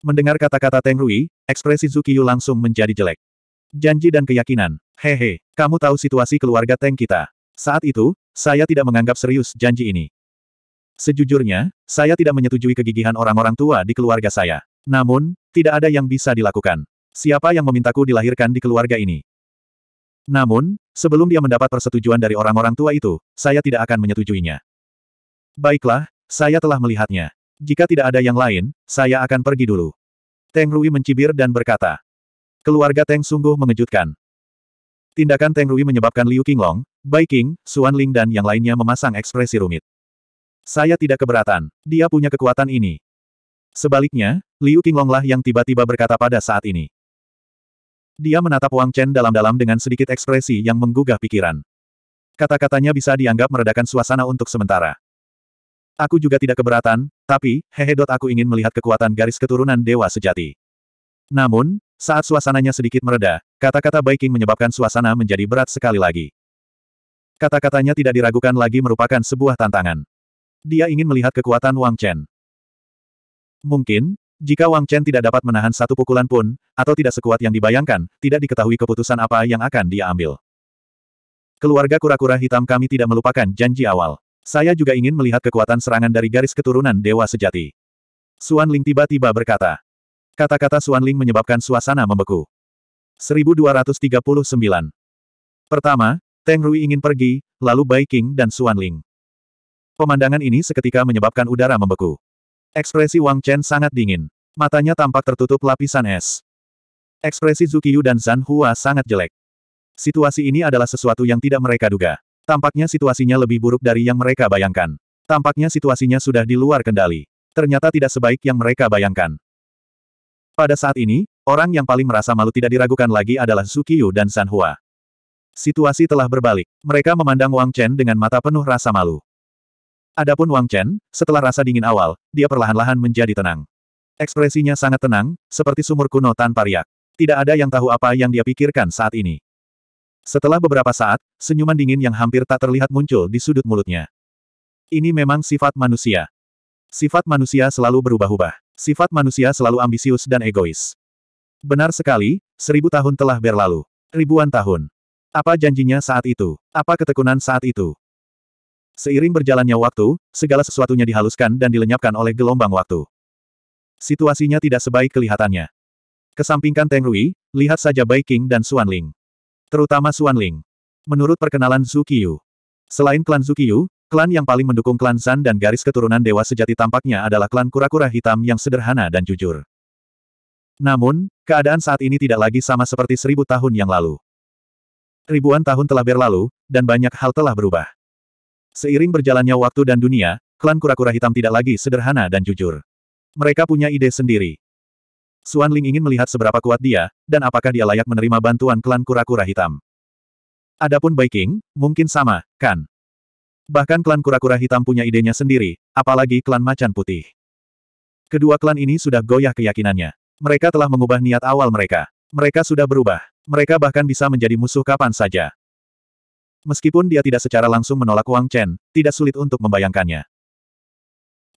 Mendengar kata-kata Teng Rui, ekspresi Zukiyu langsung menjadi jelek. Janji dan keyakinan. Hehe, kamu tahu situasi keluarga Teng kita. Saat itu, saya tidak menganggap serius janji ini. Sejujurnya, saya tidak menyetujui kegigihan orang-orang tua di keluarga saya. Namun, tidak ada yang bisa dilakukan. Siapa yang memintaku dilahirkan di keluarga ini? Namun, sebelum dia mendapat persetujuan dari orang-orang tua itu, saya tidak akan menyetujuinya. Baiklah, saya telah melihatnya. Jika tidak ada yang lain, saya akan pergi dulu. Teng Rui mencibir dan berkata, Keluarga Teng sungguh mengejutkan. Tindakan Teng Rui menyebabkan Liu Qinglong, Bai Qing, Xuan Ling dan yang lainnya memasang ekspresi rumit. Saya tidak keberatan. Dia punya kekuatan ini. Sebaliknya, Liu lah yang tiba-tiba berkata pada saat ini. Dia menatap Wang Chen dalam-dalam dengan sedikit ekspresi yang menggugah pikiran. Kata-katanya bisa dianggap meredakan suasana untuk sementara. Aku juga tidak keberatan, tapi, hehe. Aku ingin melihat kekuatan garis keturunan dewa sejati. Namun, saat suasananya sedikit mereda, kata-kata Baiking menyebabkan suasana menjadi berat sekali lagi. Kata-katanya tidak diragukan lagi merupakan sebuah tantangan. Dia ingin melihat kekuatan Wang Chen. Mungkin, jika Wang Chen tidak dapat menahan satu pukulan pun, atau tidak sekuat yang dibayangkan, tidak diketahui keputusan apa yang akan dia ambil. Keluarga kura-kura hitam kami tidak melupakan janji awal. Saya juga ingin melihat kekuatan serangan dari garis keturunan Dewa Sejati. Suan Ling tiba-tiba berkata. Kata-kata Ling menyebabkan suasana membeku. 1239. Pertama, Teng Rui ingin pergi, lalu Bai King dan Ling. Pemandangan ini seketika menyebabkan udara membeku. Ekspresi Wang Chen sangat dingin. Matanya tampak tertutup lapisan es. Ekspresi Zukiyu dan Zan Hua sangat jelek. Situasi ini adalah sesuatu yang tidak mereka duga. Tampaknya situasinya lebih buruk dari yang mereka bayangkan. Tampaknya situasinya sudah di luar kendali. Ternyata tidak sebaik yang mereka bayangkan. Pada saat ini, orang yang paling merasa malu tidak diragukan lagi adalah Sukiyu dan San Hua. Situasi telah berbalik. Mereka memandang Wang Chen dengan mata penuh rasa malu. Adapun Wang Chen, setelah rasa dingin awal, dia perlahan-lahan menjadi tenang. Ekspresinya sangat tenang, seperti sumur kuno tanpa riak. Tidak ada yang tahu apa yang dia pikirkan saat ini. Setelah beberapa saat, senyuman dingin yang hampir tak terlihat muncul di sudut mulutnya. Ini memang sifat manusia. Sifat manusia selalu berubah-ubah. Sifat manusia selalu ambisius dan egois. Benar sekali, seribu tahun telah berlalu. Ribuan tahun. Apa janjinya saat itu? Apa ketekunan saat itu? Seiring berjalannya waktu, segala sesuatunya dihaluskan dan dilenyapkan oleh gelombang waktu. Situasinya tidak sebaik kelihatannya. Kesampingkan Teng Rui, lihat saja Bai King dan Xuan Ling. Terutama Xuan Ling. Menurut perkenalan Zhu Qiyu. Selain klan Zhu Qiyu, Klan yang paling mendukung klan Zan dan garis keturunan dewa sejati tampaknya adalah klan kura-kura hitam yang sederhana dan jujur. Namun, keadaan saat ini tidak lagi sama seperti seribu tahun yang lalu. Ribuan tahun telah berlalu, dan banyak hal telah berubah. Seiring berjalannya waktu dan dunia, klan kura-kura hitam tidak lagi sederhana dan jujur. Mereka punya ide sendiri. Suan Ling ingin melihat seberapa kuat dia, dan apakah dia layak menerima bantuan klan kura-kura hitam. Adapun Baiking, mungkin sama, kan? Bahkan klan kura-kura hitam punya idenya sendiri, apalagi klan macan putih. Kedua klan ini sudah goyah keyakinannya. Mereka telah mengubah niat awal mereka. Mereka sudah berubah. Mereka bahkan bisa menjadi musuh kapan saja. Meskipun dia tidak secara langsung menolak Wang Chen, tidak sulit untuk membayangkannya.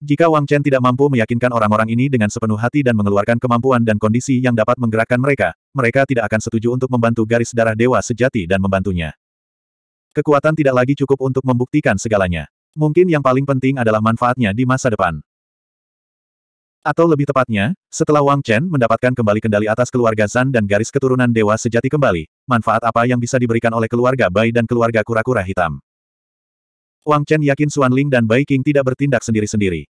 Jika Wang Chen tidak mampu meyakinkan orang-orang ini dengan sepenuh hati dan mengeluarkan kemampuan dan kondisi yang dapat menggerakkan mereka, mereka tidak akan setuju untuk membantu garis darah dewa sejati dan membantunya. Kekuatan tidak lagi cukup untuk membuktikan segalanya. Mungkin yang paling penting adalah manfaatnya di masa depan. Atau lebih tepatnya, setelah Wang Chen mendapatkan kembali kendali atas keluarga Zan dan garis keturunan dewa sejati kembali, manfaat apa yang bisa diberikan oleh keluarga Bai dan keluarga kura-kura hitam? Wang Chen yakin Xuan Ling dan Bai King tidak bertindak sendiri-sendiri.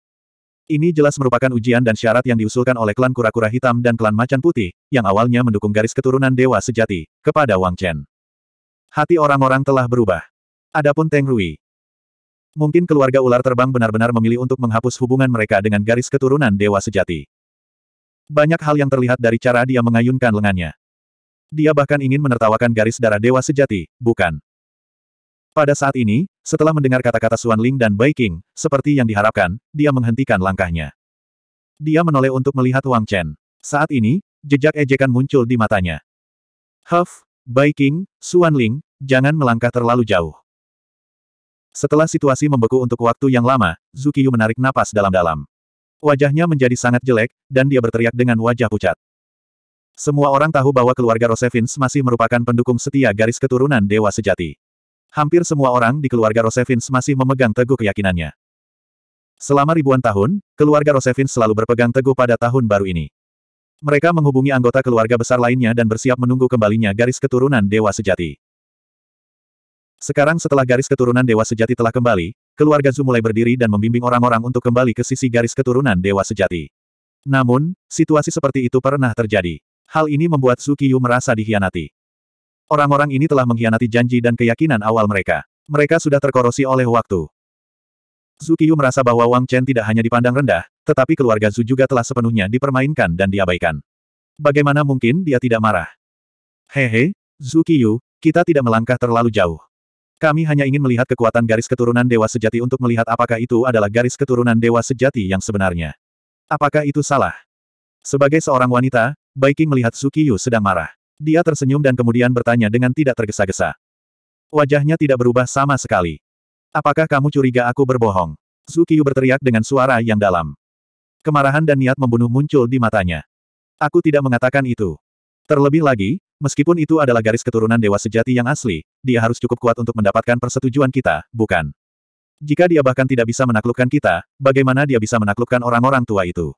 Ini jelas merupakan ujian dan syarat yang diusulkan oleh klan kura-kura hitam dan klan macan putih, yang awalnya mendukung garis keturunan dewa sejati, kepada Wang Chen. Hati orang-orang telah berubah. Adapun Teng Rui. Mungkin keluarga ular terbang benar-benar memilih untuk menghapus hubungan mereka dengan garis keturunan dewa sejati. Banyak hal yang terlihat dari cara dia mengayunkan lengannya. Dia bahkan ingin menertawakan garis darah dewa sejati, bukan? Pada saat ini, setelah mendengar kata-kata Suan Ling dan Bai King, seperti yang diharapkan, dia menghentikan langkahnya. Dia menoleh untuk melihat Wang Chen. Saat ini, jejak ejekan muncul di matanya. Huff, Baiking, Suanling, jangan melangkah terlalu jauh. Setelah situasi membeku untuk waktu yang lama, Zukiyu menarik napas dalam-dalam. Wajahnya menjadi sangat jelek, dan dia berteriak dengan wajah pucat. Semua orang tahu bahwa keluarga Rosevins masih merupakan pendukung setia garis keturunan Dewa Sejati. Hampir semua orang di keluarga Rosevins masih memegang teguh keyakinannya. Selama ribuan tahun, keluarga Rosevins selalu berpegang teguh pada tahun baru ini. Mereka menghubungi anggota keluarga besar lainnya dan bersiap menunggu kembalinya garis keturunan Dewa Sejati. Sekarang setelah garis keturunan Dewa Sejati telah kembali, keluarga Zu mulai berdiri dan membimbing orang-orang untuk kembali ke sisi garis keturunan Dewa Sejati. Namun, situasi seperti itu pernah terjadi. Hal ini membuat Qiyu merasa dihianati. Orang-orang ini telah mengkhianati janji dan keyakinan awal mereka. Mereka sudah terkorosi oleh waktu. Zukiyu merasa bahwa Wang Chen tidak hanya dipandang rendah, tetapi keluarga Zu juga telah sepenuhnya dipermainkan dan diabaikan. Bagaimana mungkin dia tidak marah? Hehe, Zukiyu, kita tidak melangkah terlalu jauh. Kami hanya ingin melihat kekuatan garis keturunan dewa sejati untuk melihat apakah itu adalah garis keturunan dewa sejati yang sebenarnya. Apakah itu salah? Sebagai seorang wanita, Baiking melihat Zukiyu sedang marah. Dia tersenyum dan kemudian bertanya dengan tidak tergesa-gesa. Wajahnya tidak berubah sama sekali. Apakah kamu curiga aku berbohong? Zukiyu berteriak dengan suara yang dalam. Kemarahan dan niat membunuh muncul di matanya. Aku tidak mengatakan itu. Terlebih lagi, meskipun itu adalah garis keturunan dewa sejati yang asli, dia harus cukup kuat untuk mendapatkan persetujuan kita, bukan? Jika dia bahkan tidak bisa menaklukkan kita, bagaimana dia bisa menaklukkan orang-orang tua itu?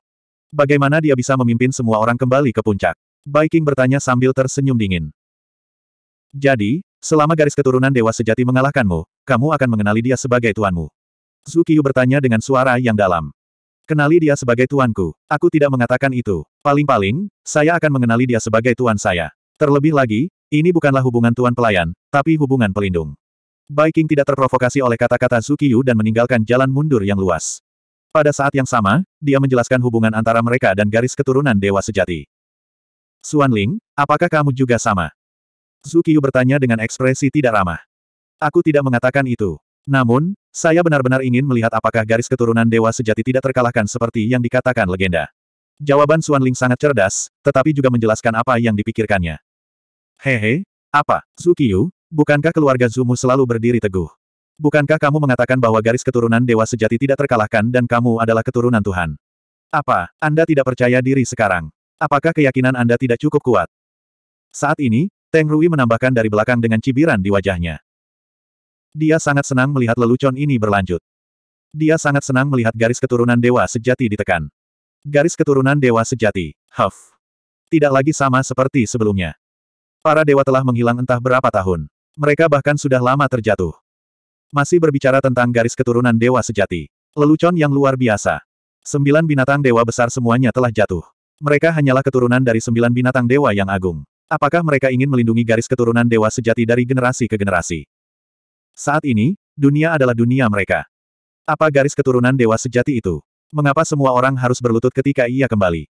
Bagaimana dia bisa memimpin semua orang kembali ke puncak? Baiking bertanya sambil tersenyum dingin. Jadi, selama garis keturunan dewa sejati mengalahkanmu, kamu akan mengenali dia sebagai tuanmu. Zukiyu bertanya dengan suara yang dalam. Kenali dia sebagai tuanku. Aku tidak mengatakan itu. Paling-paling, saya akan mengenali dia sebagai tuan saya. Terlebih lagi, ini bukanlah hubungan tuan pelayan, tapi hubungan pelindung. Baiking tidak terprovokasi oleh kata-kata Zukiyu dan meninggalkan jalan mundur yang luas. Pada saat yang sama, dia menjelaskan hubungan antara mereka dan garis keturunan dewa sejati. Suan Ling, apakah kamu juga sama? Zukiyu bertanya dengan ekspresi tidak ramah. Aku tidak mengatakan itu. Namun, saya benar-benar ingin melihat apakah garis keturunan dewa sejati tidak terkalahkan seperti yang dikatakan legenda. Jawaban Xuan Ling sangat cerdas, tetapi juga menjelaskan apa yang dipikirkannya. Hehe, apa, Zukiyu, bukankah keluarga Zumu selalu berdiri teguh? Bukankah kamu mengatakan bahwa garis keturunan dewa sejati tidak terkalahkan dan kamu adalah keturunan Tuhan? Apa, Anda tidak percaya diri sekarang? Apakah keyakinan Anda tidak cukup kuat? Saat ini, Teng Rui menambahkan dari belakang dengan cibiran di wajahnya. Dia sangat senang melihat lelucon ini berlanjut. Dia sangat senang melihat garis keturunan dewa sejati ditekan. Garis keturunan dewa sejati, Huff. Tidak lagi sama seperti sebelumnya. Para dewa telah menghilang entah berapa tahun. Mereka bahkan sudah lama terjatuh. Masih berbicara tentang garis keturunan dewa sejati. Lelucon yang luar biasa. Sembilan binatang dewa besar semuanya telah jatuh. Mereka hanyalah keturunan dari sembilan binatang dewa yang agung. Apakah mereka ingin melindungi garis keturunan dewa sejati dari generasi ke generasi? Saat ini, dunia adalah dunia mereka. Apa garis keturunan dewa sejati itu? Mengapa semua orang harus berlutut ketika ia kembali?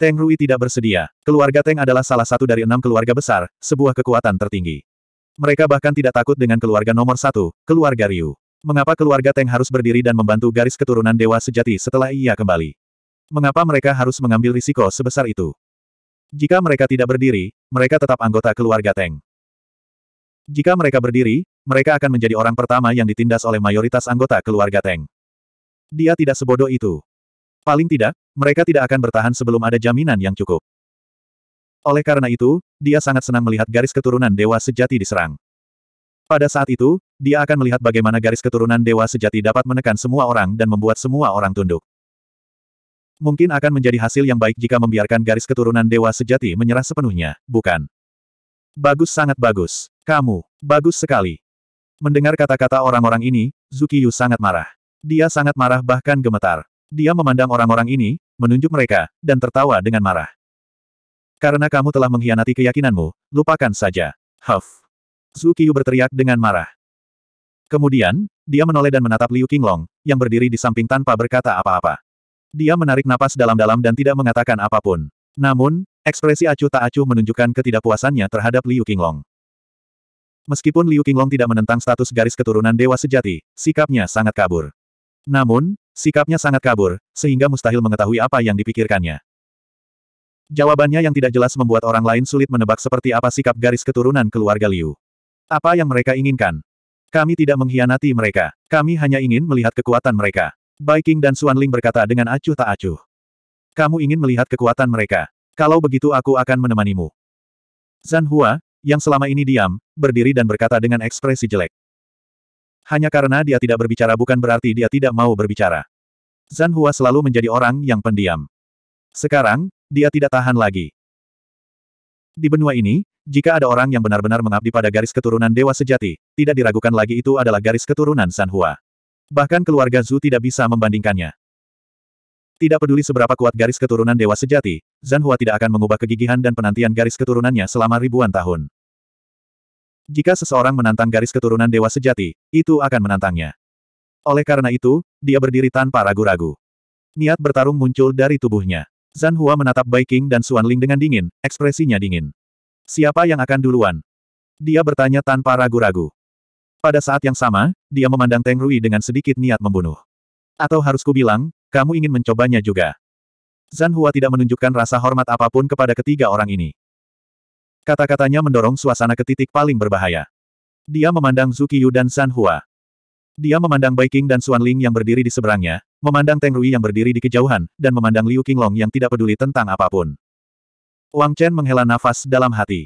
Teng Rui tidak bersedia. Keluarga Teng adalah salah satu dari enam keluarga besar, sebuah kekuatan tertinggi. Mereka bahkan tidak takut dengan keluarga nomor satu, keluarga Ryu. Mengapa keluarga Teng harus berdiri dan membantu garis keturunan dewa sejati setelah ia kembali? Mengapa mereka harus mengambil risiko sebesar itu? Jika mereka tidak berdiri, mereka tetap anggota keluarga Teng. Jika mereka berdiri, mereka akan menjadi orang pertama yang ditindas oleh mayoritas anggota keluarga Teng. Dia tidak sebodoh itu. Paling tidak, mereka tidak akan bertahan sebelum ada jaminan yang cukup. Oleh karena itu, dia sangat senang melihat garis keturunan dewa sejati diserang. Pada saat itu, dia akan melihat bagaimana garis keturunan dewa sejati dapat menekan semua orang dan membuat semua orang tunduk. Mungkin akan menjadi hasil yang baik jika membiarkan garis keturunan dewa sejati menyerah sepenuhnya, bukan? Bagus sangat bagus. Kamu, bagus sekali. Mendengar kata-kata orang-orang ini, Zukiyu sangat marah. Dia sangat marah bahkan gemetar. Dia memandang orang-orang ini, menunjuk mereka, dan tertawa dengan marah. Karena kamu telah mengkhianati keyakinanmu, lupakan saja. Huff. Zukiyu berteriak dengan marah. Kemudian, dia menoleh dan menatap Liu Qinglong, yang berdiri di samping tanpa berkata apa-apa. Dia menarik napas dalam-dalam dan tidak mengatakan apapun. Namun, ekspresi acuh tak acuh menunjukkan ketidakpuasannya terhadap Liu Qinglong. Meskipun Liu Qinglong tidak menentang status garis keturunan dewa sejati, sikapnya sangat kabur. Namun, sikapnya sangat kabur, sehingga mustahil mengetahui apa yang dipikirkannya. Jawabannya yang tidak jelas membuat orang lain sulit menebak seperti apa sikap garis keturunan keluarga Liu. Apa yang mereka inginkan? Kami tidak mengkhianati mereka. Kami hanya ingin melihat kekuatan mereka. Bai King dan Xuan Ling berkata dengan acuh tak acuh. Kamu ingin melihat kekuatan mereka. Kalau begitu aku akan menemanimu. Zan Hua, yang selama ini diam, berdiri dan berkata dengan ekspresi jelek. Hanya karena dia tidak berbicara bukan berarti dia tidak mau berbicara. Zan Hua selalu menjadi orang yang pendiam. Sekarang, dia tidak tahan lagi. Di benua ini, jika ada orang yang benar-benar mengabdi pada garis keturunan dewa sejati, tidak diragukan lagi itu adalah garis keturunan Zhan Hua. Bahkan keluarga Zhu tidak bisa membandingkannya. Tidak peduli seberapa kuat garis keturunan dewa sejati, Zan Hua tidak akan mengubah kegigihan dan penantian garis keturunannya selama ribuan tahun. Jika seseorang menantang garis keturunan dewa sejati, itu akan menantangnya. Oleh karena itu, dia berdiri tanpa ragu-ragu. Niat bertarung muncul dari tubuhnya. Zan Hua menatap Bai Qing dan Xuan Ling dengan dingin, ekspresinya dingin. Siapa yang akan duluan? Dia bertanya tanpa ragu-ragu. Pada saat yang sama, dia memandang Teng Rui dengan sedikit niat membunuh. Atau harus kubilang, kamu ingin mencobanya juga. Zan Hua tidak menunjukkan rasa hormat apapun kepada ketiga orang ini. Kata-katanya mendorong suasana ke titik paling berbahaya. Dia memandang Zukiyu dan Zan Hua. Dia memandang Bai dan Xuan Ling yang berdiri di seberangnya, memandang Teng Rui yang berdiri di kejauhan, dan memandang Liu Qinglong yang tidak peduli tentang apapun. Wang Chen menghela nafas dalam hati.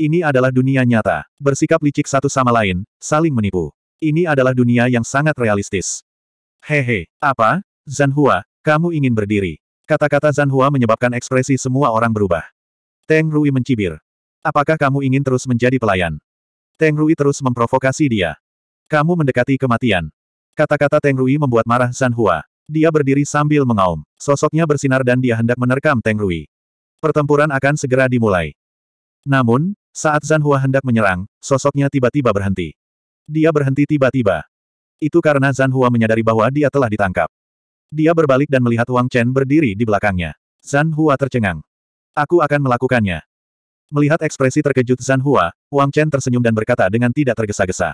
Ini adalah dunia nyata, bersikap licik satu sama lain, saling menipu. Ini adalah dunia yang sangat realistis. Hehe, apa? Zan Hua, kamu ingin berdiri. Kata-kata Zan Hua menyebabkan ekspresi semua orang berubah. Teng Rui mencibir. Apakah kamu ingin terus menjadi pelayan? Teng Rui terus memprovokasi dia. Kamu mendekati kematian. Kata-kata Teng Rui membuat marah Zan Hua. Dia berdiri sambil mengaum. Sosoknya bersinar dan dia hendak menerkam Teng Rui. Pertempuran akan segera dimulai. Namun, saat Zan Hua hendak menyerang, sosoknya tiba-tiba berhenti. Dia berhenti tiba-tiba. Itu karena Zan Hua menyadari bahwa dia telah ditangkap. Dia berbalik dan melihat Wang Chen berdiri di belakangnya. Zan Hua tercengang. Aku akan melakukannya. Melihat ekspresi terkejut Zan Hua, Wang Chen tersenyum dan berkata dengan tidak tergesa-gesa.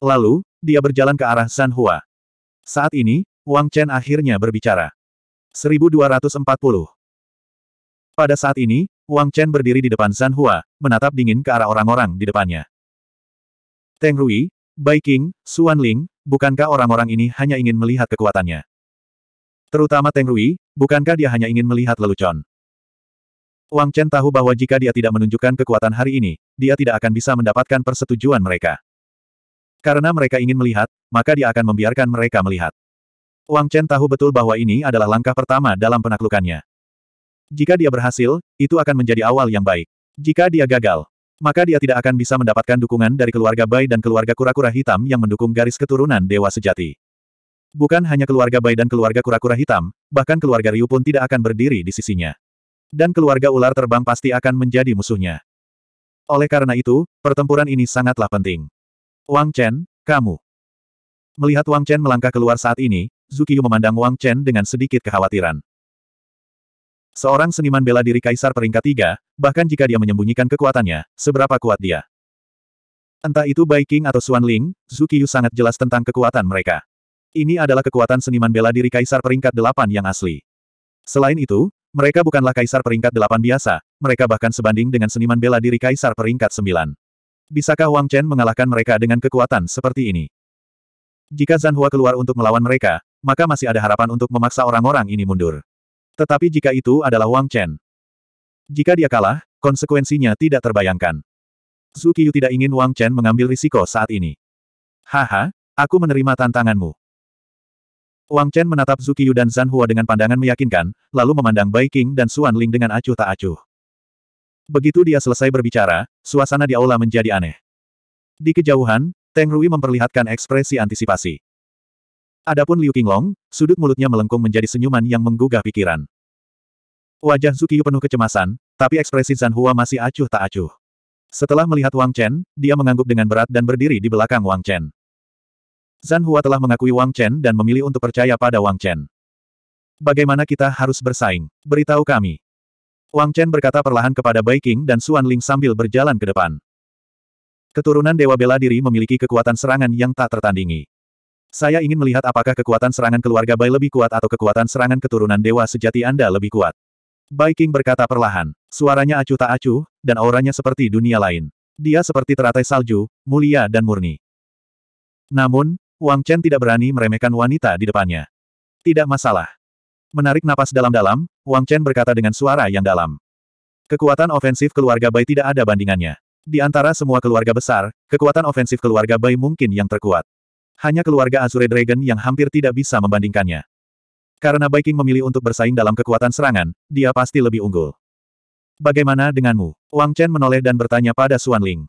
Lalu, dia berjalan ke arah Zan Hua. Saat ini, Wang Chen akhirnya berbicara. 1240 Pada saat ini, Wang Chen berdiri di depan Zan Hua, menatap dingin ke arah orang-orang di depannya. Teng Rui, Bai King, Xuan Ling, bukankah orang-orang ini hanya ingin melihat kekuatannya? Terutama Teng Rui, bukankah dia hanya ingin melihat lelucon? Wang Chen tahu bahwa jika dia tidak menunjukkan kekuatan hari ini, dia tidak akan bisa mendapatkan persetujuan mereka. Karena mereka ingin melihat, maka dia akan membiarkan mereka melihat. Wang Chen tahu betul bahwa ini adalah langkah pertama dalam penaklukannya. Jika dia berhasil, itu akan menjadi awal yang baik. Jika dia gagal, maka dia tidak akan bisa mendapatkan dukungan dari keluarga Bai dan keluarga kura-kura hitam yang mendukung garis keturunan Dewa Sejati. Bukan hanya keluarga Bai dan keluarga kura-kura hitam, bahkan keluarga Ryu pun tidak akan berdiri di sisinya. Dan keluarga ular terbang pasti akan menjadi musuhnya. Oleh karena itu, pertempuran ini sangatlah penting. Wang Chen, kamu. Melihat Wang Chen melangkah keluar saat ini, Zukiyu memandang Wang Chen dengan sedikit kekhawatiran. Seorang seniman bela diri kaisar peringkat tiga, bahkan jika dia menyembunyikan kekuatannya, seberapa kuat dia. Entah itu Bai King atau Xuan Ling, Zukiyu sangat jelas tentang kekuatan mereka. Ini adalah kekuatan seniman bela diri kaisar peringkat delapan yang asli. Selain itu, mereka bukanlah kaisar peringkat delapan biasa, mereka bahkan sebanding dengan seniman bela diri kaisar peringkat sembilan. Bisakah Wang Chen mengalahkan mereka dengan kekuatan seperti ini? Jika Zan Hua keluar untuk melawan mereka, maka masih ada harapan untuk memaksa orang-orang ini mundur. Tetapi jika itu adalah Wang Chen, jika dia kalah, konsekuensinya tidak terbayangkan. Zhu Qiyu tidak ingin Wang Chen mengambil risiko saat ini. Haha, aku menerima tantanganmu. Wang Chen menatap Zukiyu dan Zan Hua dengan pandangan meyakinkan, lalu memandang Bai King dan Suan Ling dengan acuh tak acuh. Begitu dia selesai berbicara, suasana di aula menjadi aneh. Di kejauhan, Teng Rui memperlihatkan ekspresi antisipasi. Adapun Liu Qinglong, sudut mulutnya melengkung menjadi senyuman yang menggugah pikiran. Wajah Zukiyu penuh kecemasan, tapi ekspresi Zan Hua masih acuh tak acuh. Setelah melihat Wang Chen, dia mengangguk dengan berat dan berdiri di belakang Wang Chen. Zan Hua telah mengakui Wang Chen dan memilih untuk percaya pada Wang Chen. Bagaimana kita harus bersaing? Beritahu kami. Wang Chen berkata perlahan kepada Bai King dan Xuan Ling sambil berjalan ke depan. Keturunan Dewa Bela Diri memiliki kekuatan serangan yang tak tertandingi. Saya ingin melihat apakah kekuatan serangan keluarga Bai lebih kuat atau kekuatan serangan keturunan Dewa sejati Anda lebih kuat. Bai King berkata perlahan, suaranya acuh tak acuh, dan auranya seperti dunia lain. Dia seperti teratai salju, mulia dan murni. Namun, Wang Chen tidak berani meremehkan wanita di depannya. Tidak masalah. Menarik napas dalam-dalam, Wang Chen berkata dengan suara yang dalam. Kekuatan ofensif keluarga Bai tidak ada bandingannya. Di antara semua keluarga besar, kekuatan ofensif keluarga Bai mungkin yang terkuat. Hanya keluarga Azure Dragon yang hampir tidak bisa membandingkannya. Karena Bai King memilih untuk bersaing dalam kekuatan serangan, dia pasti lebih unggul. Bagaimana denganmu? Wang Chen menoleh dan bertanya pada Xuan Ling.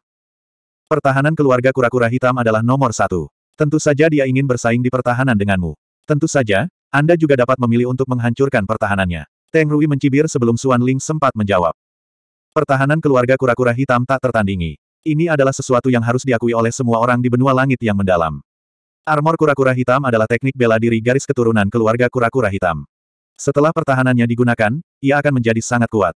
Pertahanan keluarga kura-kura hitam adalah nomor satu. Tentu saja dia ingin bersaing di pertahanan denganmu. Tentu saja, Anda juga dapat memilih untuk menghancurkan pertahanannya. Teng Rui mencibir sebelum Suan Ling sempat menjawab. Pertahanan keluarga kura-kura hitam tak tertandingi. Ini adalah sesuatu yang harus diakui oleh semua orang di benua langit yang mendalam. Armor kura-kura hitam adalah teknik bela diri garis keturunan keluarga kura-kura hitam. Setelah pertahanannya digunakan, ia akan menjadi sangat kuat.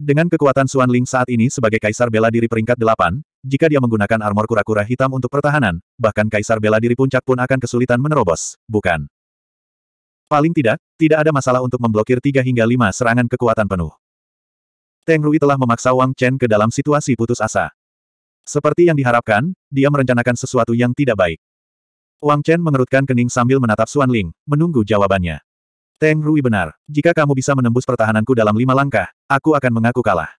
Dengan kekuatan Suan Ling saat ini sebagai kaisar bela diri peringkat 8, jika dia menggunakan armor kura-kura hitam untuk pertahanan, bahkan Kaisar bela diri puncak pun akan kesulitan menerobos, bukan? Paling tidak, tidak ada masalah untuk memblokir tiga hingga lima serangan kekuatan penuh. Teng Rui telah memaksa Wang Chen ke dalam situasi putus asa. Seperti yang diharapkan, dia merencanakan sesuatu yang tidak baik. Wang Chen mengerutkan kening sambil menatap Xuan Ling, menunggu jawabannya. Teng Rui benar, jika kamu bisa menembus pertahananku dalam lima langkah, aku akan mengaku kalah.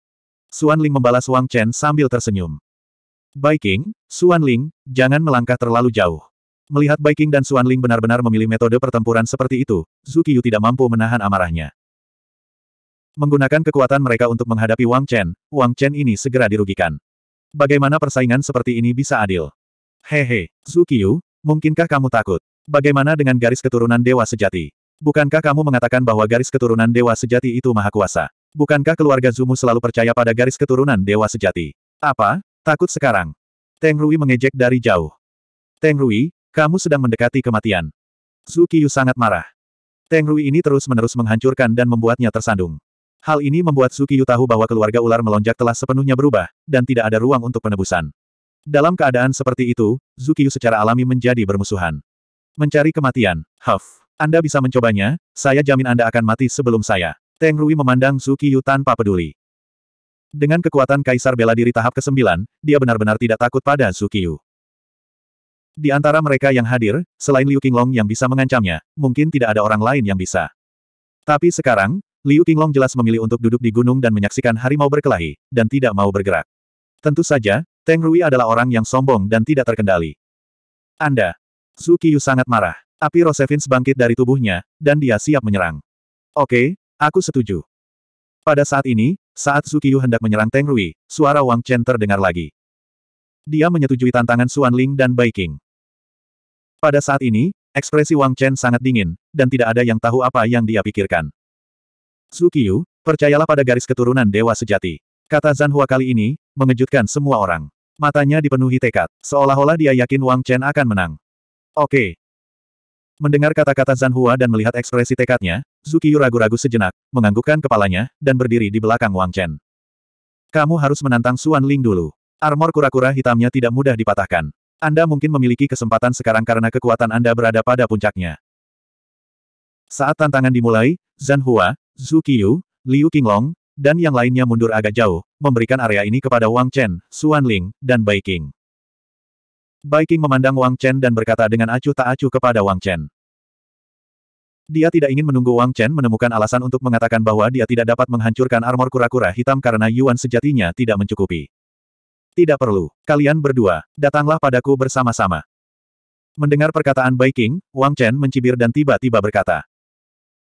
Xuan Ling membalas Wang Chen sambil tersenyum. Baiking, Suanling, jangan melangkah terlalu jauh. Melihat Baiking dan Suanling benar-benar memilih metode pertempuran seperti itu, Zhu Qiyu tidak mampu menahan amarahnya. Menggunakan kekuatan mereka untuk menghadapi Wang Chen, Wang Chen ini segera dirugikan. Bagaimana persaingan seperti ini bisa adil? Hehe, Zhu Qiyu, mungkinkah kamu takut? Bagaimana dengan garis keturunan Dewa Sejati? Bukankah kamu mengatakan bahwa garis keturunan Dewa Sejati itu maha kuasa? Bukankah keluarga Zumu selalu percaya pada garis keturunan Dewa Sejati? Apa? Takut sekarang. Teng Rui mengejek dari jauh. Teng Rui, kamu sedang mendekati kematian. Zhu Qiyu sangat marah. Teng Rui ini terus-menerus menghancurkan dan membuatnya tersandung. Hal ini membuat Zhu Qiyu tahu bahwa keluarga ular melonjak telah sepenuhnya berubah, dan tidak ada ruang untuk penebusan. Dalam keadaan seperti itu, Zhu Qiyu secara alami menjadi bermusuhan. Mencari kematian, Huff. Anda bisa mencobanya, saya jamin Anda akan mati sebelum saya. Teng Rui memandang Zhu Qiyu tanpa peduli. Dengan kekuatan Kaisar Bela Diri tahap ke-9, dia benar-benar tidak takut pada Zukiyu. Di antara mereka yang hadir, selain Liu Qinglong yang bisa mengancamnya, mungkin tidak ada orang lain yang bisa. Tapi sekarang, Liu Qinglong jelas memilih untuk duduk di gunung dan menyaksikan harimau berkelahi, dan tidak mau bergerak. Tentu saja, Teng Rui adalah orang yang sombong dan tidak terkendali. Anda. Zukiyu sangat marah. Api Rosevins bangkit dari tubuhnya, dan dia siap menyerang. Oke, aku setuju. Pada saat ini, saat Su Zukiyu hendak menyerang Teng Rui, suara Wang Chen terdengar lagi. Dia menyetujui tantangan Xuan Ling dan Bai Qing. Pada saat ini, ekspresi Wang Chen sangat dingin, dan tidak ada yang tahu apa yang dia pikirkan. Su Zukiyu, percayalah pada garis keturunan dewa sejati. Kata Zan Hua kali ini, mengejutkan semua orang. Matanya dipenuhi tekad, seolah-olah dia yakin Wang Chen akan menang. Oke, Mendengar kata-kata Zan Hua dan melihat ekspresi tekadnya, Zukiyu ragu-ragu sejenak, menganggukkan kepalanya, dan berdiri di belakang Wang Chen. Kamu harus menantang Suan Ling dulu. Armor kura-kura hitamnya tidak mudah dipatahkan. Anda mungkin memiliki kesempatan sekarang karena kekuatan Anda berada pada puncaknya. Saat tantangan dimulai, Zan Hua, Zukiyu, Liu Qinglong, dan yang lainnya mundur agak jauh, memberikan area ini kepada Wang Chen, Suan Ling, dan Bai King. Baiking memandang Wang Chen dan berkata dengan acuh tak acuh kepada Wang Chen. Dia tidak ingin menunggu Wang Chen menemukan alasan untuk mengatakan bahwa dia tidak dapat menghancurkan armor kura-kura hitam karena Yuan sejatinya tidak mencukupi. Tidak perlu. Kalian berdua, datanglah padaku bersama-sama. Mendengar perkataan Baiking, Wang Chen mencibir dan tiba-tiba berkata.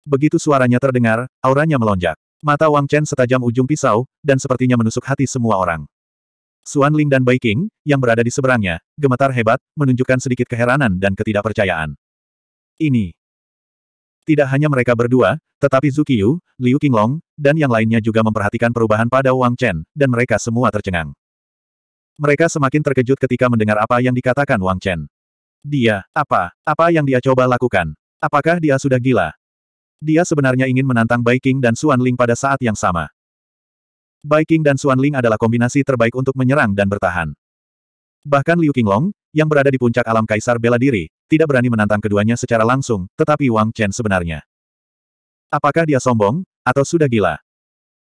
Begitu suaranya terdengar, auranya melonjak. Mata Wang Chen setajam ujung pisau, dan sepertinya menusuk hati semua orang. Suan Ling dan Bai King, yang berada di seberangnya, gemetar hebat, menunjukkan sedikit keheranan dan ketidakpercayaan. Ini. Tidak hanya mereka berdua, tetapi Zhu Qiyu, Liu Qinglong, dan yang lainnya juga memperhatikan perubahan pada Wang Chen, dan mereka semua tercengang. Mereka semakin terkejut ketika mendengar apa yang dikatakan Wang Chen. Dia, apa, apa yang dia coba lakukan? Apakah dia sudah gila? Dia sebenarnya ingin menantang Bai King dan Suan Ling pada saat yang sama. Baiking dan Xuan Ling adalah kombinasi terbaik untuk menyerang dan bertahan. Bahkan Liu Qinglong, yang berada di puncak alam kaisar bela diri, tidak berani menantang keduanya secara langsung, tetapi Wang Chen sebenarnya. Apakah dia sombong, atau sudah gila?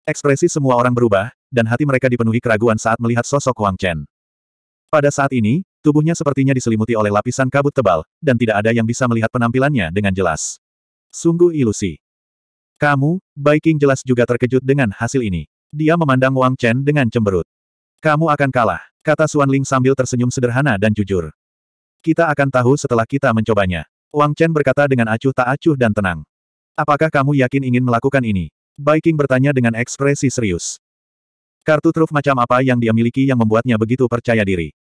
Ekspresi semua orang berubah, dan hati mereka dipenuhi keraguan saat melihat sosok Wang Chen. Pada saat ini, tubuhnya sepertinya diselimuti oleh lapisan kabut tebal, dan tidak ada yang bisa melihat penampilannya dengan jelas. Sungguh ilusi. Kamu, Baiking, jelas juga terkejut dengan hasil ini. Dia memandang Wang Chen dengan cemberut. Kamu akan kalah, kata Xuan Ling sambil tersenyum sederhana dan jujur. Kita akan tahu setelah kita mencobanya. Wang Chen berkata dengan acuh tak acuh dan tenang. Apakah kamu yakin ingin melakukan ini? Baiking bertanya dengan ekspresi serius. Kartu truf macam apa yang dia miliki yang membuatnya begitu percaya diri?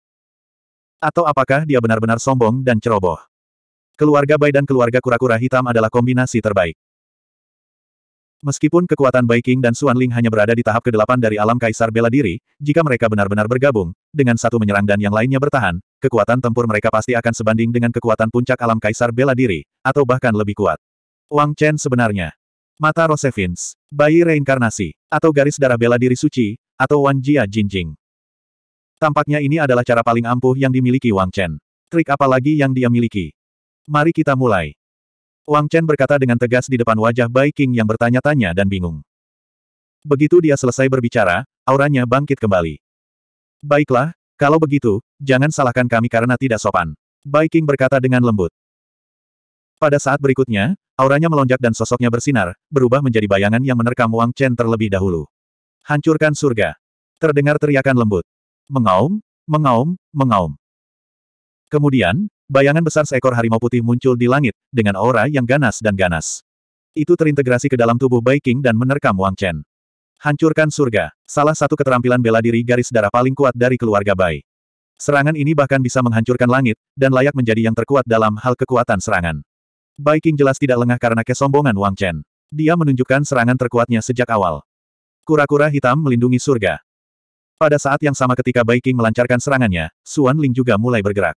Atau apakah dia benar-benar sombong dan ceroboh? Keluarga Bai dan keluarga kura-kura hitam adalah kombinasi terbaik. Meskipun kekuatan Baiking dan Suanling hanya berada di tahap ke-8 dari alam Kaisar Bela Diri, jika mereka benar-benar bergabung, dengan satu menyerang dan yang lainnya bertahan, kekuatan tempur mereka pasti akan sebanding dengan kekuatan puncak alam Kaisar Bela Diri, atau bahkan lebih kuat. Wang Chen sebenarnya. Mata Rosevins. Bayi reinkarnasi. Atau garis darah bela diri suci, atau Wan Jia Jinjing. Tampaknya ini adalah cara paling ampuh yang dimiliki Wang Chen. Trik apa lagi yang dia miliki? Mari kita mulai. Wang Chen berkata dengan tegas di depan wajah Bai King yang bertanya-tanya dan bingung. Begitu dia selesai berbicara, auranya bangkit kembali. Baiklah, kalau begitu, jangan salahkan kami karena tidak sopan. Bai King berkata dengan lembut. Pada saat berikutnya, auranya melonjak dan sosoknya bersinar, berubah menjadi bayangan yang menerkam Wang Chen terlebih dahulu. Hancurkan surga. Terdengar teriakan lembut. Mengaum, mengaum, mengaum. Kemudian, Bayangan besar seekor harimau putih muncul di langit, dengan aura yang ganas dan ganas. Itu terintegrasi ke dalam tubuh Baiking dan menerkam Wang Chen. Hancurkan surga, salah satu keterampilan bela diri garis darah paling kuat dari keluarga Bai. Serangan ini bahkan bisa menghancurkan langit, dan layak menjadi yang terkuat dalam hal kekuatan serangan. Baiking jelas tidak lengah karena kesombongan Wang Chen. Dia menunjukkan serangan terkuatnya sejak awal. Kura-kura hitam melindungi surga. Pada saat yang sama ketika Baiking melancarkan serangannya, Suan Ling juga mulai bergerak.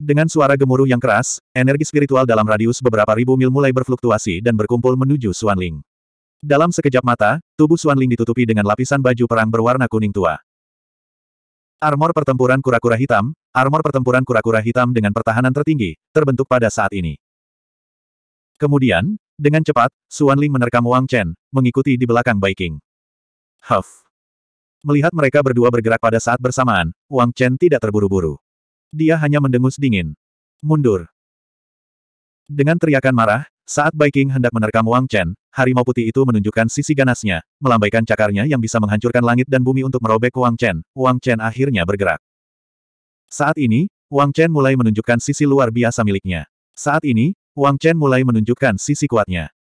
Dengan suara gemuruh yang keras, energi spiritual dalam radius beberapa ribu mil mulai berfluktuasi dan berkumpul menuju Xuan Ling. Dalam sekejap mata, tubuh Xuan Ling ditutupi dengan lapisan baju perang berwarna kuning tua. Armor pertempuran kura-kura hitam, armor pertempuran kura-kura hitam dengan pertahanan tertinggi, terbentuk pada saat ini. Kemudian, dengan cepat, Xuan Ling menerkam Wang Chen, mengikuti di belakang Bai King. Huff. Melihat mereka berdua bergerak pada saat bersamaan, Wang Chen tidak terburu-buru. Dia hanya mendengus dingin. Mundur. Dengan teriakan marah, saat Baiking hendak menerkam Wang Chen, harimau putih itu menunjukkan sisi ganasnya, melambaikan cakarnya yang bisa menghancurkan langit dan bumi untuk merobek Wang Chen. Wang Chen akhirnya bergerak. Saat ini, Wang Chen mulai menunjukkan sisi luar biasa miliknya. Saat ini, Wang Chen mulai menunjukkan sisi kuatnya.